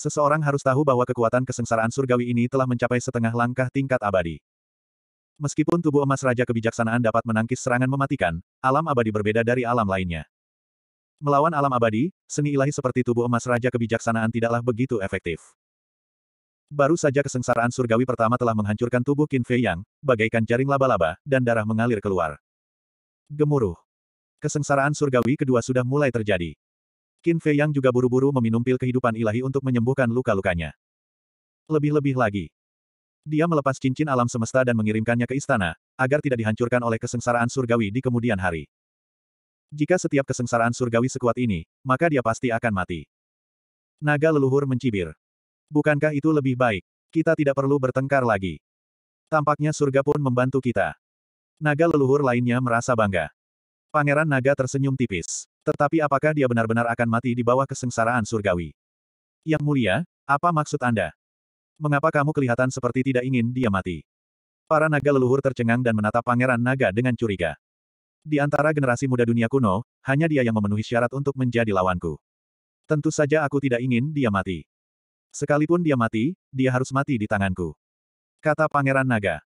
Seseorang harus tahu bahwa kekuatan kesengsaraan surgawi ini telah mencapai setengah langkah tingkat abadi. Meskipun tubuh emas Raja Kebijaksanaan dapat menangkis serangan mematikan, alam abadi berbeda dari alam lainnya. Melawan alam abadi, seni ilahi seperti tubuh emas Raja Kebijaksanaan tidaklah begitu efektif. Baru saja kesengsaraan surgawi pertama telah menghancurkan tubuh Qin Fei Yang, bagaikan jaring laba-laba, dan darah mengalir keluar. Gemuruh. Kesengsaraan surgawi kedua sudah mulai terjadi. Qin Fei Yang juga buru-buru meminum pil kehidupan ilahi untuk menyembuhkan luka-lukanya. Lebih-lebih lagi. Dia melepas cincin alam semesta dan mengirimkannya ke istana, agar tidak dihancurkan oleh kesengsaraan surgawi di kemudian hari. Jika setiap kesengsaraan surgawi sekuat ini, maka dia pasti akan mati. Naga leluhur mencibir. Bukankah itu lebih baik? Kita tidak perlu bertengkar lagi. Tampaknya surga pun membantu kita. Naga leluhur lainnya merasa bangga. Pangeran Naga tersenyum tipis. Tetapi apakah dia benar-benar akan mati di bawah kesengsaraan surgawi? Yang mulia, apa maksud Anda? Mengapa kamu kelihatan seperti tidak ingin dia mati? Para naga leluhur tercengang dan menatap Pangeran Naga dengan curiga. Di antara generasi muda dunia kuno, hanya dia yang memenuhi syarat untuk menjadi lawanku. Tentu saja aku tidak ingin dia mati. Sekalipun dia mati, dia harus mati di tanganku. Kata Pangeran Naga.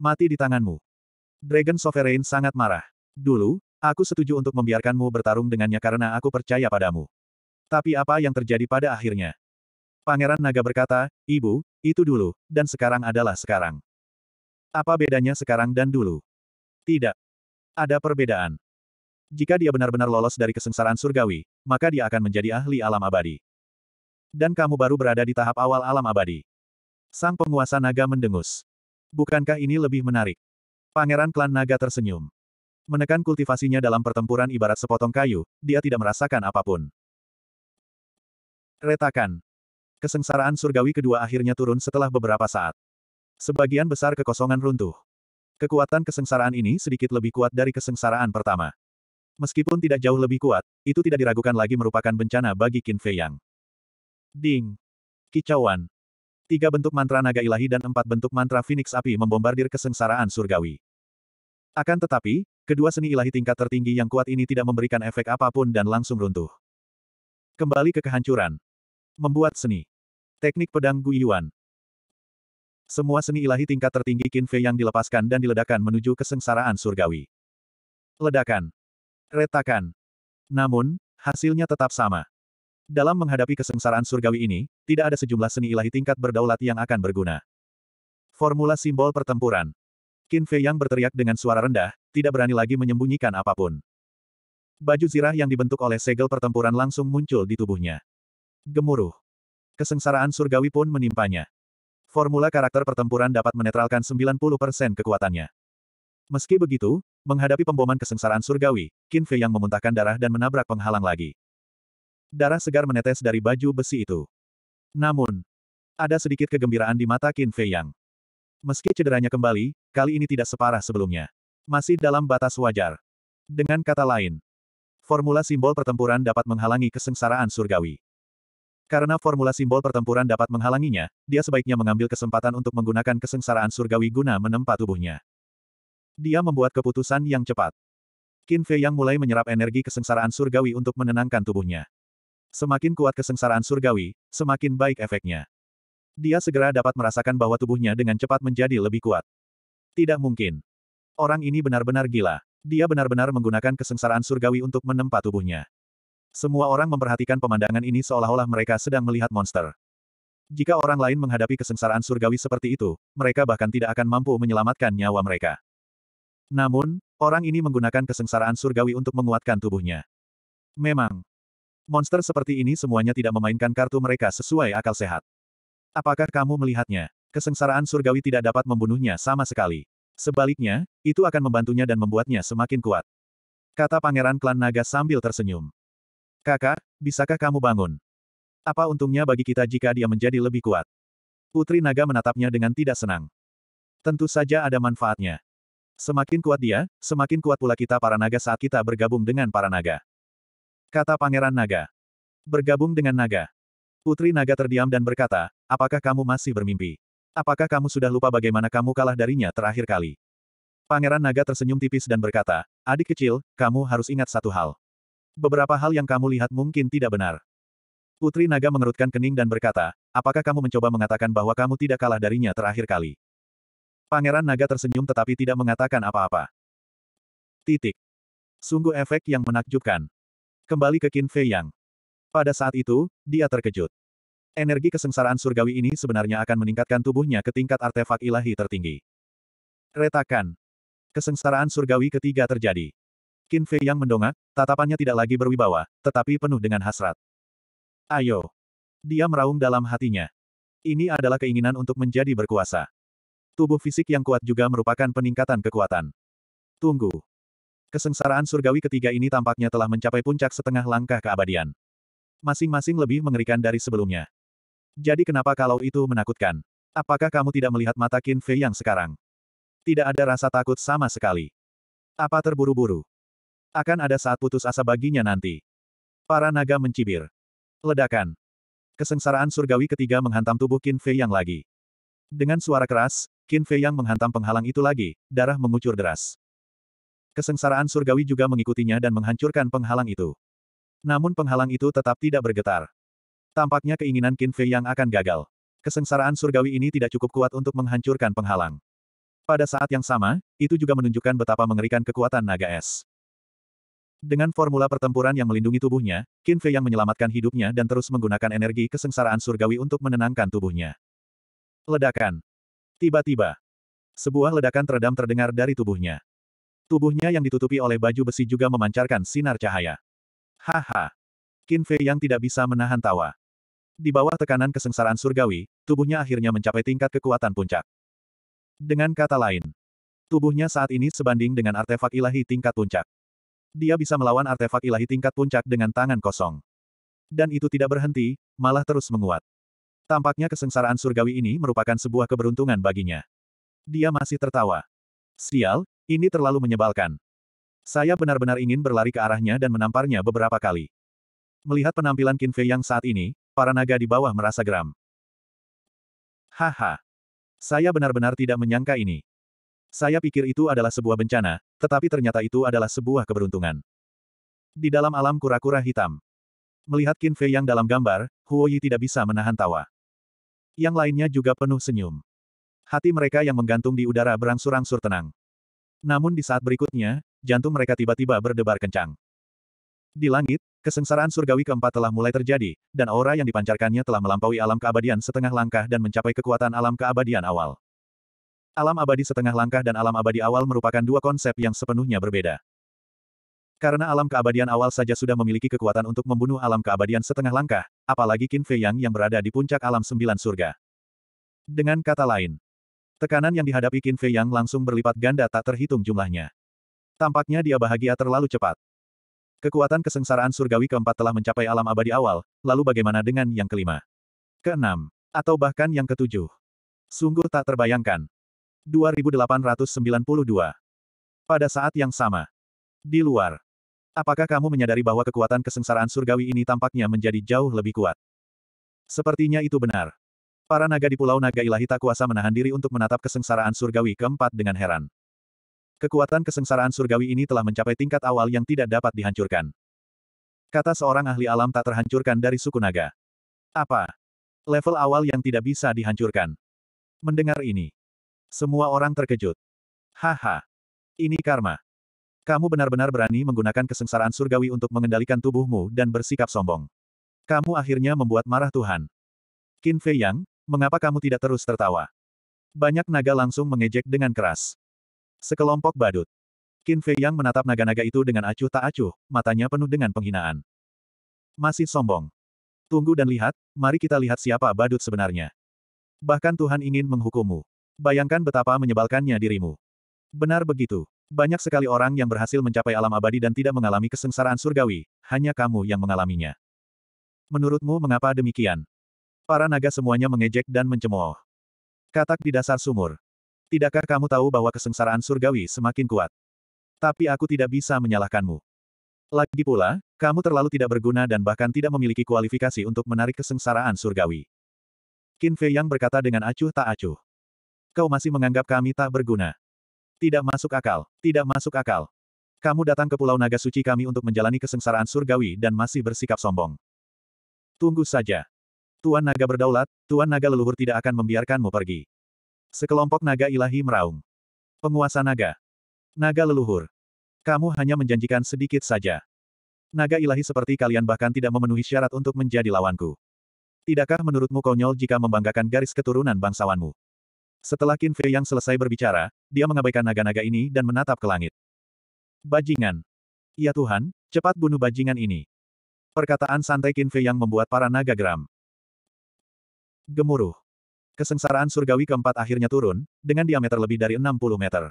Mati di tanganmu. Dragon Sovereign sangat marah. Dulu, Aku setuju untuk membiarkanmu bertarung dengannya karena aku percaya padamu. Tapi apa yang terjadi pada akhirnya? Pangeran Naga berkata, Ibu, itu dulu, dan sekarang adalah sekarang. Apa bedanya sekarang dan dulu? Tidak. Ada perbedaan. Jika dia benar-benar lolos dari kesengsaraan surgawi, maka dia akan menjadi ahli alam abadi. Dan kamu baru berada di tahap awal alam abadi. Sang penguasa naga mendengus. Bukankah ini lebih menarik? Pangeran klan naga tersenyum. Menekan kultivasinya dalam pertempuran ibarat sepotong kayu, dia tidak merasakan apapun. Retakan. Kesengsaraan surgawi kedua akhirnya turun setelah beberapa saat. Sebagian besar kekosongan runtuh. Kekuatan kesengsaraan ini sedikit lebih kuat dari kesengsaraan pertama. Meskipun tidak jauh lebih kuat, itu tidak diragukan lagi merupakan bencana bagi Qin Fei Yang. Ding. Kicauan. Tiga bentuk mantra naga ilahi dan empat bentuk mantra Phoenix api membombardir kesengsaraan surgawi. Akan tetapi, Kedua seni ilahi tingkat tertinggi yang kuat ini tidak memberikan efek apapun dan langsung runtuh. Kembali ke kehancuran. Membuat seni. Teknik pedang Guyuan. Semua seni ilahi tingkat tertinggi Qin Fei yang dilepaskan dan diledakkan menuju kesengsaraan surgawi. Ledakan. Retakan. Namun, hasilnya tetap sama. Dalam menghadapi kesengsaraan surgawi ini, tidak ada sejumlah seni ilahi tingkat berdaulat yang akan berguna. Formula simbol pertempuran. Qin Fei Yang berteriak dengan suara rendah, tidak berani lagi menyembunyikan apapun. Baju zirah yang dibentuk oleh segel pertempuran langsung muncul di tubuhnya. Gemuruh. Kesengsaraan surgawi pun menimpanya. Formula karakter pertempuran dapat menetralkan 90% kekuatannya. Meski begitu, menghadapi pemboman kesengsaraan surgawi, Qin Fei yang memuntahkan darah dan menabrak penghalang lagi. Darah segar menetes dari baju besi itu. Namun, ada sedikit kegembiraan di mata Qin Fei yang. Meski cederanya kembali, kali ini tidak separah sebelumnya. Masih dalam batas wajar. Dengan kata lain, formula simbol pertempuran dapat menghalangi kesengsaraan surgawi. Karena formula simbol pertempuran dapat menghalanginya, dia sebaiknya mengambil kesempatan untuk menggunakan kesengsaraan surgawi guna menempa tubuhnya. Dia membuat keputusan yang cepat. Qin Fei yang mulai menyerap energi kesengsaraan surgawi untuk menenangkan tubuhnya. Semakin kuat kesengsaraan surgawi, semakin baik efeknya. Dia segera dapat merasakan bahwa tubuhnya dengan cepat menjadi lebih kuat. Tidak mungkin. Orang ini benar-benar gila. Dia benar-benar menggunakan kesengsaraan surgawi untuk menempa tubuhnya. Semua orang memperhatikan pemandangan ini seolah-olah mereka sedang melihat monster. Jika orang lain menghadapi kesengsaraan surgawi seperti itu, mereka bahkan tidak akan mampu menyelamatkan nyawa mereka. Namun, orang ini menggunakan kesengsaraan surgawi untuk menguatkan tubuhnya. Memang, monster seperti ini semuanya tidak memainkan kartu mereka sesuai akal sehat. Apakah kamu melihatnya? Kesengsaraan surgawi tidak dapat membunuhnya sama sekali. Sebaliknya, itu akan membantunya dan membuatnya semakin kuat. Kata pangeran klan naga sambil tersenyum. Kakak, bisakah kamu bangun? Apa untungnya bagi kita jika dia menjadi lebih kuat? Putri naga menatapnya dengan tidak senang. Tentu saja ada manfaatnya. Semakin kuat dia, semakin kuat pula kita para naga saat kita bergabung dengan para naga. Kata pangeran naga. Bergabung dengan naga. Putri naga terdiam dan berkata, apakah kamu masih bermimpi? Apakah kamu sudah lupa bagaimana kamu kalah darinya terakhir kali? Pangeran Naga tersenyum tipis dan berkata, adik kecil, kamu harus ingat satu hal. Beberapa hal yang kamu lihat mungkin tidak benar. Putri Naga mengerutkan kening dan berkata, apakah kamu mencoba mengatakan bahwa kamu tidak kalah darinya terakhir kali? Pangeran Naga tersenyum tetapi tidak mengatakan apa-apa. Titik. Sungguh efek yang menakjubkan. Kembali ke Qin Fei Yang. Pada saat itu, dia terkejut. Energi kesengsaraan surgawi ini sebenarnya akan meningkatkan tubuhnya ke tingkat artefak ilahi tertinggi. Retakan. Kesengsaraan surgawi ketiga terjadi. Qin Fei yang mendongak, tatapannya tidak lagi berwibawa, tetapi penuh dengan hasrat. Ayo. Dia meraung dalam hatinya. Ini adalah keinginan untuk menjadi berkuasa. Tubuh fisik yang kuat juga merupakan peningkatan kekuatan. Tunggu. Kesengsaraan surgawi ketiga ini tampaknya telah mencapai puncak setengah langkah keabadian. Masing-masing lebih mengerikan dari sebelumnya. Jadi kenapa kalau itu menakutkan? Apakah kamu tidak melihat mata Qin Fei yang sekarang? Tidak ada rasa takut sama sekali. Apa terburu-buru? Akan ada saat putus asa baginya nanti. Para naga mencibir. Ledakan. Kesengsaraan surgawi ketiga menghantam tubuh Qin Fei yang lagi. Dengan suara keras, Qin Fei yang menghantam penghalang itu lagi, darah mengucur deras. Kesengsaraan surgawi juga mengikutinya dan menghancurkan penghalang itu. Namun penghalang itu tetap tidak bergetar. Tampaknya keinginan Qin Fei yang akan gagal. Kesengsaraan surgawi ini tidak cukup kuat untuk menghancurkan penghalang. Pada saat yang sama, itu juga menunjukkan betapa mengerikan kekuatan naga es. Dengan formula pertempuran yang melindungi tubuhnya, Qin Fei yang menyelamatkan hidupnya dan terus menggunakan energi kesengsaraan surgawi untuk menenangkan tubuhnya. Ledakan. Tiba-tiba. Sebuah ledakan teredam terdengar dari tubuhnya. Tubuhnya yang ditutupi oleh baju besi juga memancarkan sinar cahaya. Haha. Qin Fei yang tidak bisa menahan tawa. Di bawah tekanan kesengsaraan surgawi, tubuhnya akhirnya mencapai tingkat kekuatan puncak. Dengan kata lain, tubuhnya saat ini sebanding dengan artefak ilahi tingkat puncak. Dia bisa melawan artefak ilahi tingkat puncak dengan tangan kosong. Dan itu tidak berhenti, malah terus menguat. Tampaknya kesengsaraan surgawi ini merupakan sebuah keberuntungan baginya. Dia masih tertawa. Sial, ini terlalu menyebalkan. Saya benar-benar ingin berlari ke arahnya dan menamparnya beberapa kali. Melihat penampilan Qin Fei yang saat ini, Para naga di bawah merasa geram. Haha. Saya benar-benar tidak menyangka ini. Saya pikir itu adalah sebuah bencana, tetapi ternyata itu adalah sebuah keberuntungan. Di dalam alam kura-kura hitam. Melihat Qin Fei yang dalam gambar, Huo Yi tidak bisa menahan tawa. Yang lainnya juga penuh senyum. Hati mereka yang menggantung di udara berangsur-angsur tenang. Namun di saat berikutnya, jantung mereka tiba-tiba berdebar kencang. Di langit, Kesengsaraan surgawi keempat telah mulai terjadi, dan aura yang dipancarkannya telah melampaui alam keabadian setengah langkah dan mencapai kekuatan alam keabadian awal. Alam abadi setengah langkah dan alam abadi awal merupakan dua konsep yang sepenuhnya berbeda. Karena alam keabadian awal saja sudah memiliki kekuatan untuk membunuh alam keabadian setengah langkah, apalagi Qin Fei Yang yang berada di puncak alam sembilan surga. Dengan kata lain, tekanan yang dihadapi Qin Fei Yang langsung berlipat ganda tak terhitung jumlahnya. Tampaknya dia bahagia terlalu cepat. Kekuatan kesengsaraan surgawi keempat telah mencapai alam abadi awal, lalu bagaimana dengan yang kelima? Keenam. Atau bahkan yang ketujuh. Sungguh tak terbayangkan. 2892. Pada saat yang sama. Di luar. Apakah kamu menyadari bahwa kekuatan kesengsaraan surgawi ini tampaknya menjadi jauh lebih kuat? Sepertinya itu benar. Para naga di Pulau Naga Ilahi tak kuasa menahan diri untuk menatap kesengsaraan surgawi keempat dengan heran. Kekuatan kesengsaraan surgawi ini telah mencapai tingkat awal yang tidak dapat dihancurkan. Kata seorang ahli alam tak terhancurkan dari suku naga. Apa? Level awal yang tidak bisa dihancurkan. Mendengar ini. Semua orang terkejut. Haha. Ini karma. Kamu benar-benar berani menggunakan kesengsaraan surgawi untuk mengendalikan tubuhmu dan bersikap sombong. Kamu akhirnya membuat marah Tuhan. Qin Fei Yang, mengapa kamu tidak terus tertawa? Banyak naga langsung mengejek dengan keras. Sekelompok badut. Qin Fei Yang menatap naga-naga itu dengan acuh tak acuh, matanya penuh dengan penghinaan. Masih sombong. Tunggu dan lihat, mari kita lihat siapa badut sebenarnya. Bahkan Tuhan ingin menghukummu. Bayangkan betapa menyebalkannya dirimu. Benar begitu. Banyak sekali orang yang berhasil mencapai alam abadi dan tidak mengalami kesengsaraan surgawi, hanya kamu yang mengalaminya. Menurutmu mengapa demikian? Para naga semuanya mengejek dan mencemooh. Katak di dasar sumur. Tidakkah kamu tahu bahwa kesengsaraan surgawi semakin kuat? Tapi aku tidak bisa menyalahkanmu. Lagi pula, kamu terlalu tidak berguna dan bahkan tidak memiliki kualifikasi untuk menarik kesengsaraan surgawi. Qin Fei Yang berkata dengan acuh tak acuh. Kau masih menganggap kami tak berguna. Tidak masuk akal, tidak masuk akal. Kamu datang ke Pulau Naga Suci kami untuk menjalani kesengsaraan surgawi dan masih bersikap sombong. Tunggu saja. Tuan Naga berdaulat, Tuan Naga leluhur tidak akan membiarkanmu pergi. Sekelompok naga ilahi meraung. Penguasa naga. Naga leluhur. Kamu hanya menjanjikan sedikit saja. Naga ilahi seperti kalian bahkan tidak memenuhi syarat untuk menjadi lawanku. Tidakkah menurutmu konyol jika membanggakan garis keturunan bangsawanmu? Setelah Qin Fei yang selesai berbicara, dia mengabaikan naga-naga ini dan menatap ke langit. Bajingan. Ya Tuhan, cepat bunuh bajingan ini. Perkataan santai Qin Fei yang membuat para naga geram. Gemuruh. Kesengsaraan surgawi keempat akhirnya turun, dengan diameter lebih dari 60 meter.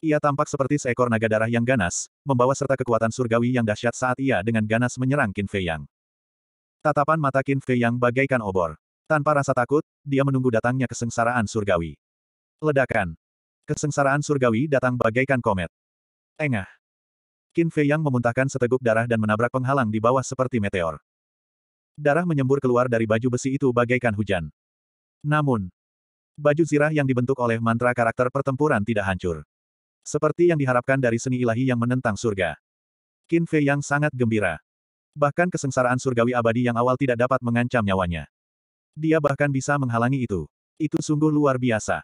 Ia tampak seperti seekor naga darah yang ganas, membawa serta kekuatan surgawi yang dahsyat saat ia dengan ganas menyerang Qin Fei Yang. Tatapan mata Qin Fei Yang bagaikan obor. Tanpa rasa takut, dia menunggu datangnya kesengsaraan surgawi. Ledakan. Kesengsaraan surgawi datang bagaikan komet. Engah. Qin Fei Yang memuntahkan seteguk darah dan menabrak penghalang di bawah seperti meteor. Darah menyembur keluar dari baju besi itu bagaikan hujan. Namun, baju zirah yang dibentuk oleh mantra karakter pertempuran tidak hancur. Seperti yang diharapkan dari seni ilahi yang menentang surga. Qin Fei yang sangat gembira. Bahkan kesengsaraan surgawi abadi yang awal tidak dapat mengancam nyawanya. Dia bahkan bisa menghalangi itu. Itu sungguh luar biasa.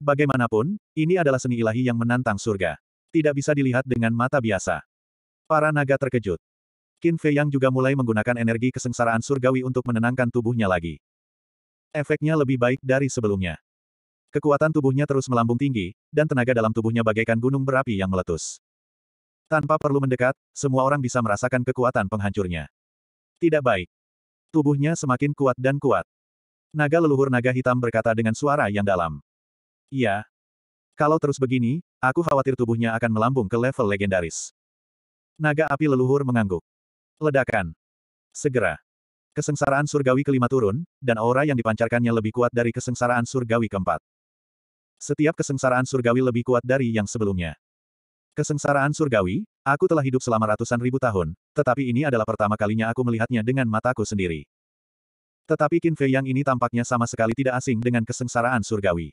Bagaimanapun, ini adalah seni ilahi yang menantang surga. Tidak bisa dilihat dengan mata biasa. Para naga terkejut. Qin Fei yang juga mulai menggunakan energi kesengsaraan surgawi untuk menenangkan tubuhnya lagi. Efeknya lebih baik dari sebelumnya. Kekuatan tubuhnya terus melambung tinggi, dan tenaga dalam tubuhnya bagaikan gunung berapi yang meletus. Tanpa perlu mendekat, semua orang bisa merasakan kekuatan penghancurnya. Tidak baik. Tubuhnya semakin kuat dan kuat. Naga leluhur naga hitam berkata dengan suara yang dalam. Iya. Kalau terus begini, aku khawatir tubuhnya akan melambung ke level legendaris. Naga api leluhur mengangguk. Ledakan. Segera. Kesengsaraan surgawi kelima turun, dan aura yang dipancarkannya lebih kuat dari kesengsaraan surgawi keempat. Setiap kesengsaraan surgawi lebih kuat dari yang sebelumnya. Kesengsaraan surgawi, aku telah hidup selama ratusan ribu tahun, tetapi ini adalah pertama kalinya aku melihatnya dengan mataku sendiri. Tetapi Qin Fei yang ini tampaknya sama sekali tidak asing dengan kesengsaraan surgawi.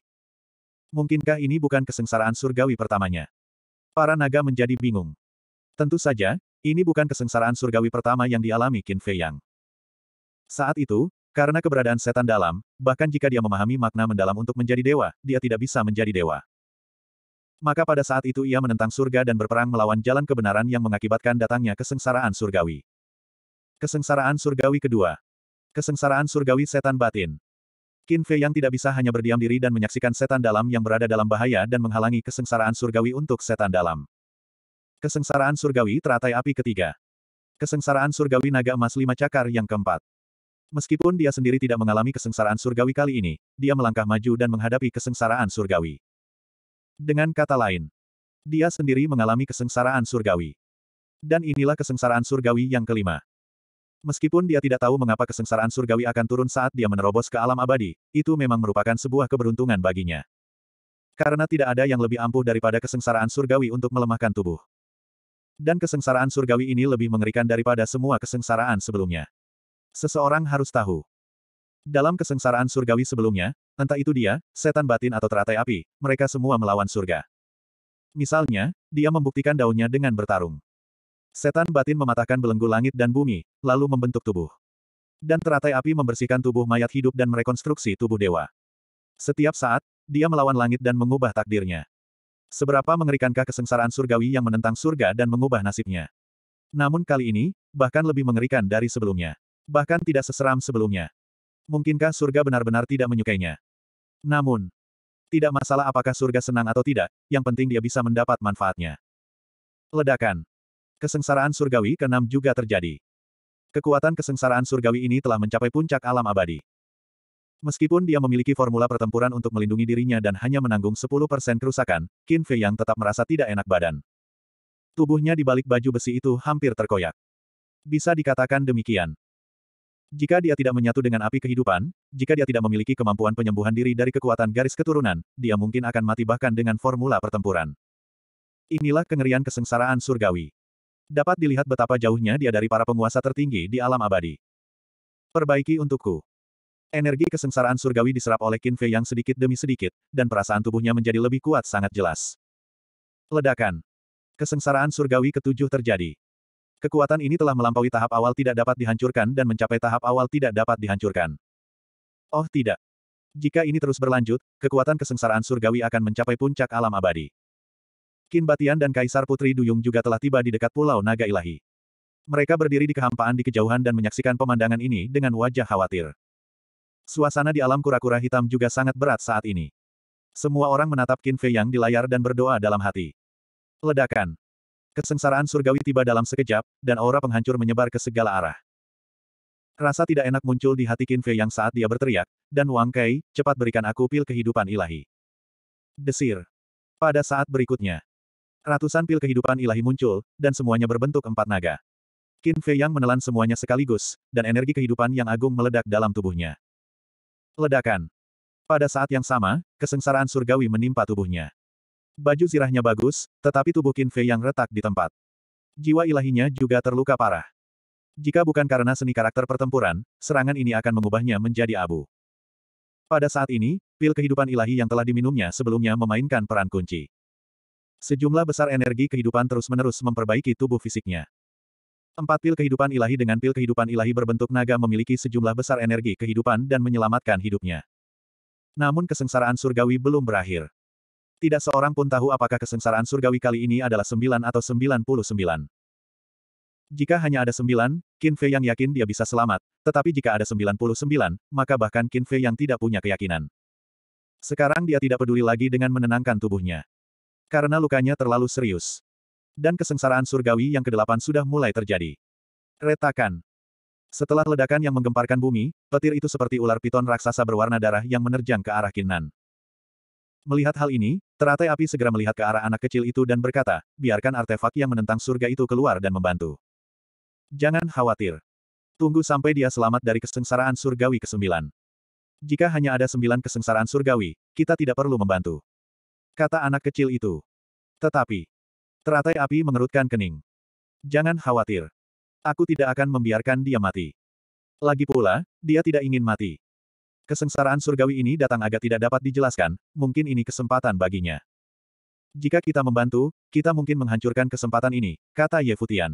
Mungkinkah ini bukan kesengsaraan surgawi pertamanya? Para naga menjadi bingung. Tentu saja, ini bukan kesengsaraan surgawi pertama yang dialami Qin Fei Yang. Saat itu, karena keberadaan setan dalam, bahkan jika dia memahami makna mendalam untuk menjadi dewa, dia tidak bisa menjadi dewa. Maka pada saat itu ia menentang surga dan berperang melawan jalan kebenaran yang mengakibatkan datangnya kesengsaraan surgawi. Kesengsaraan surgawi kedua. Kesengsaraan surgawi setan batin. Qin Fei yang tidak bisa hanya berdiam diri dan menyaksikan setan dalam yang berada dalam bahaya dan menghalangi kesengsaraan surgawi untuk setan dalam. Kesengsaraan surgawi teratai api ketiga. Kesengsaraan surgawi naga emas lima cakar yang keempat. Meskipun dia sendiri tidak mengalami kesengsaraan surgawi kali ini, dia melangkah maju dan menghadapi kesengsaraan surgawi. Dengan kata lain, dia sendiri mengalami kesengsaraan surgawi. Dan inilah kesengsaraan surgawi yang kelima. Meskipun dia tidak tahu mengapa kesengsaraan surgawi akan turun saat dia menerobos ke alam abadi, itu memang merupakan sebuah keberuntungan baginya. Karena tidak ada yang lebih ampuh daripada kesengsaraan surgawi untuk melemahkan tubuh. Dan kesengsaraan surgawi ini lebih mengerikan daripada semua kesengsaraan sebelumnya. Seseorang harus tahu. Dalam kesengsaraan surgawi sebelumnya, entah itu dia, setan batin atau teratai api, mereka semua melawan surga. Misalnya, dia membuktikan daunnya dengan bertarung. Setan batin mematahkan belenggu langit dan bumi, lalu membentuk tubuh. Dan teratai api membersihkan tubuh mayat hidup dan merekonstruksi tubuh dewa. Setiap saat, dia melawan langit dan mengubah takdirnya. Seberapa mengerikankah kesengsaraan surgawi yang menentang surga dan mengubah nasibnya? Namun kali ini, bahkan lebih mengerikan dari sebelumnya bahkan tidak seseram sebelumnya. Mungkinkah surga benar-benar tidak menyukainya? Namun, tidak masalah apakah surga senang atau tidak, yang penting dia bisa mendapat manfaatnya. Ledakan. Kesengsaraan surgawi keenam juga terjadi. Kekuatan kesengsaraan surgawi ini telah mencapai puncak alam abadi. Meskipun dia memiliki formula pertempuran untuk melindungi dirinya dan hanya menanggung 10% kerusakan, Qin Fei yang tetap merasa tidak enak badan. Tubuhnya di balik baju besi itu hampir terkoyak. Bisa dikatakan demikian. Jika dia tidak menyatu dengan api kehidupan, jika dia tidak memiliki kemampuan penyembuhan diri dari kekuatan garis keturunan, dia mungkin akan mati bahkan dengan formula pertempuran. Inilah kengerian kesengsaraan surgawi. Dapat dilihat betapa jauhnya dia dari para penguasa tertinggi di alam abadi. Perbaiki untukku. Energi kesengsaraan surgawi diserap oleh Qin Fei yang sedikit demi sedikit, dan perasaan tubuhnya menjadi lebih kuat sangat jelas. Ledakan. Kesengsaraan surgawi ketujuh terjadi. Kekuatan ini telah melampaui tahap awal tidak dapat dihancurkan dan mencapai tahap awal tidak dapat dihancurkan. Oh tidak. Jika ini terus berlanjut, kekuatan kesengsaraan surgawi akan mencapai puncak alam abadi. Kin Batian dan Kaisar Putri Duyung juga telah tiba di dekat Pulau Naga Ilahi. Mereka berdiri di kehampaan di kejauhan dan menyaksikan pemandangan ini dengan wajah khawatir. Suasana di alam kura-kura hitam juga sangat berat saat ini. Semua orang menatap Kin Fei Yang di layar dan berdoa dalam hati. Ledakan. Kesengsaraan surgawi tiba dalam sekejap, dan aura penghancur menyebar ke segala arah. Rasa tidak enak muncul di hati Qin Fei yang saat dia berteriak, dan Wang Kai, cepat berikan aku pil kehidupan ilahi. Desir. Pada saat berikutnya, ratusan pil kehidupan ilahi muncul, dan semuanya berbentuk empat naga. Qin Fei yang menelan semuanya sekaligus, dan energi kehidupan yang agung meledak dalam tubuhnya. Ledakan. Pada saat yang sama, kesengsaraan surgawi menimpa tubuhnya. Baju zirahnya bagus, tetapi tubuh Qin Fei yang retak di tempat. Jiwa ilahinya juga terluka parah. Jika bukan karena seni karakter pertempuran, serangan ini akan mengubahnya menjadi abu. Pada saat ini, pil kehidupan ilahi yang telah diminumnya sebelumnya memainkan peran kunci. Sejumlah besar energi kehidupan terus-menerus memperbaiki tubuh fisiknya. Empat pil kehidupan ilahi dengan pil kehidupan ilahi berbentuk naga memiliki sejumlah besar energi kehidupan dan menyelamatkan hidupnya. Namun kesengsaraan surgawi belum berakhir. Tidak seorang pun tahu apakah kesengsaraan surgawi kali ini adalah sembilan atau sembilan puluh sembilan. Jika hanya ada sembilan, Qin Fei yang yakin dia bisa selamat, tetapi jika ada sembilan puluh sembilan, maka bahkan Qin Fei yang tidak punya keyakinan. Sekarang dia tidak peduli lagi dengan menenangkan tubuhnya. Karena lukanya terlalu serius. Dan kesengsaraan surgawi yang kedelapan sudah mulai terjadi. Retakan. Setelah ledakan yang menggemparkan bumi, petir itu seperti ular piton raksasa berwarna darah yang menerjang ke arah Kinan. Melihat hal ini, teratai api segera melihat ke arah anak kecil itu dan berkata, biarkan artefak yang menentang surga itu keluar dan membantu. Jangan khawatir. Tunggu sampai dia selamat dari kesengsaraan surgawi ke-9. Jika hanya ada sembilan kesengsaraan surgawi, kita tidak perlu membantu. Kata anak kecil itu. Tetapi, teratai api mengerutkan kening. Jangan khawatir. Aku tidak akan membiarkan dia mati. Lagi pula, dia tidak ingin mati. Kesengsaraan surgawi ini datang agak tidak dapat dijelaskan, mungkin ini kesempatan baginya. Jika kita membantu, kita mungkin menghancurkan kesempatan ini, kata Ye Futian.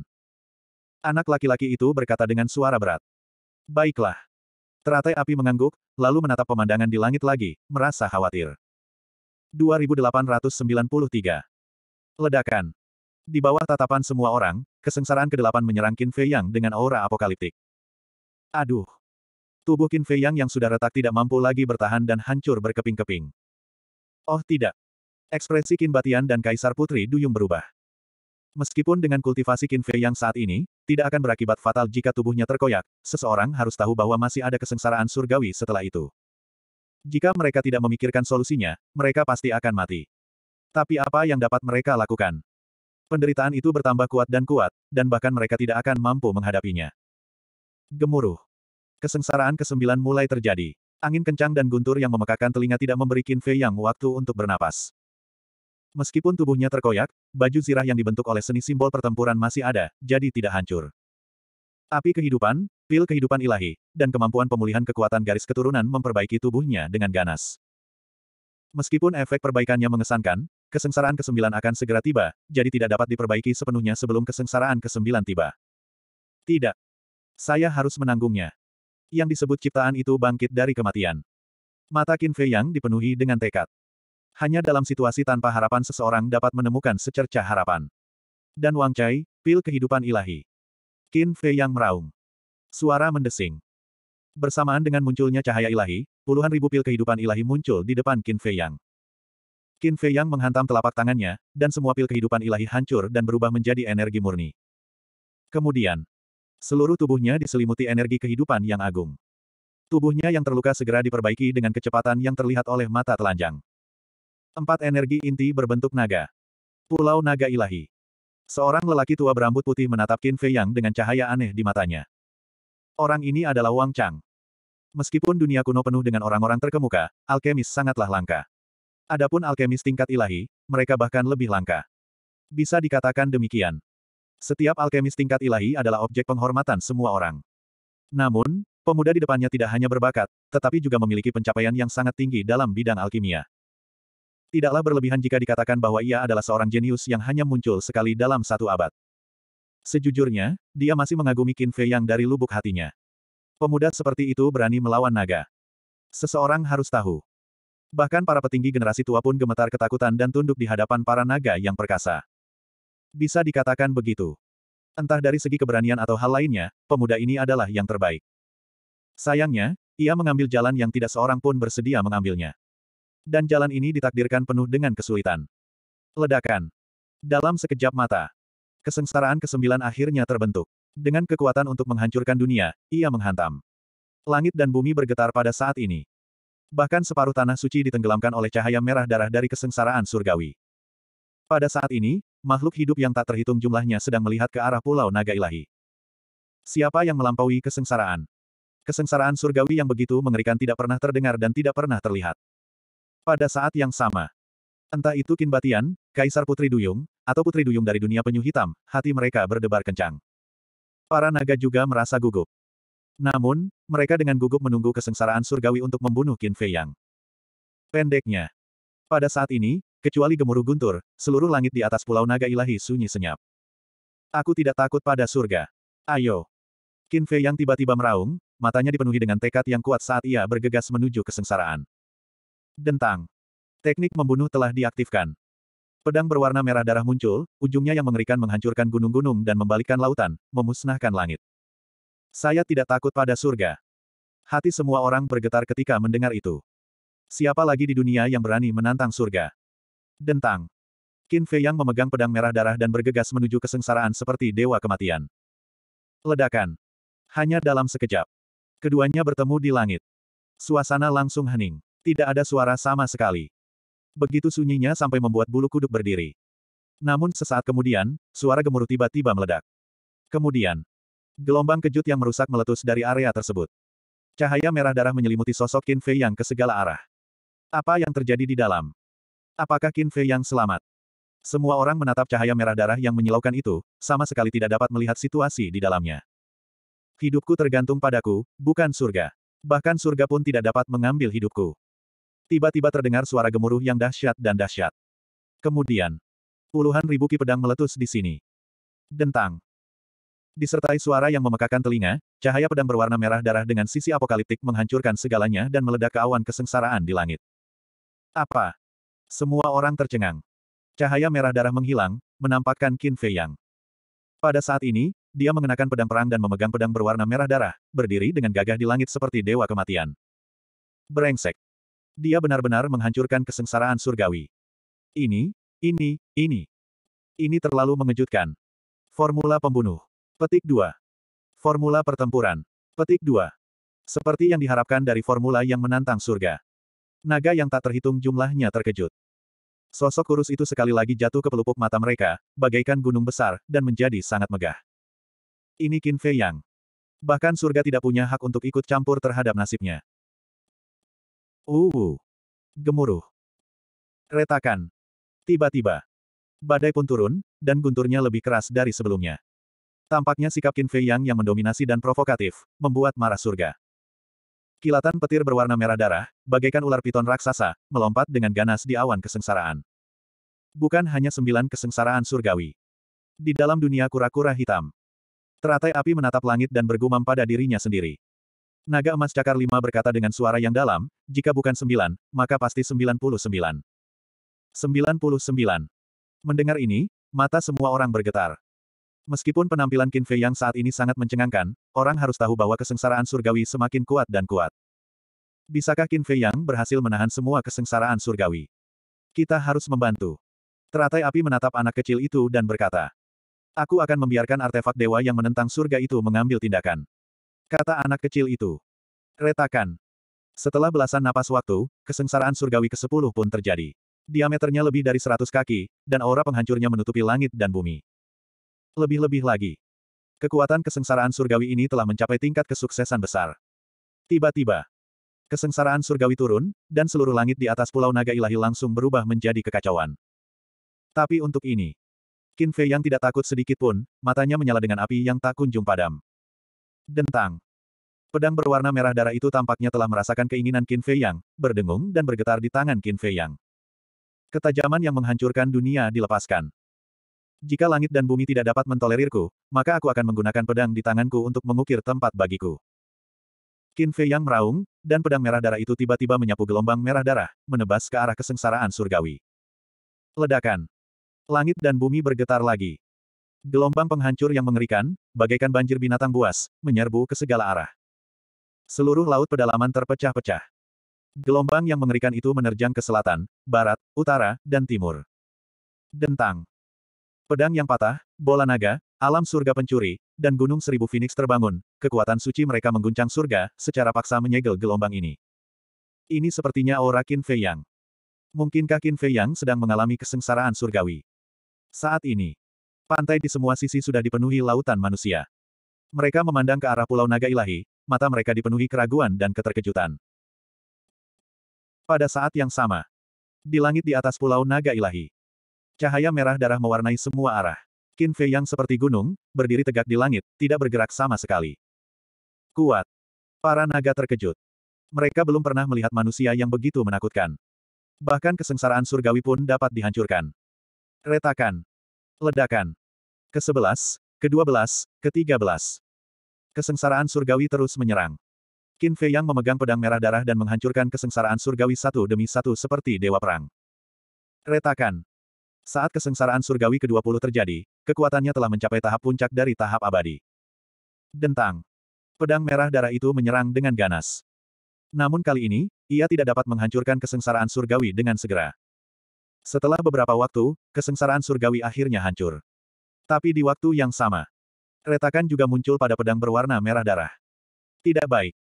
Anak laki-laki itu berkata dengan suara berat. Baiklah. Teratai api mengangguk, lalu menatap pemandangan di langit lagi, merasa khawatir. 2893. Ledakan. Di bawah tatapan semua orang, kesengsaraan kedelapan menyerang Qin Fei Yang dengan aura apokaliptik. Aduh. Tubuh Qin Fei Yang yang sudah retak tidak mampu lagi bertahan dan hancur berkeping-keping. Oh tidak. Ekspresi Qin Batian dan Kaisar Putri Duyung berubah. Meskipun dengan kultivasi Qin Fei Yang saat ini, tidak akan berakibat fatal jika tubuhnya terkoyak, seseorang harus tahu bahwa masih ada kesengsaraan surgawi setelah itu. Jika mereka tidak memikirkan solusinya, mereka pasti akan mati. Tapi apa yang dapat mereka lakukan? Penderitaan itu bertambah kuat dan kuat, dan bahkan mereka tidak akan mampu menghadapinya. Gemuruh. Kesengsaraan kesembilan mulai terjadi. Angin kencang dan guntur yang memekakan telinga tidak memberi Qin Fei Yang waktu untuk bernapas. Meskipun tubuhnya terkoyak, baju zirah yang dibentuk oleh seni simbol pertempuran masih ada, jadi tidak hancur. Api kehidupan, pil kehidupan ilahi, dan kemampuan pemulihan kekuatan garis keturunan memperbaiki tubuhnya dengan ganas. Meskipun efek perbaikannya mengesankan, kesengsaraan kesembilan akan segera tiba, jadi tidak dapat diperbaiki sepenuhnya sebelum kesengsaraan kesembilan tiba. Tidak. Saya harus menanggungnya yang disebut ciptaan itu bangkit dari kematian. Mata Qin Fei Yang dipenuhi dengan tekad. Hanya dalam situasi tanpa harapan seseorang dapat menemukan secercah harapan. Dan Wang Chai, pil kehidupan ilahi. Qin Fei Yang meraung. Suara mendesing. Bersamaan dengan munculnya cahaya ilahi, puluhan ribu pil kehidupan ilahi muncul di depan Qin Fei Yang. Qin Fei Yang menghantam telapak tangannya, dan semua pil kehidupan ilahi hancur dan berubah menjadi energi murni. Kemudian, Seluruh tubuhnya diselimuti energi kehidupan yang agung. Tubuhnya yang terluka segera diperbaiki dengan kecepatan yang terlihat oleh mata telanjang. Empat energi inti berbentuk naga. Pulau Naga Ilahi. Seorang lelaki tua berambut putih menatap Qin Fei Yang dengan cahaya aneh di matanya. Orang ini adalah Wang Chang. Meskipun dunia kuno penuh dengan orang-orang terkemuka, alkemis sangatlah langka. Adapun alkemis tingkat ilahi, mereka bahkan lebih langka. Bisa dikatakan demikian. Setiap alkemis tingkat ilahi adalah objek penghormatan semua orang. Namun, pemuda di depannya tidak hanya berbakat, tetapi juga memiliki pencapaian yang sangat tinggi dalam bidang alkimia. Tidaklah berlebihan jika dikatakan bahwa ia adalah seorang jenius yang hanya muncul sekali dalam satu abad. Sejujurnya, dia masih mengagumi Qin Fei yang dari lubuk hatinya. Pemuda seperti itu berani melawan naga. Seseorang harus tahu. Bahkan para petinggi generasi tua pun gemetar ketakutan dan tunduk di hadapan para naga yang perkasa. Bisa dikatakan begitu. Entah dari segi keberanian atau hal lainnya, pemuda ini adalah yang terbaik. Sayangnya, ia mengambil jalan yang tidak seorang pun bersedia mengambilnya. Dan jalan ini ditakdirkan penuh dengan kesulitan. Ledakan. Dalam sekejap mata. Kesengsaraan kesembilan akhirnya terbentuk. Dengan kekuatan untuk menghancurkan dunia, ia menghantam. Langit dan bumi bergetar pada saat ini. Bahkan separuh tanah suci ditenggelamkan oleh cahaya merah darah dari kesengsaraan surgawi. Pada saat ini, makhluk hidup yang tak terhitung jumlahnya sedang melihat ke arah pulau naga ilahi. Siapa yang melampaui kesengsaraan? Kesengsaraan surgawi yang begitu mengerikan tidak pernah terdengar dan tidak pernah terlihat. Pada saat yang sama, entah itu Kinbatian, Kaisar Putri Duyung, atau Putri Duyung dari dunia penyu hitam, hati mereka berdebar kencang. Para naga juga merasa gugup. Namun, mereka dengan gugup menunggu kesengsaraan surgawi untuk membunuh Kin Fei Yang. Pendeknya, pada saat ini, Kecuali gemuruh guntur, seluruh langit di atas pulau naga ilahi sunyi senyap. Aku tidak takut pada surga. Ayo. Qin Fei yang tiba-tiba meraung, matanya dipenuhi dengan tekad yang kuat saat ia bergegas menuju kesengsaraan. Dentang. Teknik membunuh telah diaktifkan. Pedang berwarna merah darah muncul, ujungnya yang mengerikan menghancurkan gunung-gunung dan membalikkan lautan, memusnahkan langit. Saya tidak takut pada surga. Hati semua orang bergetar ketika mendengar itu. Siapa lagi di dunia yang berani menantang surga? Dentang. Qin Fei yang memegang pedang merah darah dan bergegas menuju kesengsaraan seperti dewa kematian. Ledakan. Hanya dalam sekejap. Keduanya bertemu di langit. Suasana langsung hening. Tidak ada suara sama sekali. Begitu sunyinya sampai membuat bulu kuduk berdiri. Namun sesaat kemudian, suara gemuruh tiba-tiba meledak. Kemudian, gelombang kejut yang merusak meletus dari area tersebut. Cahaya merah darah menyelimuti sosok Qin Fei yang ke segala arah. Apa yang terjadi di dalam? Apakah Qin Fei yang selamat? Semua orang menatap cahaya merah darah yang menyilaukan itu, sama sekali tidak dapat melihat situasi di dalamnya. Hidupku tergantung padaku, bukan surga. Bahkan surga pun tidak dapat mengambil hidupku. Tiba-tiba terdengar suara gemuruh yang dahsyat dan dahsyat. Kemudian, puluhan ribu ki pedang meletus di sini. Dentang. Disertai suara yang memekakan telinga, cahaya pedang berwarna merah darah dengan sisi apokaliptik menghancurkan segalanya dan meledak ke awan kesengsaraan di langit. Apa? Semua orang tercengang. Cahaya merah darah menghilang, menampakkan Qin Fei Yang. Pada saat ini, dia mengenakan pedang perang dan memegang pedang berwarna merah darah, berdiri dengan gagah di langit seperti dewa kematian. Berengsek. Dia benar-benar menghancurkan kesengsaraan surgawi. Ini, ini, ini. Ini terlalu mengejutkan. Formula pembunuh. Petik 2. Formula pertempuran. Petik 2. Seperti yang diharapkan dari formula yang menantang surga. Naga yang tak terhitung jumlahnya terkejut. Sosok kurus itu sekali lagi jatuh ke pelupuk mata mereka, bagaikan gunung besar, dan menjadi sangat megah. Ini Qin Fei Yang. Bahkan surga tidak punya hak untuk ikut campur terhadap nasibnya. Uh, gemuruh. Retakan. Tiba-tiba. Badai pun turun, dan gunturnya lebih keras dari sebelumnya. Tampaknya sikap Qin Fei Yang yang mendominasi dan provokatif, membuat marah surga. Kilatan petir berwarna merah darah, bagaikan ular piton raksasa, melompat dengan ganas di awan kesengsaraan. Bukan hanya sembilan kesengsaraan surgawi. Di dalam dunia kura-kura hitam. Teratai api menatap langit dan bergumam pada dirinya sendiri. Naga emas cakar lima berkata dengan suara yang dalam, jika bukan sembilan, maka pasti sembilan puluh sembilan. Sembilan puluh sembilan. Mendengar ini, mata semua orang bergetar. Meskipun penampilan Qin Fei yang saat ini sangat mencengangkan, orang harus tahu bahwa kesengsaraan surgawi semakin kuat dan kuat. Bisakah Qin Fei yang berhasil menahan semua kesengsaraan surgawi? Kita harus membantu. Teratai api menatap anak kecil itu dan berkata, Aku akan membiarkan artefak dewa yang menentang surga itu mengambil tindakan. Kata anak kecil itu. Retakan. Setelah belasan napas waktu, kesengsaraan surgawi ke-10 pun terjadi. Diameternya lebih dari 100 kaki, dan aura penghancurnya menutupi langit dan bumi. Lebih-lebih lagi. Kekuatan kesengsaraan surgawi ini telah mencapai tingkat kesuksesan besar. Tiba-tiba, kesengsaraan surgawi turun, dan seluruh langit di atas pulau naga ilahi langsung berubah menjadi kekacauan. Tapi untuk ini, Qin Fei yang tidak takut sedikit pun, matanya menyala dengan api yang tak kunjung padam. Dentang. Pedang berwarna merah darah itu tampaknya telah merasakan keinginan Qin Fei Yang, berdengung dan bergetar di tangan Qin Fei Yang. Ketajaman yang menghancurkan dunia dilepaskan. Jika langit dan bumi tidak dapat mentolerirku, maka aku akan menggunakan pedang di tanganku untuk mengukir tempat bagiku. Qin Fei yang meraung, dan pedang merah darah itu tiba-tiba menyapu gelombang merah darah, menebas ke arah kesengsaraan surgawi. Ledakan. Langit dan bumi bergetar lagi. Gelombang penghancur yang mengerikan, bagaikan banjir binatang buas, menyerbu ke segala arah. Seluruh laut pedalaman terpecah-pecah. Gelombang yang mengerikan itu menerjang ke selatan, barat, utara, dan timur. Dentang. Pedang yang patah, bola naga, alam surga pencuri, dan gunung seribu phoenix terbangun, kekuatan suci mereka mengguncang surga, secara paksa menyegel gelombang ini. Ini sepertinya aura Qin Fei Yang. Mungkinkah Qin Fei Yang sedang mengalami kesengsaraan surgawi? Saat ini, pantai di semua sisi sudah dipenuhi lautan manusia. Mereka memandang ke arah Pulau Naga Ilahi, mata mereka dipenuhi keraguan dan keterkejutan. Pada saat yang sama, di langit di atas Pulau Naga Ilahi, Cahaya merah darah mewarnai semua arah. Qin Fei yang seperti gunung, berdiri tegak di langit, tidak bergerak sama sekali. Kuat. Para naga terkejut. Mereka belum pernah melihat manusia yang begitu menakutkan. Bahkan kesengsaraan surgawi pun dapat dihancurkan. Retakan. Ledakan. Kesebelas, kedua belas, ketiga belas. Kesengsaraan surgawi terus menyerang. Qin Fei yang memegang pedang merah darah dan menghancurkan kesengsaraan surgawi satu demi satu seperti dewa perang. Retakan. Saat kesengsaraan surgawi ke-20 terjadi, kekuatannya telah mencapai tahap puncak dari tahap abadi. Dentang. Pedang merah darah itu menyerang dengan ganas. Namun kali ini, ia tidak dapat menghancurkan kesengsaraan surgawi dengan segera. Setelah beberapa waktu, kesengsaraan surgawi akhirnya hancur. Tapi di waktu yang sama, retakan juga muncul pada pedang berwarna merah darah. Tidak baik.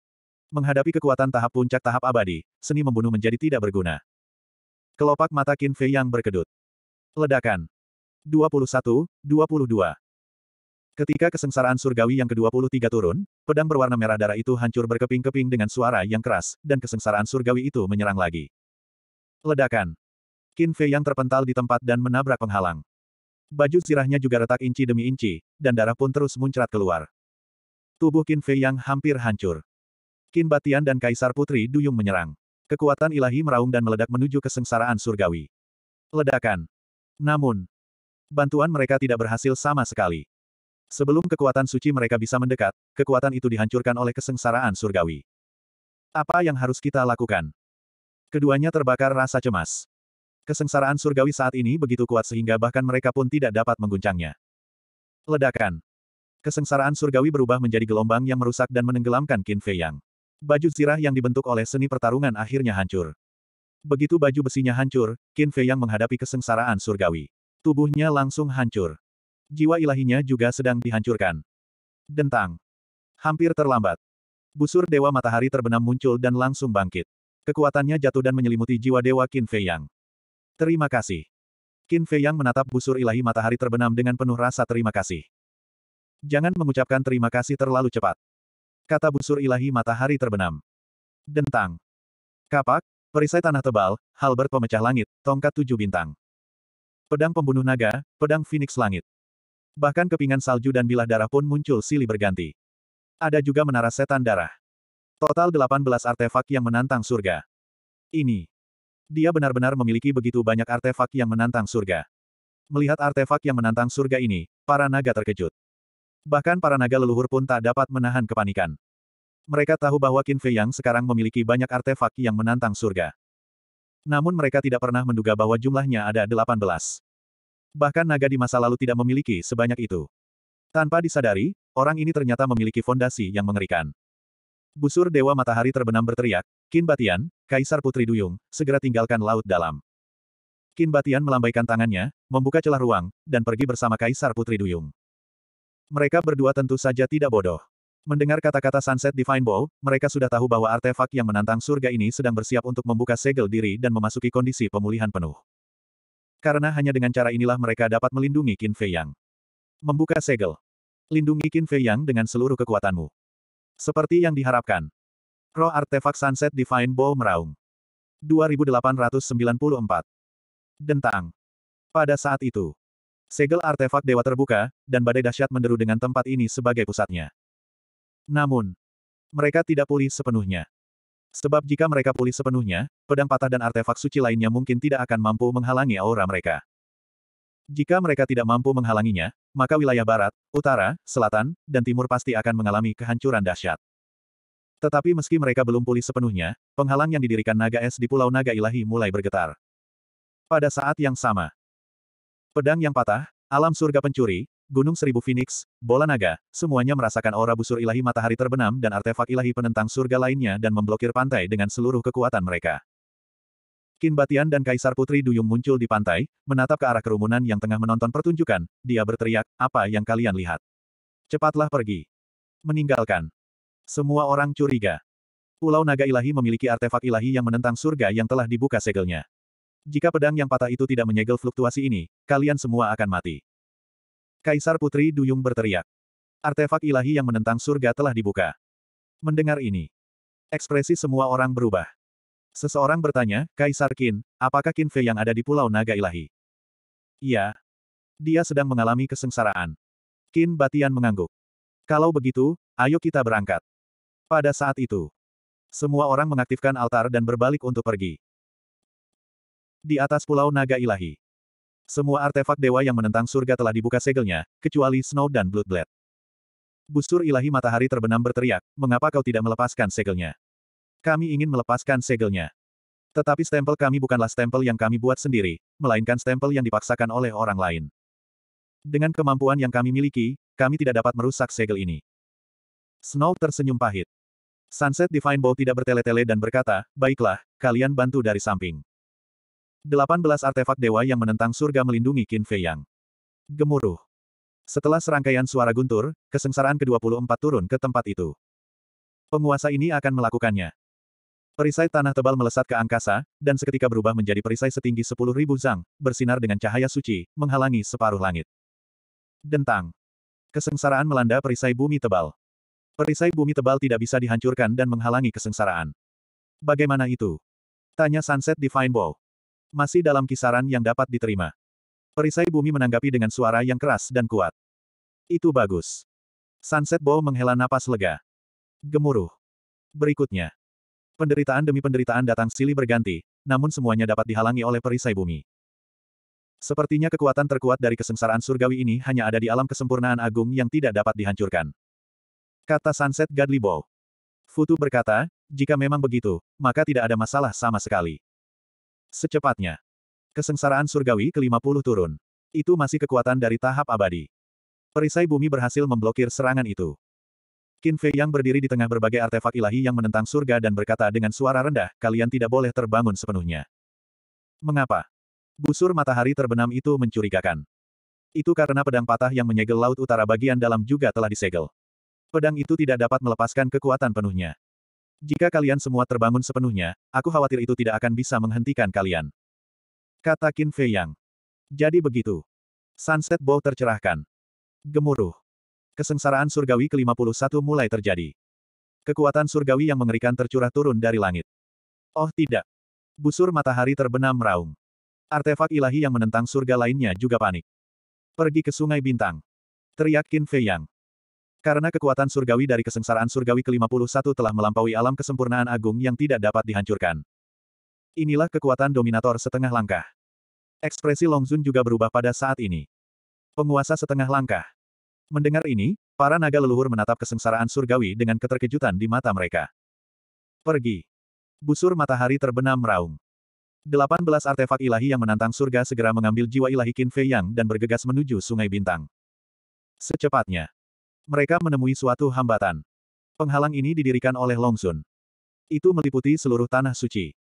Menghadapi kekuatan tahap puncak tahap abadi, seni membunuh menjadi tidak berguna. Kelopak mata Qin Fei yang berkedut. Ledakan. 21, 22. Ketika kesengsaraan surgawi yang ke-23 turun, pedang berwarna merah darah itu hancur berkeping-keping dengan suara yang keras, dan kesengsaraan surgawi itu menyerang lagi. Ledakan. Qin Fei yang terpental di tempat dan menabrak penghalang. Baju sirahnya juga retak inci demi inci, dan darah pun terus muncrat keluar. Tubuh Qin Fei yang hampir hancur. Qin Batian dan Kaisar Putri Duyung menyerang. Kekuatan ilahi meraung dan meledak menuju kesengsaraan surgawi. Ledakan. Namun, bantuan mereka tidak berhasil sama sekali. Sebelum kekuatan suci mereka bisa mendekat, kekuatan itu dihancurkan oleh kesengsaraan surgawi. Apa yang harus kita lakukan? Keduanya terbakar rasa cemas. Kesengsaraan surgawi saat ini begitu kuat sehingga bahkan mereka pun tidak dapat mengguncangnya. Ledakan. Kesengsaraan surgawi berubah menjadi gelombang yang merusak dan menenggelamkan Qin Fei Yang. Baju zirah yang dibentuk oleh seni pertarungan akhirnya hancur. Begitu baju besinya hancur, Qin Fei yang menghadapi kesengsaraan surgawi. Tubuhnya langsung hancur. Jiwa ilahinya juga sedang dihancurkan. Dentang. Hampir terlambat. Busur Dewa Matahari terbenam muncul dan langsung bangkit. Kekuatannya jatuh dan menyelimuti jiwa Dewa Qin Fei Yang. Terima kasih. Qin Fei Yang menatap busur ilahi matahari terbenam dengan penuh rasa terima kasih. Jangan mengucapkan terima kasih terlalu cepat. Kata busur ilahi matahari terbenam. Dentang. Kapak, Perisai tanah tebal, halberd pemecah langit, tongkat tujuh bintang. Pedang pembunuh naga, pedang Phoenix langit. Bahkan kepingan salju dan bilah darah pun muncul silih berganti. Ada juga menara setan darah. Total 18 artefak yang menantang surga. Ini. Dia benar-benar memiliki begitu banyak artefak yang menantang surga. Melihat artefak yang menantang surga ini, para naga terkejut. Bahkan para naga leluhur pun tak dapat menahan kepanikan. Mereka tahu bahwa Qin Fei yang sekarang memiliki banyak artefak yang menantang surga. Namun mereka tidak pernah menduga bahwa jumlahnya ada 18. Bahkan naga di masa lalu tidak memiliki sebanyak itu. Tanpa disadari, orang ini ternyata memiliki fondasi yang mengerikan. Busur Dewa Matahari terbenam berteriak, Qin Batian, Kaisar Putri Duyung, segera tinggalkan Laut Dalam. Qin Batian melambaikan tangannya, membuka celah ruang, dan pergi bersama Kaisar Putri Duyung. Mereka berdua tentu saja tidak bodoh. Mendengar kata-kata Sunset Divine Bow, mereka sudah tahu bahwa artefak yang menantang surga ini sedang bersiap untuk membuka segel diri dan memasuki kondisi pemulihan penuh. Karena hanya dengan cara inilah mereka dapat melindungi Qin Fei Yang. Membuka segel. Lindungi Qin Fei Yang dengan seluruh kekuatanmu. Seperti yang diharapkan. Roh artefak Sunset Divine Bow meraung. 2894. Dentang. Pada saat itu, segel artefak dewa terbuka, dan badai dahsyat menderu dengan tempat ini sebagai pusatnya. Namun, mereka tidak pulih sepenuhnya. Sebab jika mereka pulih sepenuhnya, pedang patah dan artefak suci lainnya mungkin tidak akan mampu menghalangi aura mereka. Jika mereka tidak mampu menghalanginya, maka wilayah barat, utara, selatan, dan timur pasti akan mengalami kehancuran dahsyat. Tetapi meski mereka belum pulih sepenuhnya, penghalang yang didirikan naga es di Pulau Naga Ilahi mulai bergetar. Pada saat yang sama, pedang yang patah, alam surga pencuri, Gunung Seribu Phoenix, Bola Naga, semuanya merasakan aura busur ilahi matahari terbenam dan artefak ilahi penentang surga lainnya dan memblokir pantai dengan seluruh kekuatan mereka. Kinbatian Batian dan Kaisar Putri Duyung muncul di pantai, menatap ke arah kerumunan yang tengah menonton pertunjukan, dia berteriak, apa yang kalian lihat? Cepatlah pergi. Meninggalkan. Semua orang curiga. Pulau Naga Ilahi memiliki artefak ilahi yang menentang surga yang telah dibuka segelnya. Jika pedang yang patah itu tidak menyegel fluktuasi ini, kalian semua akan mati. Kaisar Putri Duyung berteriak. Artefak ilahi yang menentang surga telah dibuka. Mendengar ini, ekspresi semua orang berubah. Seseorang bertanya, Kaisar Qin, apakah Qin Fei yang ada di Pulau Naga Ilahi? Iya. Dia sedang mengalami kesengsaraan. Qin Batian mengangguk. Kalau begitu, ayo kita berangkat. Pada saat itu, semua orang mengaktifkan altar dan berbalik untuk pergi. Di atas Pulau Naga Ilahi, semua artefak dewa yang menentang surga telah dibuka segelnya, kecuali Snow dan Bloodblade. Busur ilahi matahari terbenam berteriak, mengapa kau tidak melepaskan segelnya? Kami ingin melepaskan segelnya. Tetapi stempel kami bukanlah stempel yang kami buat sendiri, melainkan stempel yang dipaksakan oleh orang lain. Dengan kemampuan yang kami miliki, kami tidak dapat merusak segel ini. Snow tersenyum pahit. Sunset Divine Bow tidak bertele-tele dan berkata, baiklah, kalian bantu dari samping. 18 artefak dewa yang menentang surga melindungi Qin Fei Yang. Gemuruh. Setelah serangkaian suara guntur, kesengsaraan ke-24 turun ke tempat itu. Penguasa ini akan melakukannya. Perisai tanah tebal melesat ke angkasa, dan seketika berubah menjadi perisai setinggi 10.000 zang, bersinar dengan cahaya suci, menghalangi separuh langit. Dentang. Kesengsaraan melanda perisai bumi tebal. Perisai bumi tebal tidak bisa dihancurkan dan menghalangi kesengsaraan. Bagaimana itu? Tanya Sunset Divine Bow. Masih dalam kisaran yang dapat diterima. Perisai bumi menanggapi dengan suara yang keras dan kuat. Itu bagus. Sunset Bow menghela napas lega. Gemuruh. Berikutnya. Penderitaan demi penderitaan datang silih berganti, namun semuanya dapat dihalangi oleh perisai bumi. Sepertinya kekuatan terkuat dari kesengsaraan surgawi ini hanya ada di alam kesempurnaan agung yang tidak dapat dihancurkan. Kata Sunset Godly Bow. Futu berkata, jika memang begitu, maka tidak ada masalah sama sekali. Secepatnya. Kesengsaraan surgawi ke-50 turun. Itu masih kekuatan dari tahap abadi. Perisai bumi berhasil memblokir serangan itu. Qin Fei yang berdiri di tengah berbagai artefak ilahi yang menentang surga dan berkata dengan suara rendah, kalian tidak boleh terbangun sepenuhnya. Mengapa? Busur matahari terbenam itu mencurigakan. Itu karena pedang patah yang menyegel laut utara bagian dalam juga telah disegel. Pedang itu tidak dapat melepaskan kekuatan penuhnya. Jika kalian semua terbangun sepenuhnya, aku khawatir itu tidak akan bisa menghentikan kalian. Kata Qin Fei Yang. Jadi begitu. Sunset Bow tercerahkan. Gemuruh. Kesengsaraan surgawi ke-51 mulai terjadi. Kekuatan surgawi yang mengerikan tercurah turun dari langit. Oh tidak. Busur matahari terbenam meraung. Artefak ilahi yang menentang surga lainnya juga panik. Pergi ke Sungai Bintang. Teriak Qin Fei Yang. Karena kekuatan surgawi dari kesengsaraan surgawi ke-51 telah melampaui alam kesempurnaan agung yang tidak dapat dihancurkan. Inilah kekuatan dominator setengah langkah. Ekspresi Longzun juga berubah pada saat ini. Penguasa setengah langkah. Mendengar ini, para naga leluhur menatap kesengsaraan surgawi dengan keterkejutan di mata mereka. Pergi. Busur matahari terbenam meraung. 18 artefak ilahi yang menantang surga segera mengambil jiwa ilahi Qin Fei Yang dan bergegas menuju Sungai Bintang. Secepatnya. Mereka menemui suatu hambatan. Penghalang ini didirikan oleh Longsun. Itu meliputi seluruh tanah suci.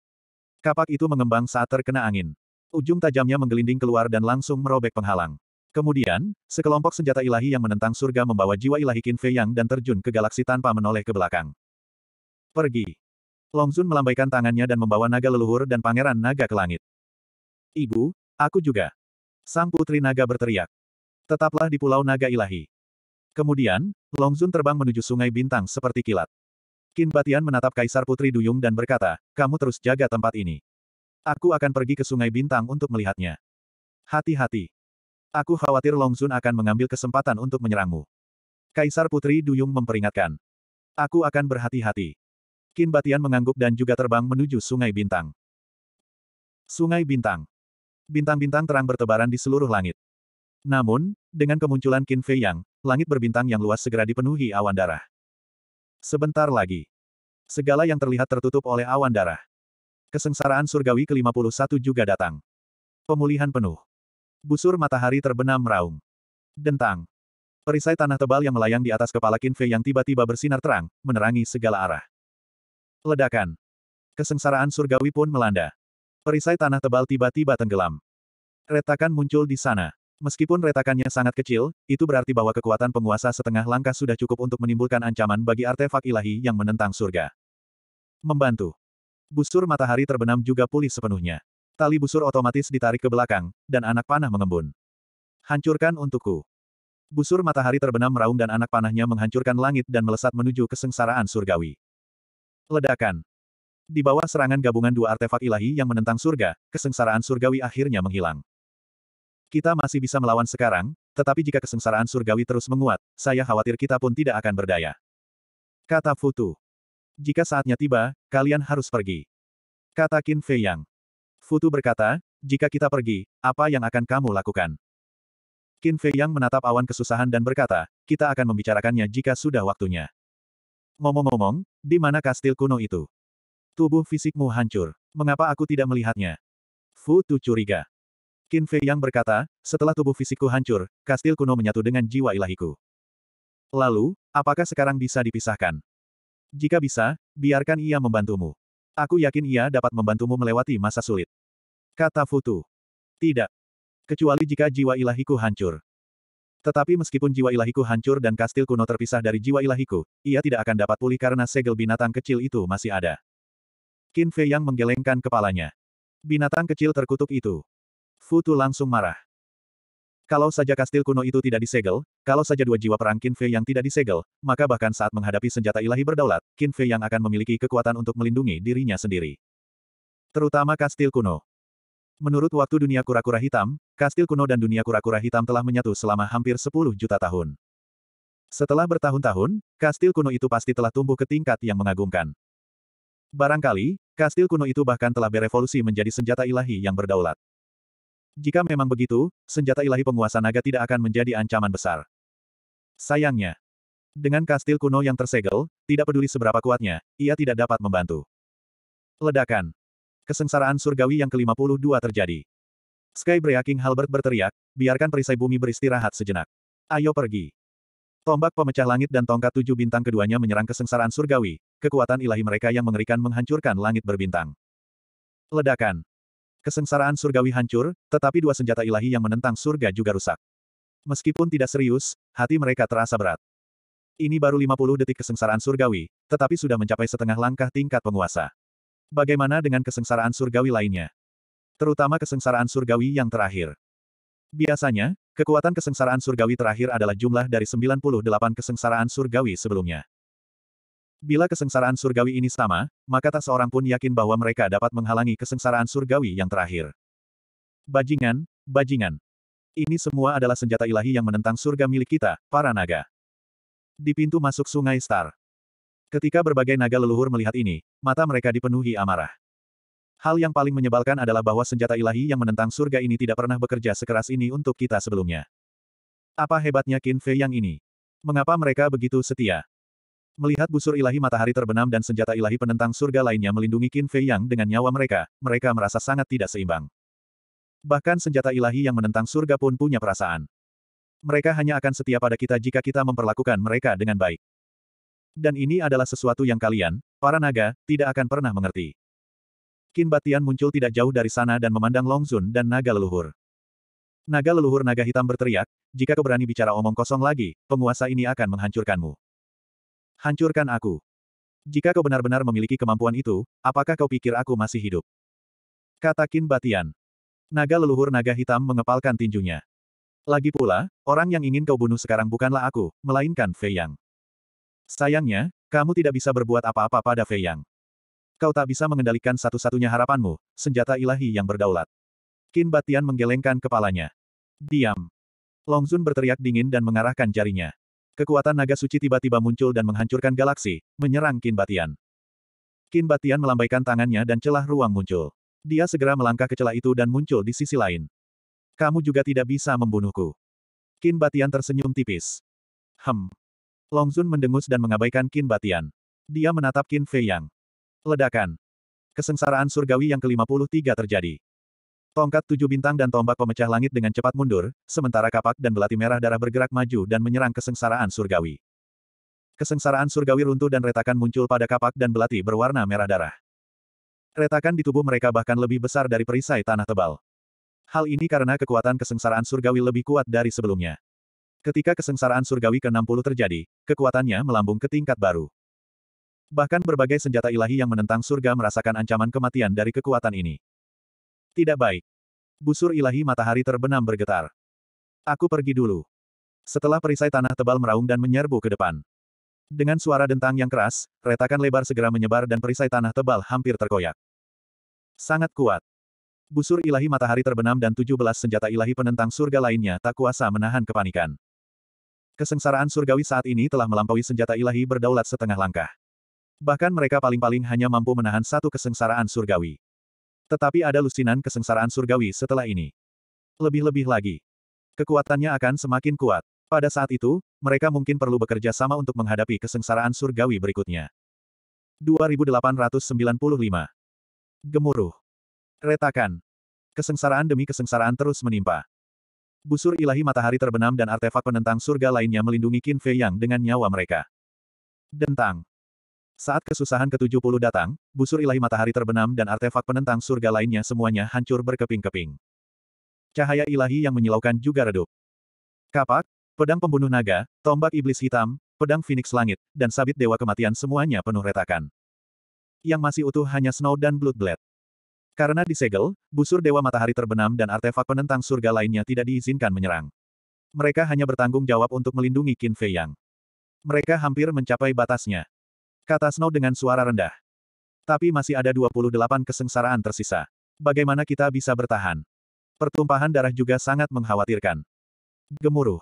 Kapak itu mengembang saat terkena angin. Ujung tajamnya menggelinding keluar dan langsung merobek penghalang. Kemudian, sekelompok senjata ilahi yang menentang surga membawa jiwa ilahi Qin Fei Yang dan terjun ke galaksi tanpa menoleh ke belakang. Pergi. Longsun melambaikan tangannya dan membawa naga leluhur dan pangeran naga ke langit. Ibu, aku juga. Sang putri naga berteriak. Tetaplah di pulau naga ilahi. Kemudian, Longzun terbang menuju sungai bintang seperti kilat. Qin Batian menatap Kaisar Putri Duyung dan berkata, kamu terus jaga tempat ini. Aku akan pergi ke sungai bintang untuk melihatnya. Hati-hati. Aku khawatir Longzun akan mengambil kesempatan untuk menyerangmu. Kaisar Putri Duyung memperingatkan. Aku akan berhati-hati. Qin Batian mengangguk dan juga terbang menuju sungai bintang. Sungai bintang. Bintang-bintang terang bertebaran di seluruh langit. Namun, dengan kemunculan Qin Fei Yang, langit berbintang yang luas segera dipenuhi awan darah. Sebentar lagi. Segala yang terlihat tertutup oleh awan darah. Kesengsaraan surgawi ke-51 juga datang. Pemulihan penuh. Busur matahari terbenam meraung. Dentang. Perisai tanah tebal yang melayang di atas kepala Qin Fei yang tiba-tiba bersinar terang, menerangi segala arah. Ledakan. Kesengsaraan surgawi pun melanda. Perisai tanah tebal tiba-tiba tenggelam. Retakan muncul di sana. Meskipun retakannya sangat kecil, itu berarti bahwa kekuatan penguasa setengah langkah sudah cukup untuk menimbulkan ancaman bagi artefak ilahi yang menentang surga. Membantu. Busur matahari terbenam juga pulih sepenuhnya. Tali busur otomatis ditarik ke belakang, dan anak panah mengembun. Hancurkan untukku. Busur matahari terbenam meraung dan anak panahnya menghancurkan langit dan melesat menuju kesengsaraan surgawi. Ledakan. Di bawah serangan gabungan dua artefak ilahi yang menentang surga, kesengsaraan surgawi akhirnya menghilang. Kita masih bisa melawan sekarang, tetapi jika kesengsaraan surgawi terus menguat, saya khawatir kita pun tidak akan berdaya. Kata Futu. Jika saatnya tiba, kalian harus pergi. Kata Qin Fei Yang. Futu berkata, jika kita pergi, apa yang akan kamu lakukan? Qin Fei Yang menatap awan kesusahan dan berkata, kita akan membicarakannya jika sudah waktunya. Ngomong-ngomong, di mana kastil kuno itu? Tubuh fisikmu hancur. Mengapa aku tidak melihatnya? Futu curiga. Qin Fei Yang berkata, setelah tubuh fisikku hancur, kastil kuno menyatu dengan jiwa ilahiku. Lalu, apakah sekarang bisa dipisahkan? Jika bisa, biarkan ia membantumu. Aku yakin ia dapat membantumu melewati masa sulit. Kata Futu. Tidak. Kecuali jika jiwa ilahiku hancur. Tetapi meskipun jiwa ilahiku hancur dan kastil kuno terpisah dari jiwa ilahiku, ia tidak akan dapat pulih karena segel binatang kecil itu masih ada. Qin Fei Yang menggelengkan kepalanya. Binatang kecil terkutuk itu. Futu langsung marah. Kalau saja kastil kuno itu tidak disegel, kalau saja dua jiwa perang Qin Fei yang tidak disegel, maka bahkan saat menghadapi senjata ilahi berdaulat, Qin Fei yang akan memiliki kekuatan untuk melindungi dirinya sendiri. Terutama kastil kuno. Menurut waktu dunia kura-kura hitam, kastil kuno dan dunia kura-kura hitam telah menyatu selama hampir 10 juta tahun. Setelah bertahun-tahun, kastil kuno itu pasti telah tumbuh ke tingkat yang mengagumkan. Barangkali, kastil kuno itu bahkan telah berevolusi menjadi senjata ilahi yang berdaulat. Jika memang begitu, senjata ilahi penguasa naga tidak akan menjadi ancaman besar. Sayangnya, dengan kastil kuno yang tersegel, tidak peduli seberapa kuatnya, ia tidak dapat membantu. Ledakan. Kesengsaraan surgawi yang ke-52 terjadi. Sky Breaking Halbert berteriak, biarkan perisai bumi beristirahat sejenak. Ayo pergi. Tombak pemecah langit dan tongkat tujuh bintang keduanya menyerang kesengsaraan surgawi, kekuatan ilahi mereka yang mengerikan menghancurkan langit berbintang. Ledakan. Kesengsaraan surgawi hancur, tetapi dua senjata ilahi yang menentang surga juga rusak. Meskipun tidak serius, hati mereka terasa berat. Ini baru 50 detik kesengsaraan surgawi, tetapi sudah mencapai setengah langkah tingkat penguasa. Bagaimana dengan kesengsaraan surgawi lainnya? Terutama kesengsaraan surgawi yang terakhir. Biasanya, kekuatan kesengsaraan surgawi terakhir adalah jumlah dari 98 kesengsaraan surgawi sebelumnya. Bila kesengsaraan surgawi ini sama, maka tak seorang pun yakin bahwa mereka dapat menghalangi kesengsaraan surgawi yang terakhir. Bajingan, bajingan. Ini semua adalah senjata ilahi yang menentang surga milik kita, para naga. Di pintu masuk sungai Star. Ketika berbagai naga leluhur melihat ini, mata mereka dipenuhi amarah. Hal yang paling menyebalkan adalah bahwa senjata ilahi yang menentang surga ini tidak pernah bekerja sekeras ini untuk kita sebelumnya. Apa hebatnya Qin Fei yang ini? Mengapa mereka begitu setia? Melihat busur ilahi matahari terbenam dan senjata ilahi penentang surga lainnya melindungi Qin Fei Yang dengan nyawa mereka, mereka merasa sangat tidak seimbang. Bahkan senjata ilahi yang menentang surga pun punya perasaan. Mereka hanya akan setia pada kita jika kita memperlakukan mereka dengan baik. Dan ini adalah sesuatu yang kalian, para naga, tidak akan pernah mengerti. Qin Batian muncul tidak jauh dari sana dan memandang Long Zun dan naga leluhur. Naga leluhur naga hitam berteriak, jika kau berani bicara omong kosong lagi, penguasa ini akan menghancurkanmu. Hancurkan aku. Jika kau benar-benar memiliki kemampuan itu, apakah kau pikir aku masih hidup? Kata Qin Batian. Naga leluhur naga hitam mengepalkan tinjunya. Lagi pula, orang yang ingin kau bunuh sekarang bukanlah aku, melainkan Fei Yang. Sayangnya, kamu tidak bisa berbuat apa-apa pada Fei Yang. Kau tak bisa mengendalikan satu-satunya harapanmu, senjata ilahi yang berdaulat. Kin Batian menggelengkan kepalanya. Diam. Longzun berteriak dingin dan mengarahkan jarinya. Kekuatan naga suci tiba-tiba muncul dan menghancurkan galaksi, menyerang Qin Batian. Qin Batian melambaikan tangannya dan celah ruang muncul. Dia segera melangkah ke celah itu dan muncul di sisi lain. Kamu juga tidak bisa membunuhku. Qin Batian tersenyum tipis. Hem. Zun mendengus dan mengabaikan Qin Batian. Dia menatap Qin Fei Yang. Ledakan. Kesengsaraan surgawi yang ke-53 terjadi. Tongkat tujuh bintang dan tombak pemecah langit dengan cepat mundur, sementara kapak dan belati merah darah bergerak maju dan menyerang kesengsaraan surgawi. Kesengsaraan surgawi runtuh dan retakan muncul pada kapak dan belati berwarna merah darah. Retakan di tubuh mereka bahkan lebih besar dari perisai tanah tebal. Hal ini karena kekuatan kesengsaraan surgawi lebih kuat dari sebelumnya. Ketika kesengsaraan surgawi ke-60 terjadi, kekuatannya melambung ke tingkat baru. Bahkan berbagai senjata ilahi yang menentang surga merasakan ancaman kematian dari kekuatan ini. Tidak baik. Busur ilahi matahari terbenam bergetar. Aku pergi dulu. Setelah perisai tanah tebal meraung dan menyerbu ke depan. Dengan suara dentang yang keras, retakan lebar segera menyebar dan perisai tanah tebal hampir terkoyak. Sangat kuat. Busur ilahi matahari terbenam dan 17 senjata ilahi penentang surga lainnya tak kuasa menahan kepanikan. Kesengsaraan surgawi saat ini telah melampaui senjata ilahi berdaulat setengah langkah. Bahkan mereka paling-paling hanya mampu menahan satu kesengsaraan surgawi. Tetapi ada lusinan kesengsaraan surgawi setelah ini. Lebih-lebih lagi. Kekuatannya akan semakin kuat. Pada saat itu, mereka mungkin perlu bekerja sama untuk menghadapi kesengsaraan surgawi berikutnya. 2895. Gemuruh. Retakan. Kesengsaraan demi kesengsaraan terus menimpa. Busur ilahi matahari terbenam dan artefak penentang surga lainnya melindungi Qin Fei Yang dengan nyawa mereka. Dentang. Saat kesusahan ke-70 datang, busur ilahi matahari terbenam dan artefak penentang surga lainnya semuanya hancur berkeping-keping. Cahaya ilahi yang menyilaukan juga redup. Kapak, pedang pembunuh naga, tombak iblis hitam, pedang Phoenix langit, dan sabit dewa kematian semuanya penuh retakan. Yang masih utuh hanya Snow dan Bloodblade. Karena disegel, busur dewa matahari terbenam dan artefak penentang surga lainnya tidak diizinkan menyerang. Mereka hanya bertanggung jawab untuk melindungi Qin Fei Yang. Mereka hampir mencapai batasnya. Kata Snow dengan suara rendah. Tapi masih ada 28 kesengsaraan tersisa. Bagaimana kita bisa bertahan? Pertumpahan darah juga sangat mengkhawatirkan. Gemuruh.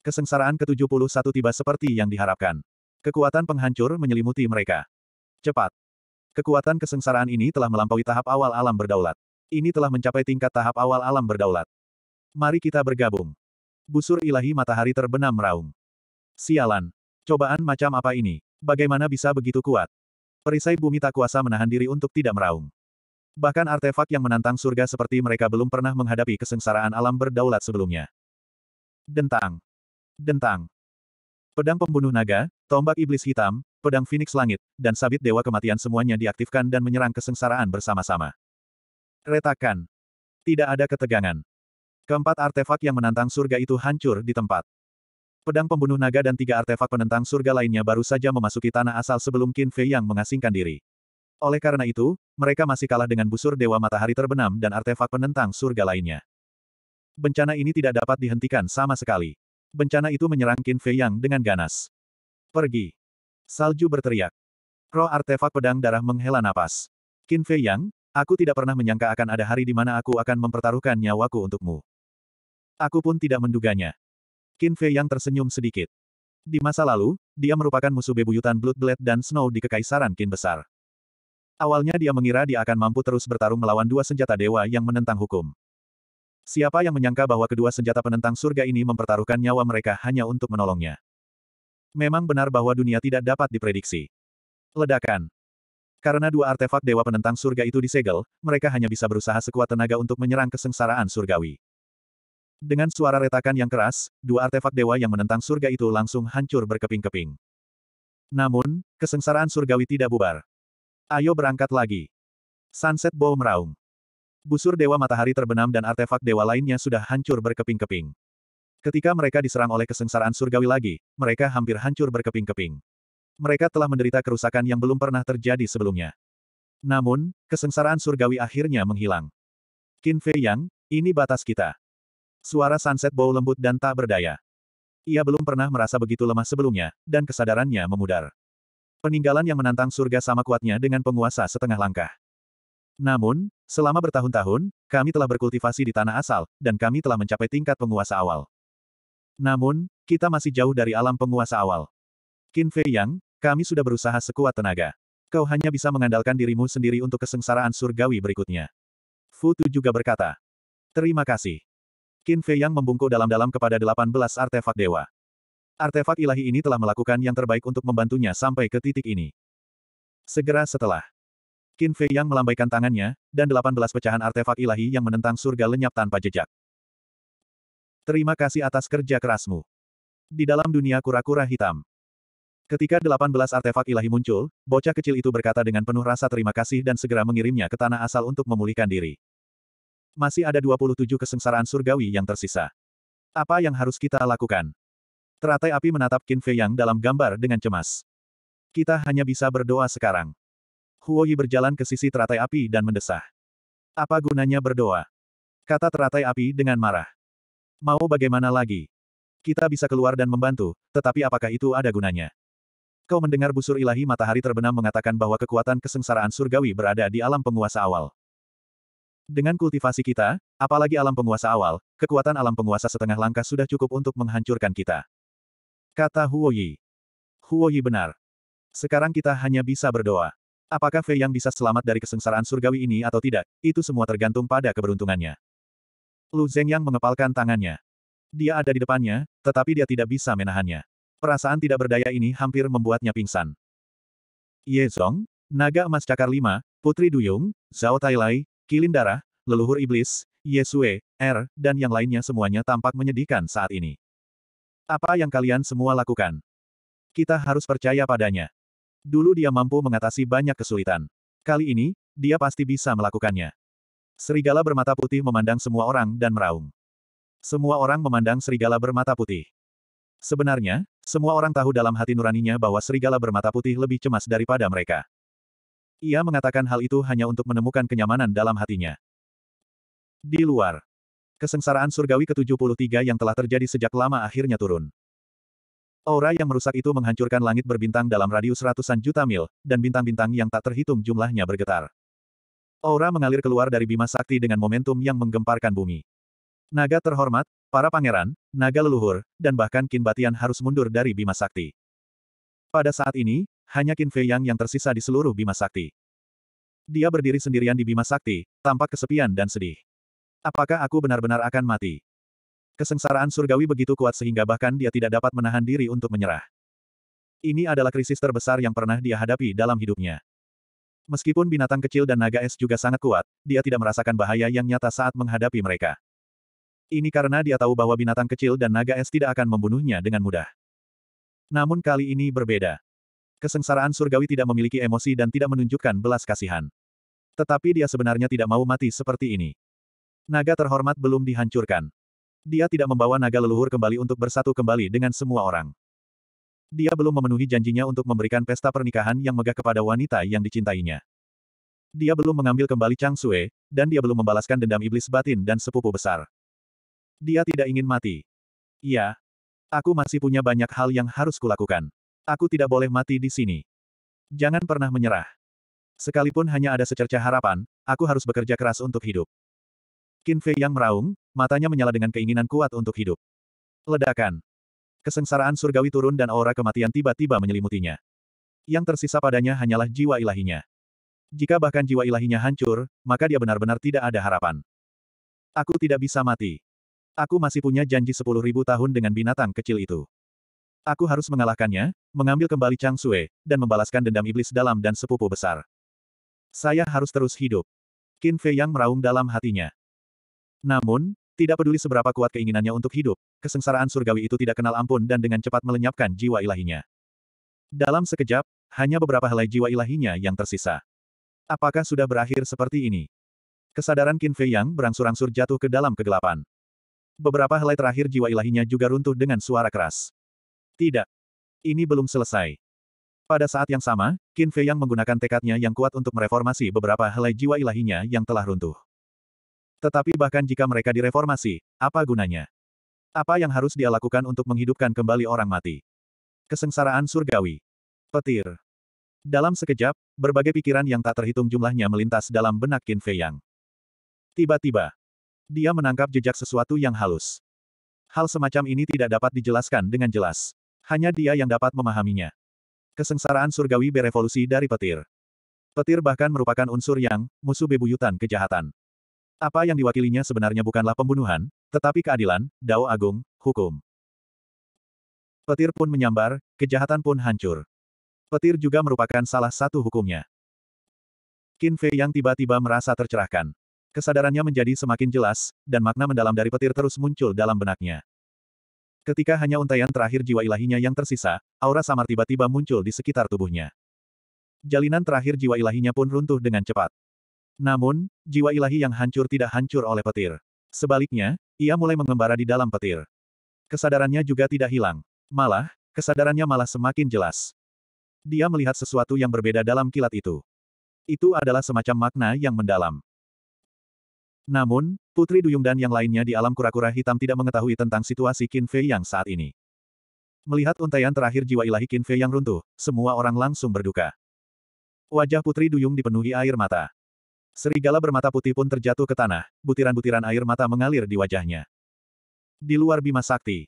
Kesengsaraan ke-71 tiba seperti yang diharapkan. Kekuatan penghancur menyelimuti mereka. Cepat. Kekuatan kesengsaraan ini telah melampaui tahap awal alam berdaulat. Ini telah mencapai tingkat tahap awal alam berdaulat. Mari kita bergabung. Busur ilahi matahari terbenam meraung. Sialan. Cobaan macam apa ini? Bagaimana bisa begitu kuat? Perisai bumi tak kuasa menahan diri untuk tidak meraung. Bahkan artefak yang menantang surga seperti mereka belum pernah menghadapi kesengsaraan alam berdaulat sebelumnya. Dentang. Dentang. Pedang pembunuh naga, tombak iblis hitam, pedang Phoenix langit, dan sabit dewa kematian semuanya diaktifkan dan menyerang kesengsaraan bersama-sama. Retakan. Tidak ada ketegangan. Keempat artefak yang menantang surga itu hancur di tempat. Pedang pembunuh naga dan tiga artefak penentang surga lainnya baru saja memasuki tanah asal sebelum Qin Fei yang mengasingkan diri. Oleh karena itu, mereka masih kalah dengan busur Dewa Matahari Terbenam dan artefak penentang surga lainnya. Bencana ini tidak dapat dihentikan sama sekali. Bencana itu menyerang Qin Fei Yang dengan ganas. Pergi. Salju berteriak. Roh artefak pedang darah menghela napas. Qin Fei Yang, aku tidak pernah menyangka akan ada hari di mana aku akan mempertaruhkan nyawaku untukmu. Aku pun tidak menduganya. Qin Fei yang tersenyum sedikit. Di masa lalu, dia merupakan musuh bebuyutan Blood Blade dan Snow di Kekaisaran Qin Besar. Awalnya dia mengira dia akan mampu terus bertarung melawan dua senjata dewa yang menentang hukum. Siapa yang menyangka bahwa kedua senjata penentang surga ini mempertaruhkan nyawa mereka hanya untuk menolongnya. Memang benar bahwa dunia tidak dapat diprediksi. Ledakan. Karena dua artefak dewa penentang surga itu disegel, mereka hanya bisa berusaha sekuat tenaga untuk menyerang kesengsaraan surgawi. Dengan suara retakan yang keras, dua artefak dewa yang menentang surga itu langsung hancur berkeping-keping. Namun, kesengsaraan surgawi tidak bubar. Ayo berangkat lagi. Sunset Bow meraung. Busur Dewa Matahari terbenam dan artefak dewa lainnya sudah hancur berkeping-keping. Ketika mereka diserang oleh kesengsaraan surgawi lagi, mereka hampir hancur berkeping-keping. Mereka telah menderita kerusakan yang belum pernah terjadi sebelumnya. Namun, kesengsaraan surgawi akhirnya menghilang. Qin Fei Yang, ini batas kita. Suara Sunset Bow lembut dan tak berdaya. Ia belum pernah merasa begitu lemah sebelumnya, dan kesadarannya memudar. Peninggalan yang menantang surga sama kuatnya dengan penguasa setengah langkah. Namun, selama bertahun-tahun, kami telah berkultivasi di tanah asal, dan kami telah mencapai tingkat penguasa awal. Namun, kita masih jauh dari alam penguasa awal. Qin Fei Yang, kami sudah berusaha sekuat tenaga. Kau hanya bisa mengandalkan dirimu sendiri untuk kesengsaraan surgawi berikutnya. Fu Tu juga berkata, Terima kasih. Qin Fei Yang membungkuk dalam-dalam kepada 18 artefak dewa. Artefak ilahi ini telah melakukan yang terbaik untuk membantunya sampai ke titik ini. Segera setelah, Qin Fei Yang melambaikan tangannya, dan 18 pecahan artefak ilahi yang menentang surga lenyap tanpa jejak. Terima kasih atas kerja kerasmu. Di dalam dunia kura-kura hitam. Ketika 18 artefak ilahi muncul, bocah kecil itu berkata dengan penuh rasa terima kasih dan segera mengirimnya ke tanah asal untuk memulihkan diri. Masih ada 27 kesengsaraan surgawi yang tersisa. Apa yang harus kita lakukan? Teratai api menatap Qin Fei Yang dalam gambar dengan cemas. Kita hanya bisa berdoa sekarang. Huo Yi berjalan ke sisi teratai api dan mendesah. Apa gunanya berdoa? Kata teratai api dengan marah. Mau bagaimana lagi? Kita bisa keluar dan membantu, tetapi apakah itu ada gunanya? Kau mendengar busur ilahi matahari terbenam mengatakan bahwa kekuatan kesengsaraan surgawi berada di alam penguasa awal. Dengan kultivasi kita, apalagi alam penguasa awal, kekuatan alam penguasa setengah langkah sudah cukup untuk menghancurkan kita. Kata Huo Yi. Huo Yi benar. Sekarang kita hanya bisa berdoa. Apakah Fei yang bisa selamat dari kesengsaraan surgawi ini atau tidak, itu semua tergantung pada keberuntungannya. Lu Zeng yang mengepalkan tangannya. Dia ada di depannya, tetapi dia tidak bisa menahannya. Perasaan tidak berdaya ini hampir membuatnya pingsan. Ye Zong, naga emas cakar lima, putri Duyung, Zhao Tailai, Kilin darah, leluhur iblis, Yesue, Er, dan yang lainnya semuanya tampak menyedihkan saat ini. Apa yang kalian semua lakukan? Kita harus percaya padanya. Dulu dia mampu mengatasi banyak kesulitan. Kali ini, dia pasti bisa melakukannya. Serigala bermata putih memandang semua orang dan meraung. Semua orang memandang serigala bermata putih. Sebenarnya, semua orang tahu dalam hati nuraninya bahwa serigala bermata putih lebih cemas daripada mereka. Ia mengatakan hal itu hanya untuk menemukan kenyamanan dalam hatinya. Di luar, kesengsaraan surgawi ke-73 yang telah terjadi sejak lama akhirnya turun. Aura yang merusak itu menghancurkan langit berbintang dalam radius ratusan juta mil, dan bintang-bintang yang tak terhitung jumlahnya bergetar. Aura mengalir keluar dari Bima Sakti dengan momentum yang menggemparkan bumi. Naga terhormat, para pangeran, naga leluhur, dan bahkan kinbatian harus mundur dari Bima Sakti. Pada saat ini, hanya Qin Fei Yang yang tersisa di seluruh Bima Sakti. Dia berdiri sendirian di Bima Sakti, tampak kesepian dan sedih. Apakah aku benar-benar akan mati? Kesengsaraan surgawi begitu kuat sehingga bahkan dia tidak dapat menahan diri untuk menyerah. Ini adalah krisis terbesar yang pernah dia hadapi dalam hidupnya. Meskipun binatang kecil dan naga es juga sangat kuat, dia tidak merasakan bahaya yang nyata saat menghadapi mereka. Ini karena dia tahu bahwa binatang kecil dan naga es tidak akan membunuhnya dengan mudah. Namun kali ini berbeda. Kesengsaraan surgawi tidak memiliki emosi dan tidak menunjukkan belas kasihan. Tetapi dia sebenarnya tidak mau mati seperti ini. Naga terhormat belum dihancurkan. Dia tidak membawa naga leluhur kembali untuk bersatu kembali dengan semua orang. Dia belum memenuhi janjinya untuk memberikan pesta pernikahan yang megah kepada wanita yang dicintainya. Dia belum mengambil kembali Chang Sue, dan dia belum membalaskan dendam iblis batin dan sepupu besar. Dia tidak ingin mati. Iya. Aku masih punya banyak hal yang harus kulakukan. Aku tidak boleh mati di sini. Jangan pernah menyerah. Sekalipun hanya ada secerca harapan, aku harus bekerja keras untuk hidup. Qin Fei yang meraung, matanya menyala dengan keinginan kuat untuk hidup. Ledakan. Kesengsaraan surgawi turun dan aura kematian tiba-tiba menyelimutinya. Yang tersisa padanya hanyalah jiwa ilahinya. Jika bahkan jiwa ilahinya hancur, maka dia benar-benar tidak ada harapan. Aku tidak bisa mati. Aku masih punya janji sepuluh ribu tahun dengan binatang kecil itu. Aku harus mengalahkannya, mengambil kembali Chang Sue, dan membalaskan dendam iblis dalam dan sepupu besar. Saya harus terus hidup. Qin Fei yang meraung dalam hatinya. Namun, tidak peduli seberapa kuat keinginannya untuk hidup, kesengsaraan surgawi itu tidak kenal ampun dan dengan cepat melenyapkan jiwa ilahinya. Dalam sekejap, hanya beberapa helai jiwa ilahinya yang tersisa. Apakah sudah berakhir seperti ini? Kesadaran Qin Fei Yang berangsur-angsur jatuh ke dalam kegelapan. Beberapa helai terakhir jiwa ilahinya juga runtuh dengan suara keras. Tidak. Ini belum selesai. Pada saat yang sama, Qin Fei yang menggunakan tekadnya yang kuat untuk mereformasi beberapa helai jiwa ilahinya yang telah runtuh. Tetapi bahkan jika mereka direformasi, apa gunanya? Apa yang harus dia lakukan untuk menghidupkan kembali orang mati? Kesengsaraan surgawi. Petir. Dalam sekejap, berbagai pikiran yang tak terhitung jumlahnya melintas dalam benak Qin Fei Yang. Tiba-tiba, dia menangkap jejak sesuatu yang halus. Hal semacam ini tidak dapat dijelaskan dengan jelas. Hanya dia yang dapat memahaminya. Kesengsaraan surgawi berevolusi dari petir. Petir bahkan merupakan unsur yang musuh bebuyutan kejahatan. Apa yang diwakilinya sebenarnya bukanlah pembunuhan, tetapi keadilan, dao agung, hukum. Petir pun menyambar, kejahatan pun hancur. Petir juga merupakan salah satu hukumnya. Qin Fei yang tiba-tiba merasa tercerahkan. Kesadarannya menjadi semakin jelas, dan makna mendalam dari petir terus muncul dalam benaknya. Ketika hanya untayan terakhir jiwa ilahinya yang tersisa, aura samar tiba-tiba muncul di sekitar tubuhnya. Jalinan terakhir jiwa ilahinya pun runtuh dengan cepat. Namun, jiwa ilahi yang hancur tidak hancur oleh petir. Sebaliknya, ia mulai mengembara di dalam petir. Kesadarannya juga tidak hilang. Malah, kesadarannya malah semakin jelas. Dia melihat sesuatu yang berbeda dalam kilat itu. Itu adalah semacam makna yang mendalam. Namun, Putri Duyung dan yang lainnya di alam kura-kura hitam tidak mengetahui tentang situasi Qin Fei yang saat ini. Melihat untayan terakhir jiwa ilahi Qin Fei yang runtuh, semua orang langsung berduka. Wajah Putri Duyung dipenuhi air mata. Serigala bermata putih pun terjatuh ke tanah, butiran-butiran air mata mengalir di wajahnya. Di luar Bima Sakti,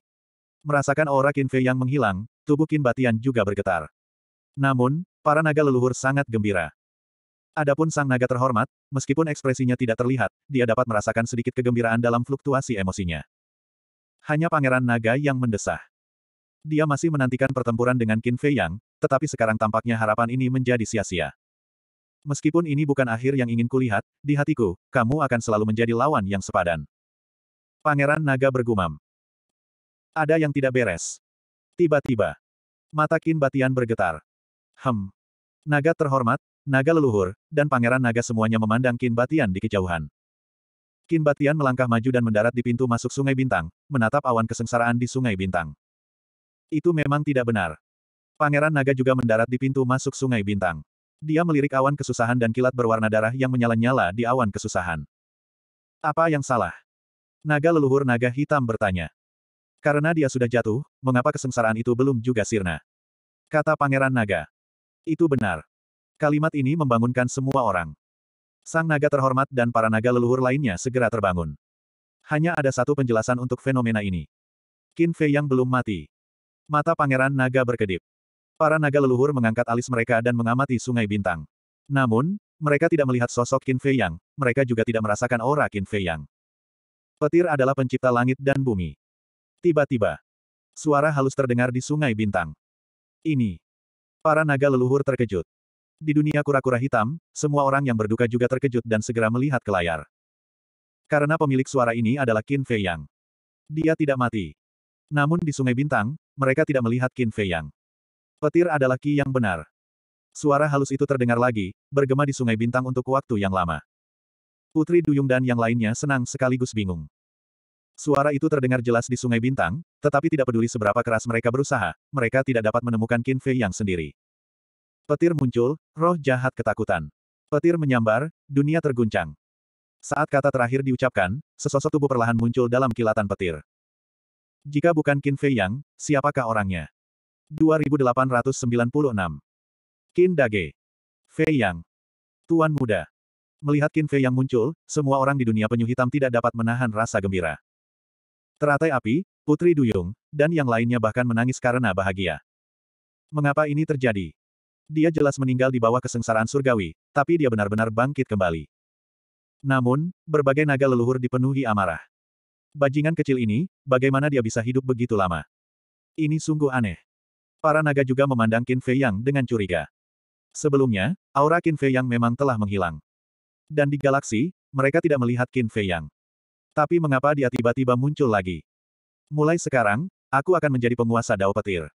merasakan aura Qin Fei yang menghilang, tubuh Qin Batian juga bergetar. Namun, para naga leluhur sangat gembira. Adapun sang naga terhormat, meskipun ekspresinya tidak terlihat, dia dapat merasakan sedikit kegembiraan dalam fluktuasi emosinya. Hanya pangeran naga yang mendesah. Dia masih menantikan pertempuran dengan Qin Fei Yang, tetapi sekarang tampaknya harapan ini menjadi sia-sia. Meskipun ini bukan akhir yang ingin kulihat, di hatiku, kamu akan selalu menjadi lawan yang sepadan. Pangeran naga bergumam. Ada yang tidak beres. Tiba-tiba. Mata Qin Batian bergetar. Hem. Naga terhormat, naga leluhur, dan pangeran naga semuanya memandang Kin Batian di kejauhan. Kin Batian melangkah maju dan mendarat di pintu masuk Sungai Bintang, menatap awan kesengsaraan di Sungai Bintang. Itu memang tidak benar. Pangeran naga juga mendarat di pintu masuk Sungai Bintang. Dia melirik awan kesusahan dan kilat berwarna darah yang menyala-nyala di awan kesusahan. Apa yang salah? Naga leluhur naga hitam bertanya. Karena dia sudah jatuh, mengapa kesengsaraan itu belum juga sirna? Kata Pangeran Naga. Itu benar. Kalimat ini membangunkan semua orang. Sang naga terhormat dan para naga leluhur lainnya segera terbangun. Hanya ada satu penjelasan untuk fenomena ini. Qin Fei yang belum mati. Mata pangeran naga berkedip. Para naga leluhur mengangkat alis mereka dan mengamati sungai bintang. Namun, mereka tidak melihat sosok Qin Fei Yang, mereka juga tidak merasakan aura Qin Fei Yang. Petir adalah pencipta langit dan bumi. Tiba-tiba, suara halus terdengar di sungai bintang. Ini. Para naga leluhur terkejut. Di dunia kura-kura hitam, semua orang yang berduka juga terkejut dan segera melihat ke layar. Karena pemilik suara ini adalah Qin Fei Yang. Dia tidak mati. Namun di Sungai Bintang, mereka tidak melihat Qin Fei Yang. Petir adalah Qi yang benar. Suara halus itu terdengar lagi, bergema di Sungai Bintang untuk waktu yang lama. Putri Duyung dan yang lainnya senang sekaligus bingung. Suara itu terdengar jelas di Sungai Bintang, tetapi tidak peduli seberapa keras mereka berusaha, mereka tidak dapat menemukan Qin Fei Yang sendiri. Petir muncul, roh jahat ketakutan. Petir menyambar, dunia terguncang. Saat kata terakhir diucapkan, sesosok tubuh perlahan muncul dalam kilatan petir. Jika bukan Qin Fei Yang, siapakah orangnya? 2896. Qin Dage. Fei Yang. Tuan muda. Melihat Qin Fei Yang muncul, semua orang di dunia penyu hitam tidak dapat menahan rasa gembira. Teratai api, Putri Duyung, dan yang lainnya bahkan menangis karena bahagia. Mengapa ini terjadi? Dia jelas meninggal di bawah kesengsaraan surgawi, tapi dia benar-benar bangkit kembali. Namun, berbagai naga leluhur dipenuhi amarah. Bajingan kecil ini, bagaimana dia bisa hidup begitu lama? Ini sungguh aneh. Para naga juga memandang Qin Fei Yang dengan curiga. Sebelumnya, aura Qin Fei Yang memang telah menghilang. Dan di galaksi, mereka tidak melihat Qin Fei Yang. Tapi mengapa dia tiba-tiba muncul lagi? Mulai sekarang, aku akan menjadi penguasa Dao Petir.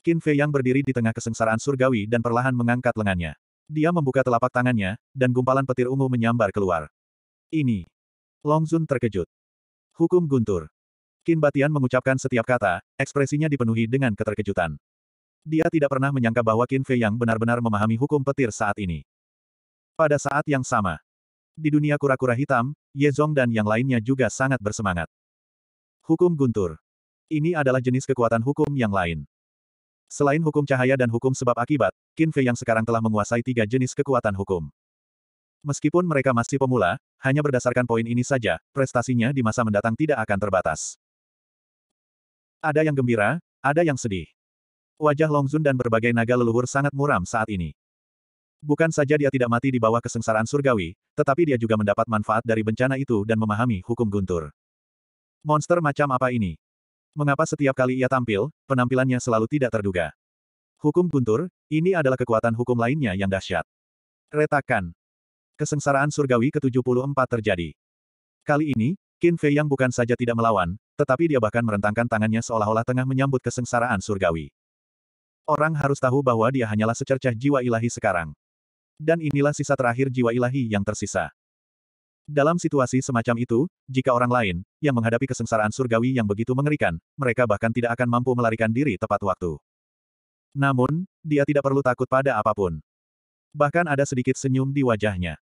Qin Fei yang berdiri di tengah kesengsaraan surgawi dan perlahan mengangkat lengannya. Dia membuka telapak tangannya, dan gumpalan petir ungu menyambar keluar. Ini. Long Zun terkejut. Hukum guntur. Qin Batian mengucapkan setiap kata, ekspresinya dipenuhi dengan keterkejutan. Dia tidak pernah menyangka bahwa Qin Fei yang benar-benar memahami hukum petir saat ini. Pada saat yang sama, di dunia kura-kura hitam, Ye Zong dan yang lainnya juga sangat bersemangat. Hukum guntur. Ini adalah jenis kekuatan hukum yang lain. Selain hukum cahaya dan hukum sebab akibat, Qin Fei yang sekarang telah menguasai tiga jenis kekuatan hukum. Meskipun mereka masih pemula, hanya berdasarkan poin ini saja, prestasinya di masa mendatang tidak akan terbatas. Ada yang gembira, ada yang sedih. Wajah Longzun dan berbagai naga leluhur sangat muram saat ini. Bukan saja dia tidak mati di bawah kesengsaraan surgawi, tetapi dia juga mendapat manfaat dari bencana itu dan memahami hukum guntur. Monster macam apa ini? Mengapa setiap kali ia tampil, penampilannya selalu tidak terduga? Hukum guntur, ini adalah kekuatan hukum lainnya yang dahsyat. Retakan. Kesengsaraan surgawi ke-74 terjadi. Kali ini, Qin Fei yang bukan saja tidak melawan, tetapi dia bahkan merentangkan tangannya seolah-olah tengah menyambut kesengsaraan surgawi. Orang harus tahu bahwa dia hanyalah secercah jiwa ilahi sekarang. Dan inilah sisa terakhir jiwa ilahi yang tersisa. Dalam situasi semacam itu, jika orang lain, yang menghadapi kesengsaraan surgawi yang begitu mengerikan, mereka bahkan tidak akan mampu melarikan diri tepat waktu. Namun, dia tidak perlu takut pada apapun. Bahkan ada sedikit senyum di wajahnya.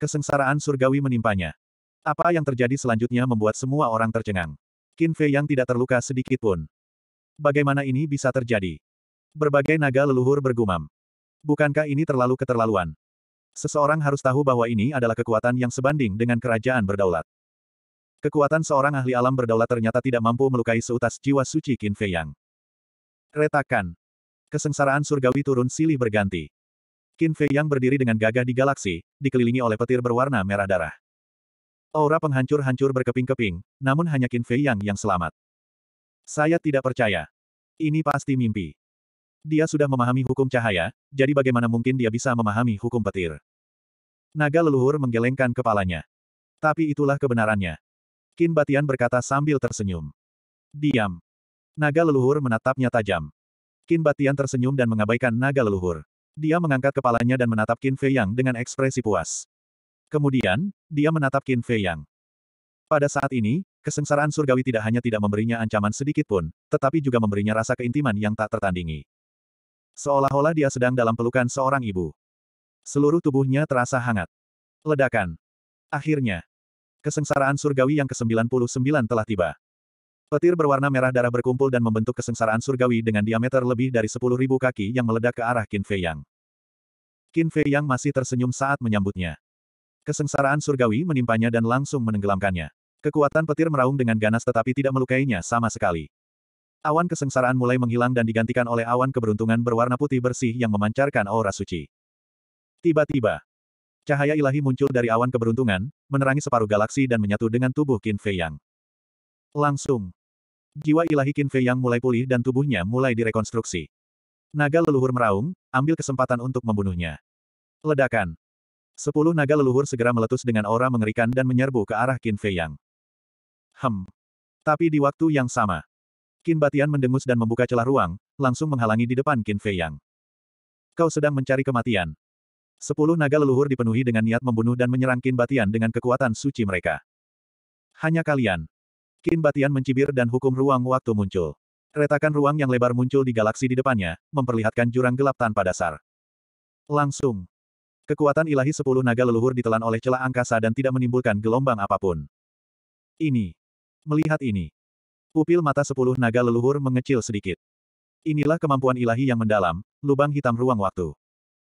Kesengsaraan surgawi menimpanya. Apa yang terjadi selanjutnya membuat semua orang tercengang. Qin Fei yang tidak terluka sedikit pun. Bagaimana ini bisa terjadi? Berbagai naga leluhur bergumam. Bukankah ini terlalu keterlaluan? Seseorang harus tahu bahwa ini adalah kekuatan yang sebanding dengan kerajaan berdaulat. Kekuatan seorang ahli alam berdaulat ternyata tidak mampu melukai seutas jiwa suci Qin Fei Yang. Retakan. Kesengsaraan surgawi turun silih berganti. Qin Fei Yang berdiri dengan gagah di galaksi, dikelilingi oleh petir berwarna merah darah. Aura penghancur-hancur berkeping-keping, namun hanya Qin Fei Yang yang selamat. Saya tidak percaya. Ini pasti mimpi. Dia sudah memahami hukum cahaya, jadi bagaimana mungkin dia bisa memahami hukum petir? Naga leluhur menggelengkan kepalanya. Tapi itulah kebenarannya. Kin Batian berkata sambil tersenyum. Diam. Naga leluhur menatapnya tajam. Kin Batian tersenyum dan mengabaikan naga leluhur. Dia mengangkat kepalanya dan menatap Kin Fei Yang dengan ekspresi puas. Kemudian, dia menatap Kin Fei Yang. Pada saat ini, kesengsaraan surgawi tidak hanya tidak memberinya ancaman sedikit pun, tetapi juga memberinya rasa keintiman yang tak tertandingi. Seolah-olah dia sedang dalam pelukan seorang ibu. Seluruh tubuhnya terasa hangat. Ledakan. Akhirnya. Kesengsaraan surgawi yang ke-99 telah tiba. Petir berwarna merah darah berkumpul dan membentuk kesengsaraan surgawi dengan diameter lebih dari 10.000 kaki yang meledak ke arah Qin Fei Yang. Qin Fei Yang masih tersenyum saat menyambutnya. Kesengsaraan surgawi menimpanya dan langsung menenggelamkannya. Kekuatan petir meraung dengan ganas tetapi tidak melukainya sama sekali. Awan kesengsaraan mulai menghilang dan digantikan oleh awan keberuntungan berwarna putih bersih yang memancarkan aura suci. Tiba-tiba, cahaya ilahi muncul dari awan keberuntungan, menerangi separuh galaksi dan menyatu dengan tubuh Qin Fei Yang. Langsung, jiwa ilahi Qin Fei Yang mulai pulih dan tubuhnya mulai direkonstruksi. Naga leluhur meraung, ambil kesempatan untuk membunuhnya. Ledakan. Sepuluh naga leluhur segera meletus dengan aura mengerikan dan menyerbu ke arah Qin Fei Yang. Hem. Tapi di waktu yang sama, Qin Batian mendengus dan membuka celah ruang, langsung menghalangi di depan Kin Fei Yang. Kau sedang mencari kematian. Sepuluh naga leluhur dipenuhi dengan niat membunuh dan menyerang Qin Batian dengan kekuatan suci mereka. Hanya kalian. Qin Batian mencibir dan hukum ruang waktu muncul. Retakan ruang yang lebar muncul di galaksi di depannya, memperlihatkan jurang gelap tanpa dasar. Langsung. Kekuatan ilahi sepuluh naga leluhur ditelan oleh celah angkasa dan tidak menimbulkan gelombang apapun. Ini. Melihat ini, Pupil mata sepuluh naga leluhur mengecil sedikit. Inilah kemampuan ilahi yang mendalam, lubang hitam ruang waktu.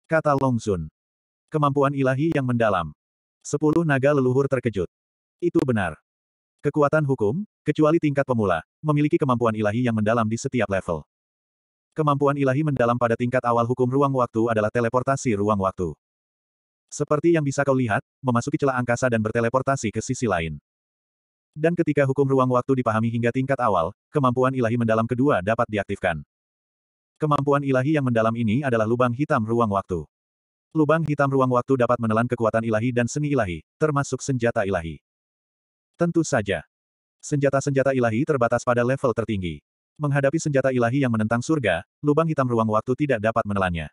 Kata Long Zun. Kemampuan ilahi yang mendalam. Sepuluh naga leluhur terkejut. Itu benar. Kekuatan hukum, kecuali tingkat pemula, memiliki kemampuan ilahi yang mendalam di setiap level. Kemampuan ilahi mendalam pada tingkat awal hukum ruang waktu adalah teleportasi ruang waktu. Seperti yang bisa kau lihat, memasuki celah angkasa dan berteleportasi ke sisi lain. Dan ketika hukum ruang waktu dipahami hingga tingkat awal, kemampuan ilahi mendalam kedua dapat diaktifkan. Kemampuan ilahi yang mendalam ini adalah lubang hitam ruang waktu. Lubang hitam ruang waktu dapat menelan kekuatan ilahi dan seni ilahi, termasuk senjata ilahi. Tentu saja. Senjata-senjata ilahi terbatas pada level tertinggi. Menghadapi senjata ilahi yang menentang surga, lubang hitam ruang waktu tidak dapat menelannya.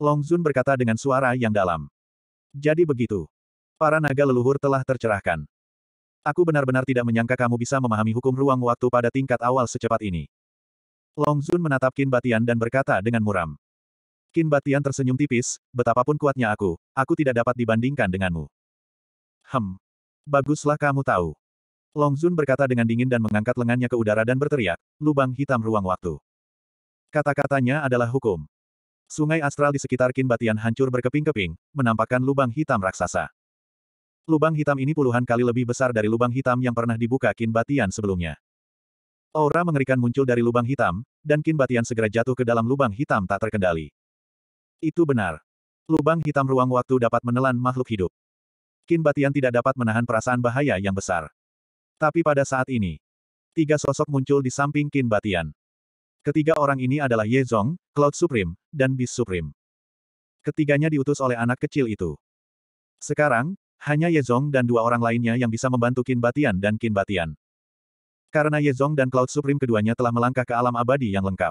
Long Zun berkata dengan suara yang dalam. Jadi begitu. Para naga leluhur telah tercerahkan. Aku benar-benar tidak menyangka kamu bisa memahami hukum ruang waktu pada tingkat awal secepat ini. Long Zun menatap Qin Batian dan berkata dengan muram. Qin Batian tersenyum tipis, betapapun kuatnya aku, aku tidak dapat dibandingkan denganmu. Hem. Baguslah kamu tahu. Long Zun berkata dengan dingin dan mengangkat lengannya ke udara dan berteriak, lubang hitam ruang waktu. Kata-katanya adalah hukum. Sungai astral di sekitar Qin Batian hancur berkeping-keping, menampakkan lubang hitam raksasa. Lubang hitam ini puluhan kali lebih besar dari lubang hitam yang pernah dibuka Kinbatian Batian sebelumnya. Aura mengerikan muncul dari lubang hitam, dan Kinbatian Batian segera jatuh ke dalam lubang hitam tak terkendali. Itu benar. Lubang hitam ruang waktu dapat menelan makhluk hidup. Kinbatian Batian tidak dapat menahan perasaan bahaya yang besar. Tapi pada saat ini, tiga sosok muncul di samping Kinbatian. Batian. Ketiga orang ini adalah Ye Zong, Cloud Supreme, dan Beast Supreme. Ketiganya diutus oleh anak kecil itu. Sekarang, hanya Yezong dan dua orang lainnya yang bisa membantu Qin Batian dan Qin Batian. Karena Yezong dan Cloud Supreme keduanya telah melangkah ke alam abadi yang lengkap.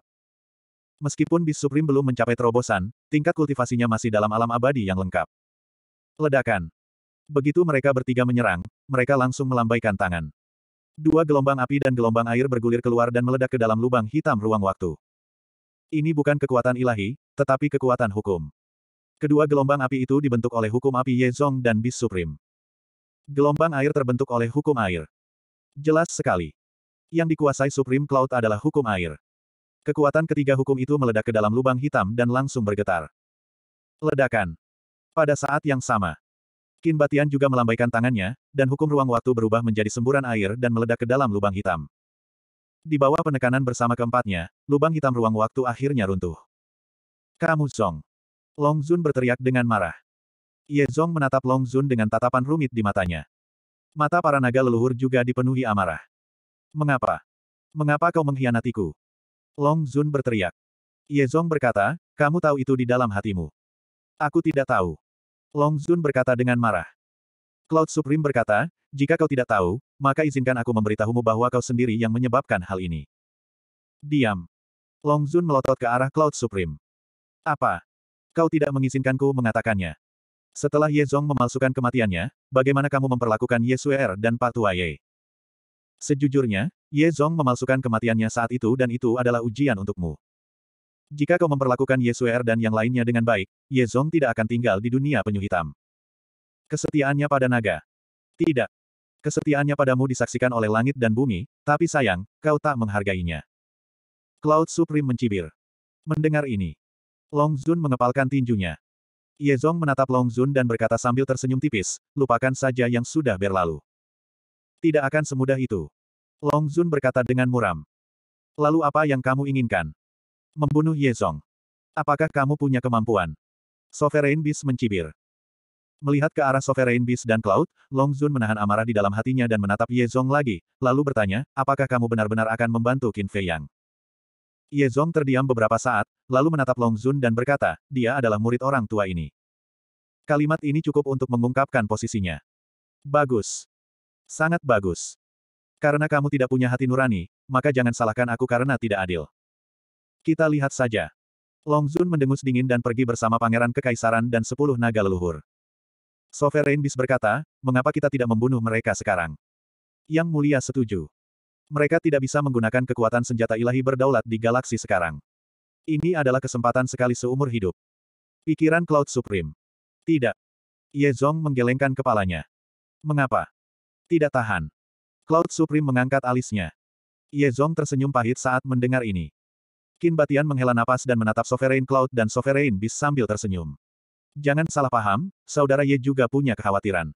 Meskipun Bis Supreme belum mencapai terobosan, tingkat kultivasinya masih dalam alam abadi yang lengkap. Ledakan. Begitu mereka bertiga menyerang, mereka langsung melambaikan tangan. Dua gelombang api dan gelombang air bergulir keluar dan meledak ke dalam lubang hitam ruang waktu. Ini bukan kekuatan ilahi, tetapi kekuatan hukum. Kedua gelombang api itu dibentuk oleh hukum api Ye Yezong dan Bis Supreme. Gelombang air terbentuk oleh hukum air. Jelas sekali. Yang dikuasai Supreme Cloud adalah hukum air. Kekuatan ketiga hukum itu meledak ke dalam lubang hitam dan langsung bergetar. Ledakan. Pada saat yang sama, Kin Batian juga melambaikan tangannya, dan hukum ruang waktu berubah menjadi semburan air dan meledak ke dalam lubang hitam. Di bawah penekanan bersama keempatnya, lubang hitam ruang waktu akhirnya runtuh. Kamu Zong. Long Zun berteriak dengan marah. Ye Zong menatap Long Zun dengan tatapan rumit di matanya. Mata para naga leluhur juga dipenuhi amarah. Mengapa? Mengapa kau mengkhianatiku? Long Zun berteriak. Ye Zong berkata, kamu tahu itu di dalam hatimu. Aku tidak tahu. Long Zun berkata dengan marah. Cloud Supreme berkata, jika kau tidak tahu, maka izinkan aku memberitahumu bahwa kau sendiri yang menyebabkan hal ini. Diam. Long Zun melotot ke arah Cloud Supreme. Apa? Kau tidak mengizinkanku mengatakannya. Setelah Ye Zong memalsukan kematiannya, bagaimana kamu memperlakukan Ye Suer er dan Patua Ye? Sejujurnya, Ye Zong memalsukan kematiannya saat itu dan itu adalah ujian untukmu. Jika kau memperlakukan Ye Suer er dan yang lainnya dengan baik, Ye Zong tidak akan tinggal di dunia penyu hitam. Kesetiaannya pada naga. Tidak. Kesetiaannya padamu disaksikan oleh langit dan bumi, tapi sayang, kau tak menghargainya. Cloud Supreme mencibir. Mendengar ini, Long Zun mengepalkan tinjunya. Ye Zong menatap Long Zun dan berkata sambil tersenyum tipis, lupakan saja yang sudah berlalu. Tidak akan semudah itu. Long Zun berkata dengan muram. Lalu apa yang kamu inginkan? Membunuh Ye Zong. Apakah kamu punya kemampuan? Sovereign Beast mencibir. Melihat ke arah Sovereign Beast dan Cloud, Long Zun menahan amarah di dalam hatinya dan menatap Ye Zong lagi, lalu bertanya, apakah kamu benar-benar akan membantu Qin Fei Yang? Ye Zong terdiam beberapa saat, lalu menatap Long Zun dan berkata, dia adalah murid orang tua ini. Kalimat ini cukup untuk mengungkapkan posisinya. Bagus. Sangat bagus. Karena kamu tidak punya hati nurani, maka jangan salahkan aku karena tidak adil. Kita lihat saja. Long Zun mendengus dingin dan pergi bersama pangeran kekaisaran dan sepuluh naga leluhur. Sovereign Beast berkata, mengapa kita tidak membunuh mereka sekarang? Yang mulia setuju mereka tidak bisa menggunakan kekuatan senjata ilahi berdaulat di galaksi sekarang. Ini adalah kesempatan sekali seumur hidup. Pikiran Cloud Supreme. Tidak. Ye Zong menggelengkan kepalanya. Mengapa? Tidak tahan. Cloud Supreme mengangkat alisnya. Ye Zong tersenyum pahit saat mendengar ini. Kin Batian menghela napas dan menatap Sovereign Cloud dan Sovereign Beast sambil tersenyum. Jangan salah paham, saudara Ye juga punya kekhawatiran.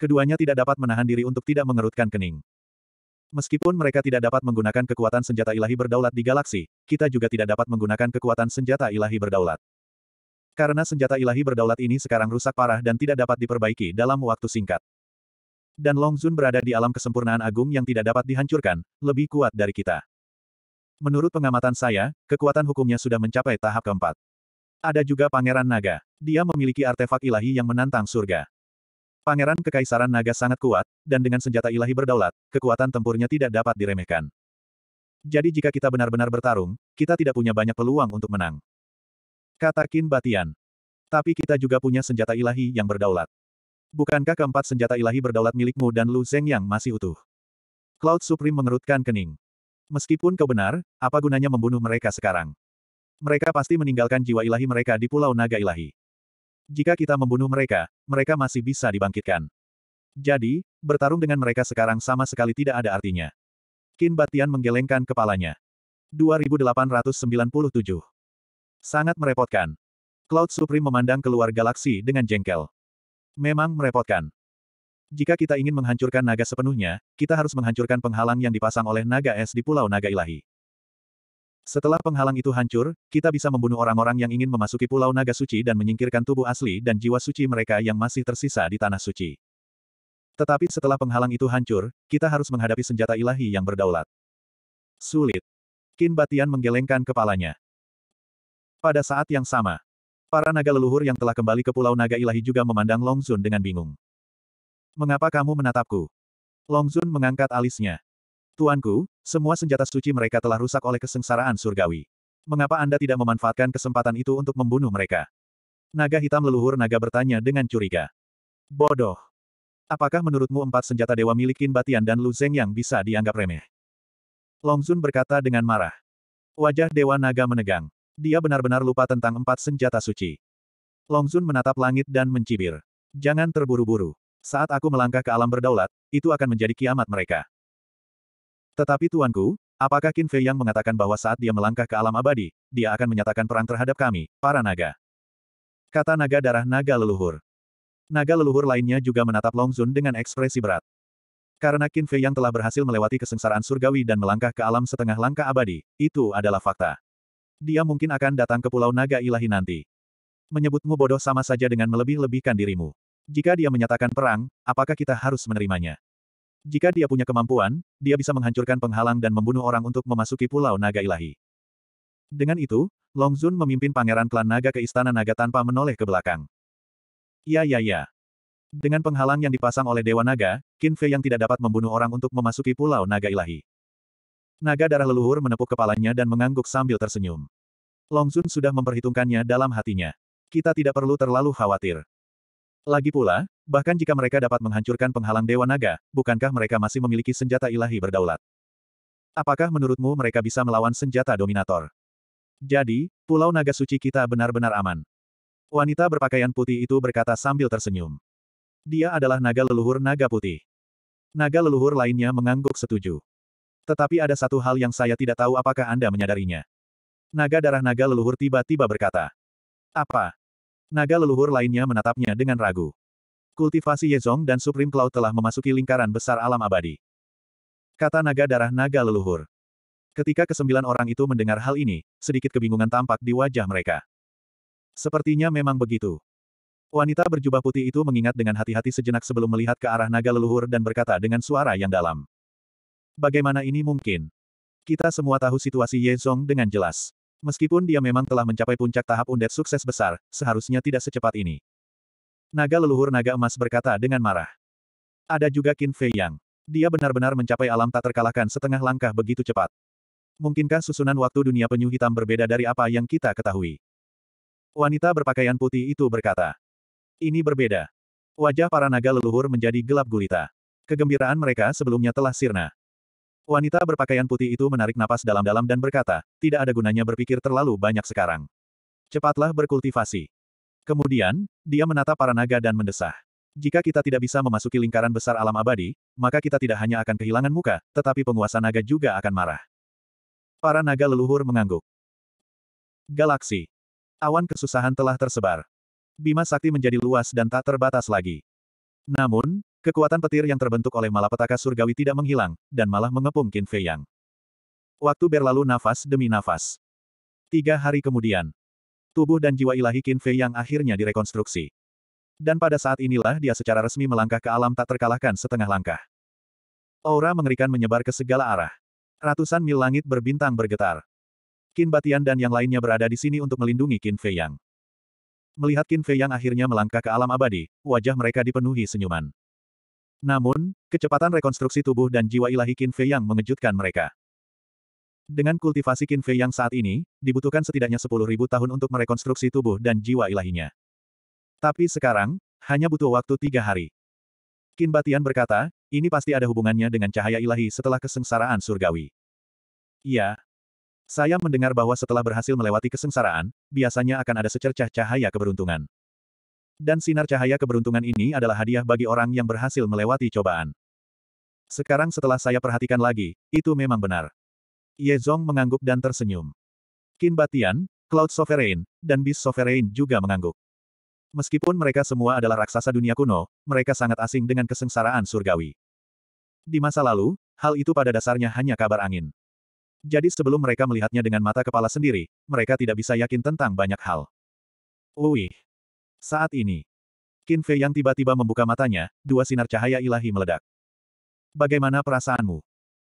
Keduanya tidak dapat menahan diri untuk tidak mengerutkan kening. Meskipun mereka tidak dapat menggunakan kekuatan senjata ilahi berdaulat di galaksi, kita juga tidak dapat menggunakan kekuatan senjata ilahi berdaulat. Karena senjata ilahi berdaulat ini sekarang rusak parah dan tidak dapat diperbaiki dalam waktu singkat. Dan Long Zun berada di alam kesempurnaan agung yang tidak dapat dihancurkan, lebih kuat dari kita. Menurut pengamatan saya, kekuatan hukumnya sudah mencapai tahap keempat. Ada juga Pangeran Naga. Dia memiliki artefak ilahi yang menantang surga. Pangeran Kekaisaran Naga sangat kuat, dan dengan senjata ilahi berdaulat, kekuatan tempurnya tidak dapat diremehkan. Jadi jika kita benar-benar bertarung, kita tidak punya banyak peluang untuk menang. Kata Qin Batian. Tapi kita juga punya senjata ilahi yang berdaulat. Bukankah keempat senjata ilahi berdaulat milikmu dan Lu Zeng yang masih utuh? Cloud Supreme mengerutkan kening. Meskipun kau benar, apa gunanya membunuh mereka sekarang? Mereka pasti meninggalkan jiwa ilahi mereka di Pulau Naga Ilahi. Jika kita membunuh mereka, mereka masih bisa dibangkitkan. Jadi, bertarung dengan mereka sekarang sama sekali tidak ada artinya. Qin Batian menggelengkan kepalanya. 2897. Sangat merepotkan. Cloud Supreme memandang keluar galaksi dengan jengkel. Memang merepotkan. Jika kita ingin menghancurkan naga sepenuhnya, kita harus menghancurkan penghalang yang dipasang oleh naga es di Pulau Naga Ilahi. Setelah penghalang itu hancur, kita bisa membunuh orang-orang yang ingin memasuki Pulau Naga Suci dan menyingkirkan tubuh asli dan jiwa suci mereka yang masih tersisa di Tanah Suci. Tetapi setelah penghalang itu hancur, kita harus menghadapi senjata ilahi yang berdaulat. Sulit. Kin Batian menggelengkan kepalanya. Pada saat yang sama, para naga leluhur yang telah kembali ke Pulau Naga Ilahi juga memandang Long Zun dengan bingung. Mengapa kamu menatapku? Long Zun mengangkat alisnya. Tuanku, semua senjata suci mereka telah rusak oleh kesengsaraan surgawi. Mengapa Anda tidak memanfaatkan kesempatan itu untuk membunuh mereka? Naga hitam leluhur naga bertanya dengan curiga. Bodoh. Apakah menurutmu empat senjata dewa milik Qin Batian dan Lu Zeng yang bisa dianggap remeh? Long Longzun berkata dengan marah. Wajah Dewa Naga menegang. Dia benar-benar lupa tentang empat senjata suci. Long Longzun menatap langit dan mencibir. Jangan terburu-buru. Saat aku melangkah ke alam berdaulat, itu akan menjadi kiamat mereka. Tetapi tuanku, apakah Qin Fei yang mengatakan bahwa saat dia melangkah ke alam abadi, dia akan menyatakan perang terhadap kami, para naga? Kata naga darah naga leluhur. Naga leluhur lainnya juga menatap Long Zun dengan ekspresi berat. Karena Qin Fei yang telah berhasil melewati kesengsaraan surgawi dan melangkah ke alam setengah langkah abadi, itu adalah fakta. Dia mungkin akan datang ke Pulau Naga Ilahi nanti. Menyebutmu bodoh sama saja dengan melebih-lebihkan dirimu. Jika dia menyatakan perang, apakah kita harus menerimanya? Jika dia punya kemampuan, dia bisa menghancurkan penghalang dan membunuh orang untuk memasuki Pulau Naga Ilahi. Dengan itu, Long Zun memimpin pangeran klan naga ke istana naga tanpa menoleh ke belakang. Ya ya ya. Dengan penghalang yang dipasang oleh Dewa Naga, Qin Fei yang tidak dapat membunuh orang untuk memasuki pulau naga ilahi. Naga darah leluhur menepuk kepalanya dan mengangguk sambil tersenyum. Long Zun sudah memperhitungkannya dalam hatinya. Kita tidak perlu terlalu khawatir. Lagi pula, Bahkan jika mereka dapat menghancurkan penghalang Dewa Naga, bukankah mereka masih memiliki senjata ilahi berdaulat? Apakah menurutmu mereka bisa melawan senjata Dominator? Jadi, Pulau Naga Suci kita benar-benar aman. Wanita berpakaian putih itu berkata sambil tersenyum. Dia adalah naga leluhur naga putih. Naga leluhur lainnya mengangguk setuju. Tetapi ada satu hal yang saya tidak tahu apakah Anda menyadarinya. Naga darah naga leluhur tiba-tiba berkata. Apa? Naga leluhur lainnya menatapnya dengan ragu. Kultivasi Yezong dan Supreme Cloud telah memasuki lingkaran besar alam abadi. Kata naga darah naga leluhur. Ketika kesembilan orang itu mendengar hal ini, sedikit kebingungan tampak di wajah mereka. Sepertinya memang begitu. Wanita berjubah putih itu mengingat dengan hati-hati sejenak sebelum melihat ke arah naga leluhur dan berkata dengan suara yang dalam. Bagaimana ini mungkin? Kita semua tahu situasi Yezong dengan jelas. Meskipun dia memang telah mencapai puncak tahap undet sukses besar, seharusnya tidak secepat ini. Naga leluhur naga emas berkata dengan marah. Ada juga Qin Fei Yang. Dia benar-benar mencapai alam tak terkalahkan setengah langkah begitu cepat. Mungkinkah susunan waktu dunia penyu hitam berbeda dari apa yang kita ketahui? Wanita berpakaian putih itu berkata. Ini berbeda. Wajah para naga leluhur menjadi gelap gulita. Kegembiraan mereka sebelumnya telah sirna. Wanita berpakaian putih itu menarik napas dalam-dalam dan berkata, tidak ada gunanya berpikir terlalu banyak sekarang. Cepatlah berkultivasi. Kemudian, dia menatap para naga dan mendesah. Jika kita tidak bisa memasuki lingkaran besar alam abadi, maka kita tidak hanya akan kehilangan muka, tetapi penguasa naga juga akan marah. Para naga leluhur mengangguk. Galaksi. Awan kesusahan telah tersebar. Bima sakti menjadi luas dan tak terbatas lagi. Namun, kekuatan petir yang terbentuk oleh malapetaka surgawi tidak menghilang, dan malah mengepung Qin Fei Yang. Waktu berlalu nafas demi nafas. Tiga hari kemudian, tubuh dan jiwa ilahi Qin Fei yang akhirnya direkonstruksi. Dan pada saat inilah dia secara resmi melangkah ke alam tak terkalahkan setengah langkah. Aura mengerikan menyebar ke segala arah. Ratusan mil langit berbintang bergetar. Qin Batian dan yang lainnya berada di sini untuk melindungi Qin Fei Yang. Melihat Qin Fei Yang akhirnya melangkah ke alam abadi, wajah mereka dipenuhi senyuman. Namun, kecepatan rekonstruksi tubuh dan jiwa ilahi Qin Fei Yang mengejutkan mereka. Dengan kultivasi Qin Fei yang saat ini, dibutuhkan setidaknya 10.000 tahun untuk merekonstruksi tubuh dan jiwa ilahinya. Tapi sekarang, hanya butuh waktu tiga hari. Qin Batian berkata, ini pasti ada hubungannya dengan cahaya ilahi setelah kesengsaraan surgawi. Iya. Saya mendengar bahwa setelah berhasil melewati kesengsaraan, biasanya akan ada secercah cahaya keberuntungan. Dan sinar cahaya keberuntungan ini adalah hadiah bagi orang yang berhasil melewati cobaan. Sekarang setelah saya perhatikan lagi, itu memang benar. Ye Yezong mengangguk dan tersenyum. Qin Batian, Cloud Sovereign, dan Beast Sovereign juga mengangguk. Meskipun mereka semua adalah raksasa dunia kuno, mereka sangat asing dengan kesengsaraan surgawi. Di masa lalu, hal itu pada dasarnya hanya kabar angin. Jadi sebelum mereka melihatnya dengan mata kepala sendiri, mereka tidak bisa yakin tentang banyak hal. Wih. Saat ini, Qin Fei yang tiba-tiba membuka matanya, dua sinar cahaya ilahi meledak. Bagaimana perasaanmu?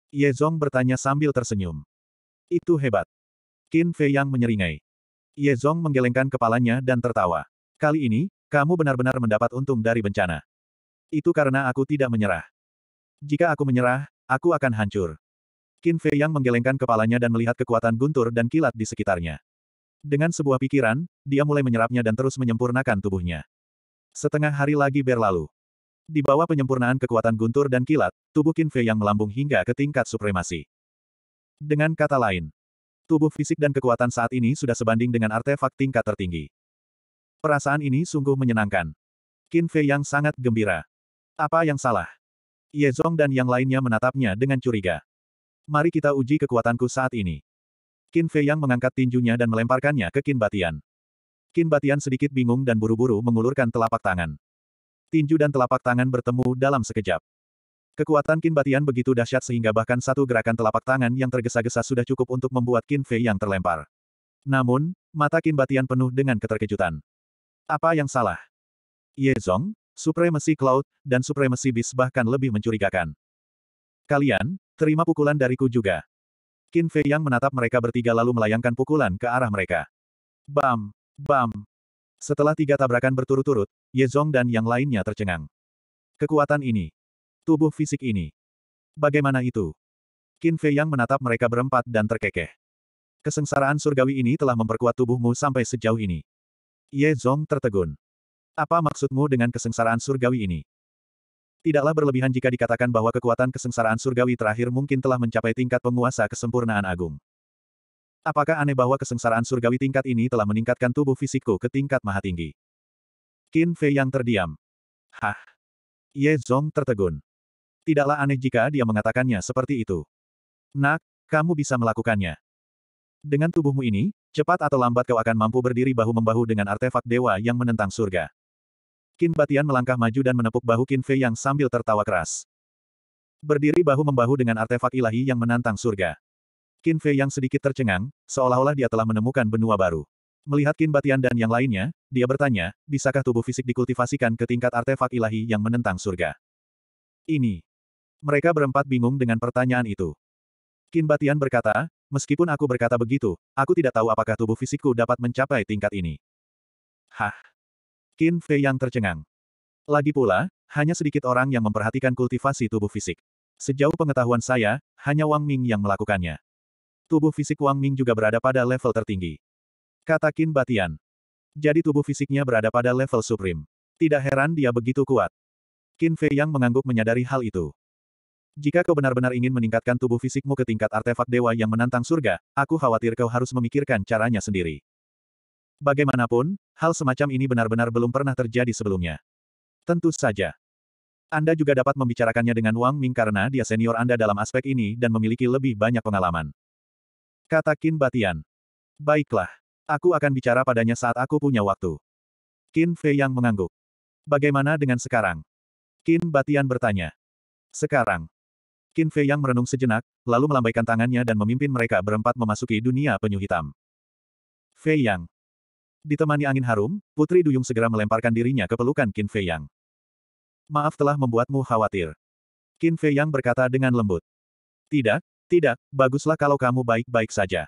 Ye Zong bertanya sambil tersenyum. Itu hebat. Qin Fei yang menyeringai. Ye Zong menggelengkan kepalanya dan tertawa. Kali ini, kamu benar-benar mendapat untung dari bencana. Itu karena aku tidak menyerah. Jika aku menyerah, aku akan hancur. Qin Fei yang menggelengkan kepalanya dan melihat kekuatan guntur dan kilat di sekitarnya. Dengan sebuah pikiran, dia mulai menyerapnya dan terus menyempurnakan tubuhnya. Setengah hari lagi berlalu. Di bawah penyempurnaan kekuatan guntur dan kilat, tubuh Qin Fei yang melambung hingga ke tingkat supremasi. Dengan kata lain, tubuh fisik dan kekuatan saat ini sudah sebanding dengan artefak tingkat tertinggi. Perasaan ini sungguh menyenangkan. Qin Fei yang sangat gembira. Apa yang salah? Ye Zong dan yang lainnya menatapnya dengan curiga. Mari kita uji kekuatanku saat ini. Qin Fei Yang mengangkat tinjunya dan melemparkannya ke Qin Batian. Qin Batian sedikit bingung dan buru-buru mengulurkan telapak tangan tinju dan telapak tangan bertemu dalam sekejap. Kekuatan Qin Batian begitu dahsyat sehingga bahkan satu gerakan telapak tangan yang tergesa-gesa sudah cukup untuk membuat Qin Fei yang terlempar. Namun, mata Qin Batian penuh dengan keterkejutan. Apa yang salah? Ye Zong, Supremacy Cloud, dan Supremacy Bis bahkan lebih mencurigakan. Kalian, terima pukulan dariku juga. Qin Fei yang menatap mereka bertiga lalu melayangkan pukulan ke arah mereka. Bam! Bam! Setelah tiga tabrakan berturut-turut, Ye Zong dan yang lainnya tercengang. Kekuatan ini. Tubuh fisik ini. Bagaimana itu? Qin Fei Yang menatap mereka berempat dan terkekeh. Kesengsaraan surgawi ini telah memperkuat tubuhmu sampai sejauh ini. Ye Zong tertegun. Apa maksudmu dengan kesengsaraan surgawi ini? Tidaklah berlebihan jika dikatakan bahwa kekuatan kesengsaraan surgawi terakhir mungkin telah mencapai tingkat penguasa kesempurnaan agung. Apakah aneh bahwa kesengsaraan surgawi tingkat ini telah meningkatkan tubuh fisikku ke tingkat maha tinggi? Qin Fei yang terdiam. Hah? Ye Zong tertegun. Tidaklah aneh jika dia mengatakannya seperti itu. Nak, kamu bisa melakukannya. Dengan tubuhmu ini, cepat atau lambat kau akan mampu berdiri bahu-membahu dengan artefak dewa yang menentang surga. Qin Batian melangkah maju dan menepuk bahu Qin Fei yang sambil tertawa keras. Berdiri bahu-membahu dengan artefak ilahi yang menantang surga. Qin Fei yang sedikit tercengang, seolah-olah dia telah menemukan benua baru. Melihat Qin Batian dan yang lainnya, dia bertanya, bisakah tubuh fisik dikultivasikan ke tingkat artefak ilahi yang menentang surga? Ini. Mereka berempat bingung dengan pertanyaan itu. Qin Batian berkata, meskipun aku berkata begitu, aku tidak tahu apakah tubuh fisikku dapat mencapai tingkat ini. Hah? Qin Fei yang tercengang. Lagi pula, hanya sedikit orang yang memperhatikan kultivasi tubuh fisik. Sejauh pengetahuan saya, hanya Wang Ming yang melakukannya. Tubuh fisik Wang Ming juga berada pada level tertinggi. Kata Qin Batian. Jadi tubuh fisiknya berada pada level supreme. Tidak heran dia begitu kuat. Qin Fei Yang mengangguk menyadari hal itu. Jika kau benar-benar ingin meningkatkan tubuh fisikmu ke tingkat artefak dewa yang menantang surga, aku khawatir kau harus memikirkan caranya sendiri. Bagaimanapun, hal semacam ini benar-benar belum pernah terjadi sebelumnya. Tentu saja. Anda juga dapat membicarakannya dengan Wang Ming karena dia senior Anda dalam aspek ini dan memiliki lebih banyak pengalaman. Kata Qin Batian. Baiklah. Aku akan bicara padanya saat aku punya waktu. Qin Fei yang mengangguk. Bagaimana dengan sekarang? Qin Batian bertanya. Sekarang. Qin Fei yang merenung sejenak, lalu melambaikan tangannya dan memimpin mereka berempat memasuki dunia penyu hitam. Fei Yang. Ditemani angin harum, Putri Duyung segera melemparkan dirinya ke pelukan Qin Fei Yang. Maaf telah membuatmu khawatir. Qin Fei Yang berkata dengan lembut. Tidak, tidak, baguslah kalau kamu baik-baik saja.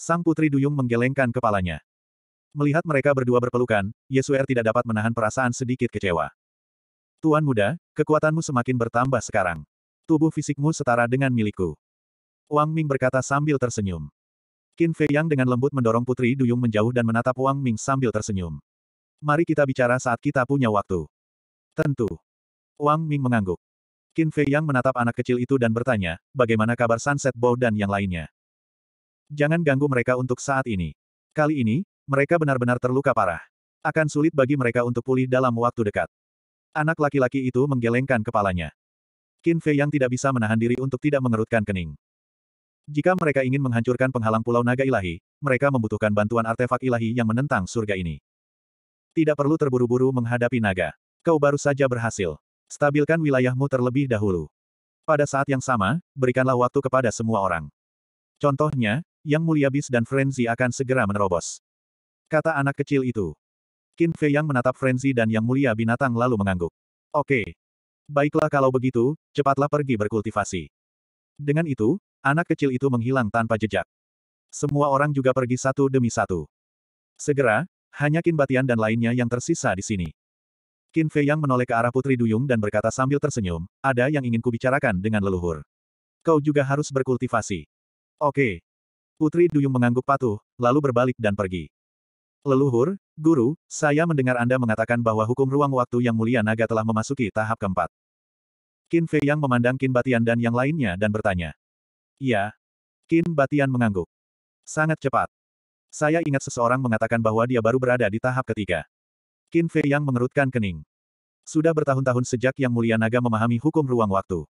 Sang Putri Duyung menggelengkan kepalanya. Melihat mereka berdua berpelukan, Yesuer tidak dapat menahan perasaan sedikit kecewa. Tuan muda, kekuatanmu semakin bertambah sekarang. Tubuh fisikmu setara dengan milikku. Wang Ming berkata sambil tersenyum. Qin Fei Yang dengan lembut mendorong Putri Duyung menjauh dan menatap Wang Ming sambil tersenyum. Mari kita bicara saat kita punya waktu. Tentu. Wang Ming mengangguk. Qin Fei Yang menatap anak kecil itu dan bertanya, bagaimana kabar Sunset Bow dan yang lainnya? Jangan ganggu mereka untuk saat ini. Kali ini, mereka benar-benar terluka parah. Akan sulit bagi mereka untuk pulih dalam waktu dekat. Anak laki-laki itu menggelengkan kepalanya. Qin Fei Yang tidak bisa menahan diri untuk tidak mengerutkan kening. Jika mereka ingin menghancurkan penghalang pulau naga ilahi, mereka membutuhkan bantuan artefak ilahi yang menentang surga ini. Tidak perlu terburu-buru menghadapi naga. Kau baru saja berhasil. Stabilkan wilayahmu terlebih dahulu. Pada saat yang sama, berikanlah waktu kepada semua orang. Contohnya, Yang Mulia Bis dan Frenzy akan segera menerobos. Kata anak kecil itu. Qin Fei Yang menatap Frenzy dan Yang Mulia Binatang lalu mengangguk. Oke. Baiklah kalau begitu, cepatlah pergi berkultivasi. Dengan itu, anak kecil itu menghilang tanpa jejak. Semua orang juga pergi satu demi satu. Segera, hanya Qin Batian dan lainnya yang tersisa di sini. Qin Fei Yang menoleh ke arah Putri Duyung dan berkata sambil tersenyum, ada yang ingin kubicarakan dengan leluhur. Kau juga harus berkultivasi. Oke. Putri Duyung mengangguk patuh, lalu berbalik dan pergi. Leluhur, guru, saya mendengar Anda mengatakan bahwa hukum ruang waktu yang mulia naga telah memasuki tahap keempat. Qin Fei Yang memandang Qin Batian dan yang lainnya dan bertanya. Iya. Qin Batian mengangguk. Sangat cepat. Saya ingat seseorang mengatakan bahwa dia baru berada di tahap ketiga. Qin Fei yang mengerutkan kening. Sudah bertahun-tahun sejak Yang Mulia Naga memahami hukum ruang waktu.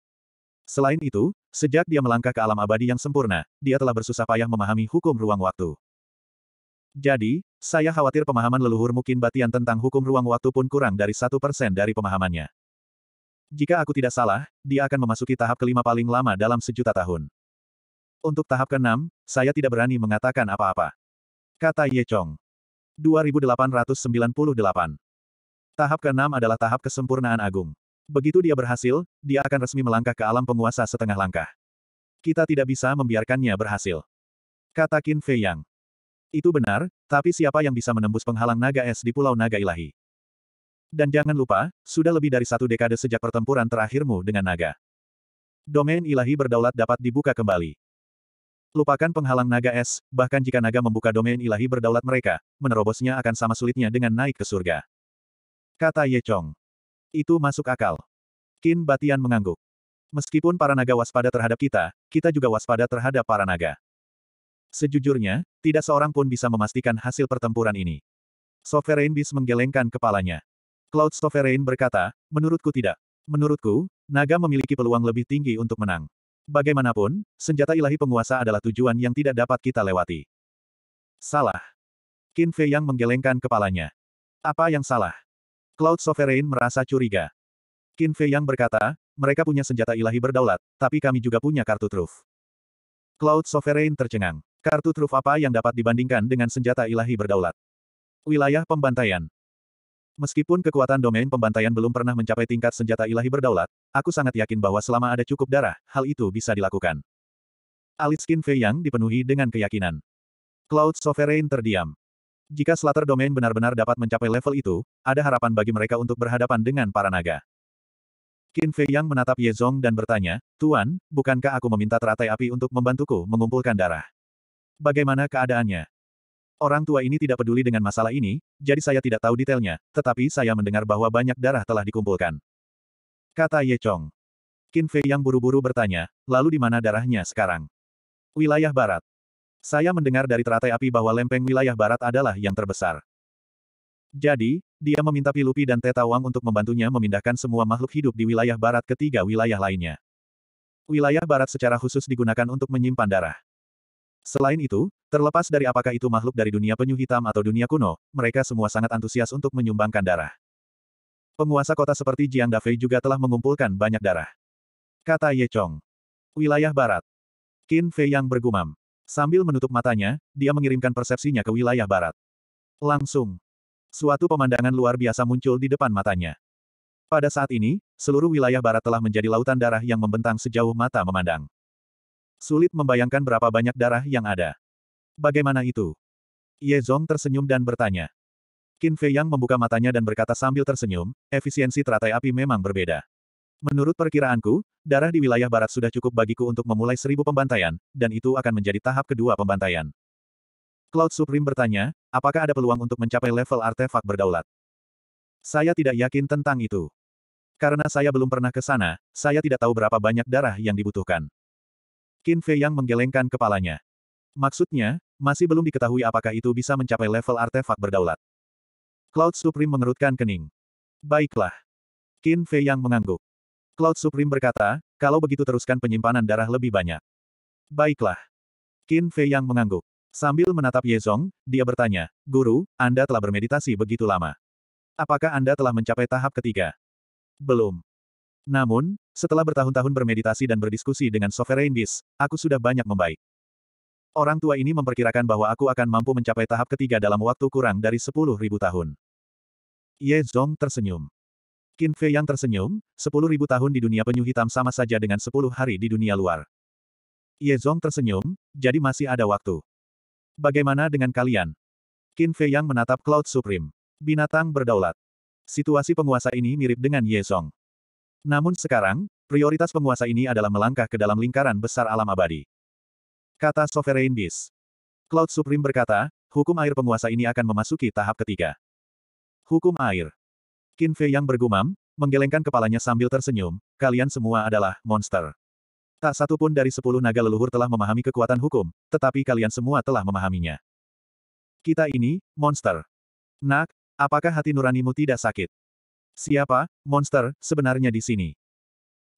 Selain itu, sejak dia melangkah ke alam abadi yang sempurna, dia telah bersusah payah memahami hukum ruang waktu. Jadi, saya khawatir pemahaman leluhur mungkin batian tentang hukum ruang waktu pun kurang dari satu persen dari pemahamannya. Jika aku tidak salah, dia akan memasuki tahap kelima paling lama dalam sejuta tahun. Untuk tahap keenam, saya tidak berani mengatakan apa-apa. Kata Ye Chong. 2898. Tahap ke-6 adalah tahap kesempurnaan agung. Begitu dia berhasil, dia akan resmi melangkah ke alam penguasa setengah langkah. Kita tidak bisa membiarkannya berhasil. Kata Qin Fei Yang. Itu benar, tapi siapa yang bisa menembus penghalang naga es di Pulau Naga Ilahi? Dan jangan lupa, sudah lebih dari satu dekade sejak pertempuran terakhirmu dengan naga. Domain ilahi berdaulat dapat dibuka kembali. Lupakan penghalang naga es, bahkan jika naga membuka domain ilahi berdaulat mereka, menerobosnya akan sama sulitnya dengan naik ke surga. Kata Ye Chong. Itu masuk akal. Qin Batian mengangguk. Meskipun para naga waspada terhadap kita, kita juga waspada terhadap para naga. Sejujurnya, tidak seorang pun bisa memastikan hasil pertempuran ini. Sovereign Beast menggelengkan kepalanya. Cloud Sovereign berkata, menurutku tidak. Menurutku, naga memiliki peluang lebih tinggi untuk menang. Bagaimanapun, senjata ilahi penguasa adalah tujuan yang tidak dapat kita lewati. Salah. Qin Fei yang menggelengkan kepalanya. Apa yang salah? Cloud Sovereign merasa curiga. Qin Fei yang berkata, mereka punya senjata ilahi berdaulat, tapi kami juga punya kartu truf. Cloud Sovereign tercengang. Kartu truf apa yang dapat dibandingkan dengan senjata ilahi berdaulat? Wilayah pembantaian. Meskipun kekuatan domain pembantaian belum pernah mencapai tingkat senjata ilahi berdaulat, aku sangat yakin bahwa selama ada cukup darah, hal itu bisa dilakukan. Alit skin Fei Yang dipenuhi dengan keyakinan. Cloud Sovereign terdiam. Jika Slater Domain benar-benar dapat mencapai level itu, ada harapan bagi mereka untuk berhadapan dengan para naga. Qin Fei Yang menatap Ye Zong dan bertanya, Tuan, bukankah aku meminta teratai api untuk membantuku mengumpulkan darah? Bagaimana keadaannya? Orang tua ini tidak peduli dengan masalah ini, jadi saya tidak tahu detailnya, tetapi saya mendengar bahwa banyak darah telah dikumpulkan. Kata Ye Chong. Qin Fei yang buru-buru bertanya, lalu di mana darahnya sekarang? Wilayah Barat. Saya mendengar dari teratai api bahwa lempeng wilayah barat adalah yang terbesar. Jadi, dia meminta Pilupi dan Teta Wang untuk membantunya memindahkan semua makhluk hidup di wilayah barat ke tiga wilayah lainnya. Wilayah barat secara khusus digunakan untuk menyimpan darah. Selain itu, terlepas dari apakah itu makhluk dari dunia penyu hitam atau dunia kuno, mereka semua sangat antusias untuk menyumbangkan darah. Penguasa kota seperti Jiang Dafei juga telah mengumpulkan banyak darah. Kata Ye Chong. Wilayah barat. Qin Fei yang bergumam. Sambil menutup matanya, dia mengirimkan persepsinya ke wilayah barat. Langsung. Suatu pemandangan luar biasa muncul di depan matanya. Pada saat ini, seluruh wilayah barat telah menjadi lautan darah yang membentang sejauh mata memandang. Sulit membayangkan berapa banyak darah yang ada. Bagaimana itu? Ye Zong tersenyum dan bertanya. Qin Fei Yang membuka matanya dan berkata sambil tersenyum, efisiensi teratai api memang berbeda. Menurut perkiraanku, darah di wilayah barat sudah cukup bagiku untuk memulai seribu pembantaian, dan itu akan menjadi tahap kedua pembantaian. Cloud Supreme bertanya, apakah ada peluang untuk mencapai level artefak berdaulat? Saya tidak yakin tentang itu. Karena saya belum pernah ke sana, saya tidak tahu berapa banyak darah yang dibutuhkan. Qin Fei yang menggelengkan kepalanya. Maksudnya, masih belum diketahui apakah itu bisa mencapai level artefak berdaulat. Cloud Supreme mengerutkan kening. Baiklah. Qin Fei yang mengangguk. Cloud Supreme berkata, kalau begitu teruskan penyimpanan darah lebih banyak. Baiklah. Qin Fei yang mengangguk. Sambil menatap Ye Zong, dia bertanya, Guru, Anda telah bermeditasi begitu lama. Apakah Anda telah mencapai tahap ketiga? Belum. Namun, setelah bertahun-tahun bermeditasi dan berdiskusi dengan Sovereign Beast, aku sudah banyak membaik. Orang tua ini memperkirakan bahwa aku akan mampu mencapai tahap ketiga dalam waktu kurang dari 10.000 tahun. Ye Zong tersenyum. Qin Fei yang tersenyum, 10.000 tahun di dunia penyu hitam sama saja dengan 10 hari di dunia luar. Ye Zong tersenyum, jadi masih ada waktu. Bagaimana dengan kalian? Qin Fei yang menatap Cloud Supreme. Binatang berdaulat. Situasi penguasa ini mirip dengan Ye Zong. Namun sekarang, prioritas penguasa ini adalah melangkah ke dalam lingkaran besar alam abadi. Kata Sovereign Beast. Cloud Supreme berkata, hukum air penguasa ini akan memasuki tahap ketiga. Hukum air. Qin Fei yang bergumam, menggelengkan kepalanya sambil tersenyum, kalian semua adalah monster. Tak satu pun dari sepuluh naga leluhur telah memahami kekuatan hukum, tetapi kalian semua telah memahaminya. Kita ini, monster. Nak, apakah hati nuranimu tidak sakit? Siapa, monster, sebenarnya di sini?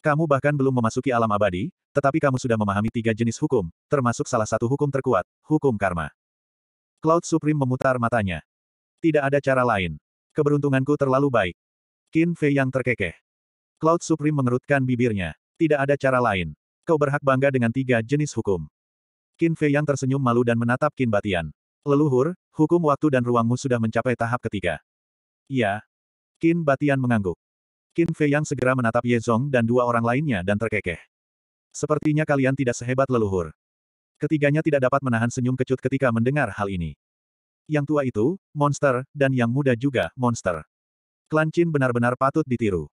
Kamu bahkan belum memasuki alam abadi, tetapi kamu sudah memahami tiga jenis hukum, termasuk salah satu hukum terkuat, hukum karma. Cloud Supreme memutar matanya. Tidak ada cara lain. Keberuntunganku terlalu baik. Qin Fei yang terkekeh. Cloud Supreme mengerutkan bibirnya. Tidak ada cara lain. Kau berhak bangga dengan tiga jenis hukum. Qin Fei yang tersenyum malu dan menatap Qin Batian. Leluhur, hukum waktu dan ruangmu sudah mencapai tahap ketiga. Iya, Kin Batian mengangguk. Qin Fei yang segera menatap Ye Zong dan dua orang lainnya dan terkekeh. Sepertinya kalian tidak sehebat leluhur. Ketiganya tidak dapat menahan senyum kecut ketika mendengar hal ini. Yang tua itu, monster, dan yang muda juga, monster. Klan Qin benar-benar patut ditiru.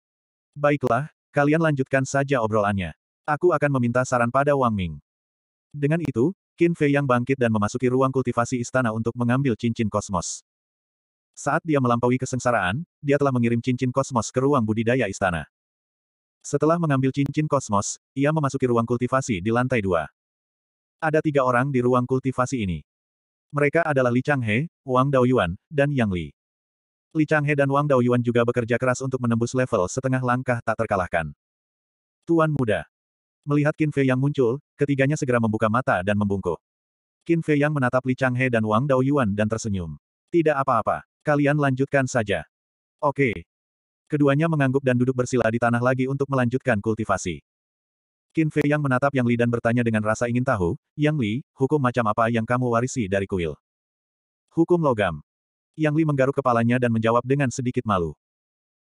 Baiklah, kalian lanjutkan saja obrolannya. Aku akan meminta saran pada Wang Ming. Dengan itu, Qin Fei yang bangkit dan memasuki ruang kultivasi istana untuk mengambil cincin kosmos. Saat dia melampaui kesengsaraan, dia telah mengirim cincin kosmos ke ruang budidaya istana. Setelah mengambil cincin kosmos, ia memasuki ruang kultivasi di lantai dua. Ada tiga orang di ruang kultivasi ini. Mereka adalah Li Changhe, Wang Daoyuan, dan Yang Li. Li Changhe dan Wang Daoyuan juga bekerja keras untuk menembus level setengah langkah tak terkalahkan. Tuan muda. Melihat Qin Fei yang muncul, ketiganya segera membuka mata dan membungkuk. Qin Fei yang menatap Li Changhe dan Wang Daoyuan dan tersenyum. Tidak apa-apa. Kalian lanjutkan saja. Oke. Keduanya mengangguk dan duduk bersila di tanah lagi untuk melanjutkan kultivasi. Qin Fei yang menatap Yang Li dan bertanya dengan rasa ingin tahu, Yang Li, hukum macam apa yang kamu warisi dari kuil? Hukum logam. Yang Li menggaruk kepalanya dan menjawab dengan sedikit malu.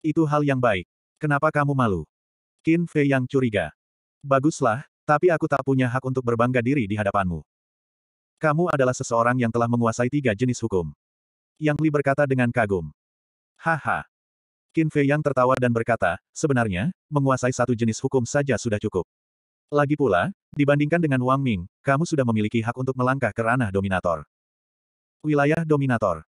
Itu hal yang baik. Kenapa kamu malu? Qin Fei yang curiga. Baguslah, tapi aku tak punya hak untuk berbangga diri di hadapanmu. Kamu adalah seseorang yang telah menguasai tiga jenis hukum. Yang Li berkata dengan kagum. Haha. Qin Fei Yang tertawa dan berkata, sebenarnya, menguasai satu jenis hukum saja sudah cukup. Lagi pula, dibandingkan dengan Wang Ming, kamu sudah memiliki hak untuk melangkah ke ranah dominator. Wilayah dominator.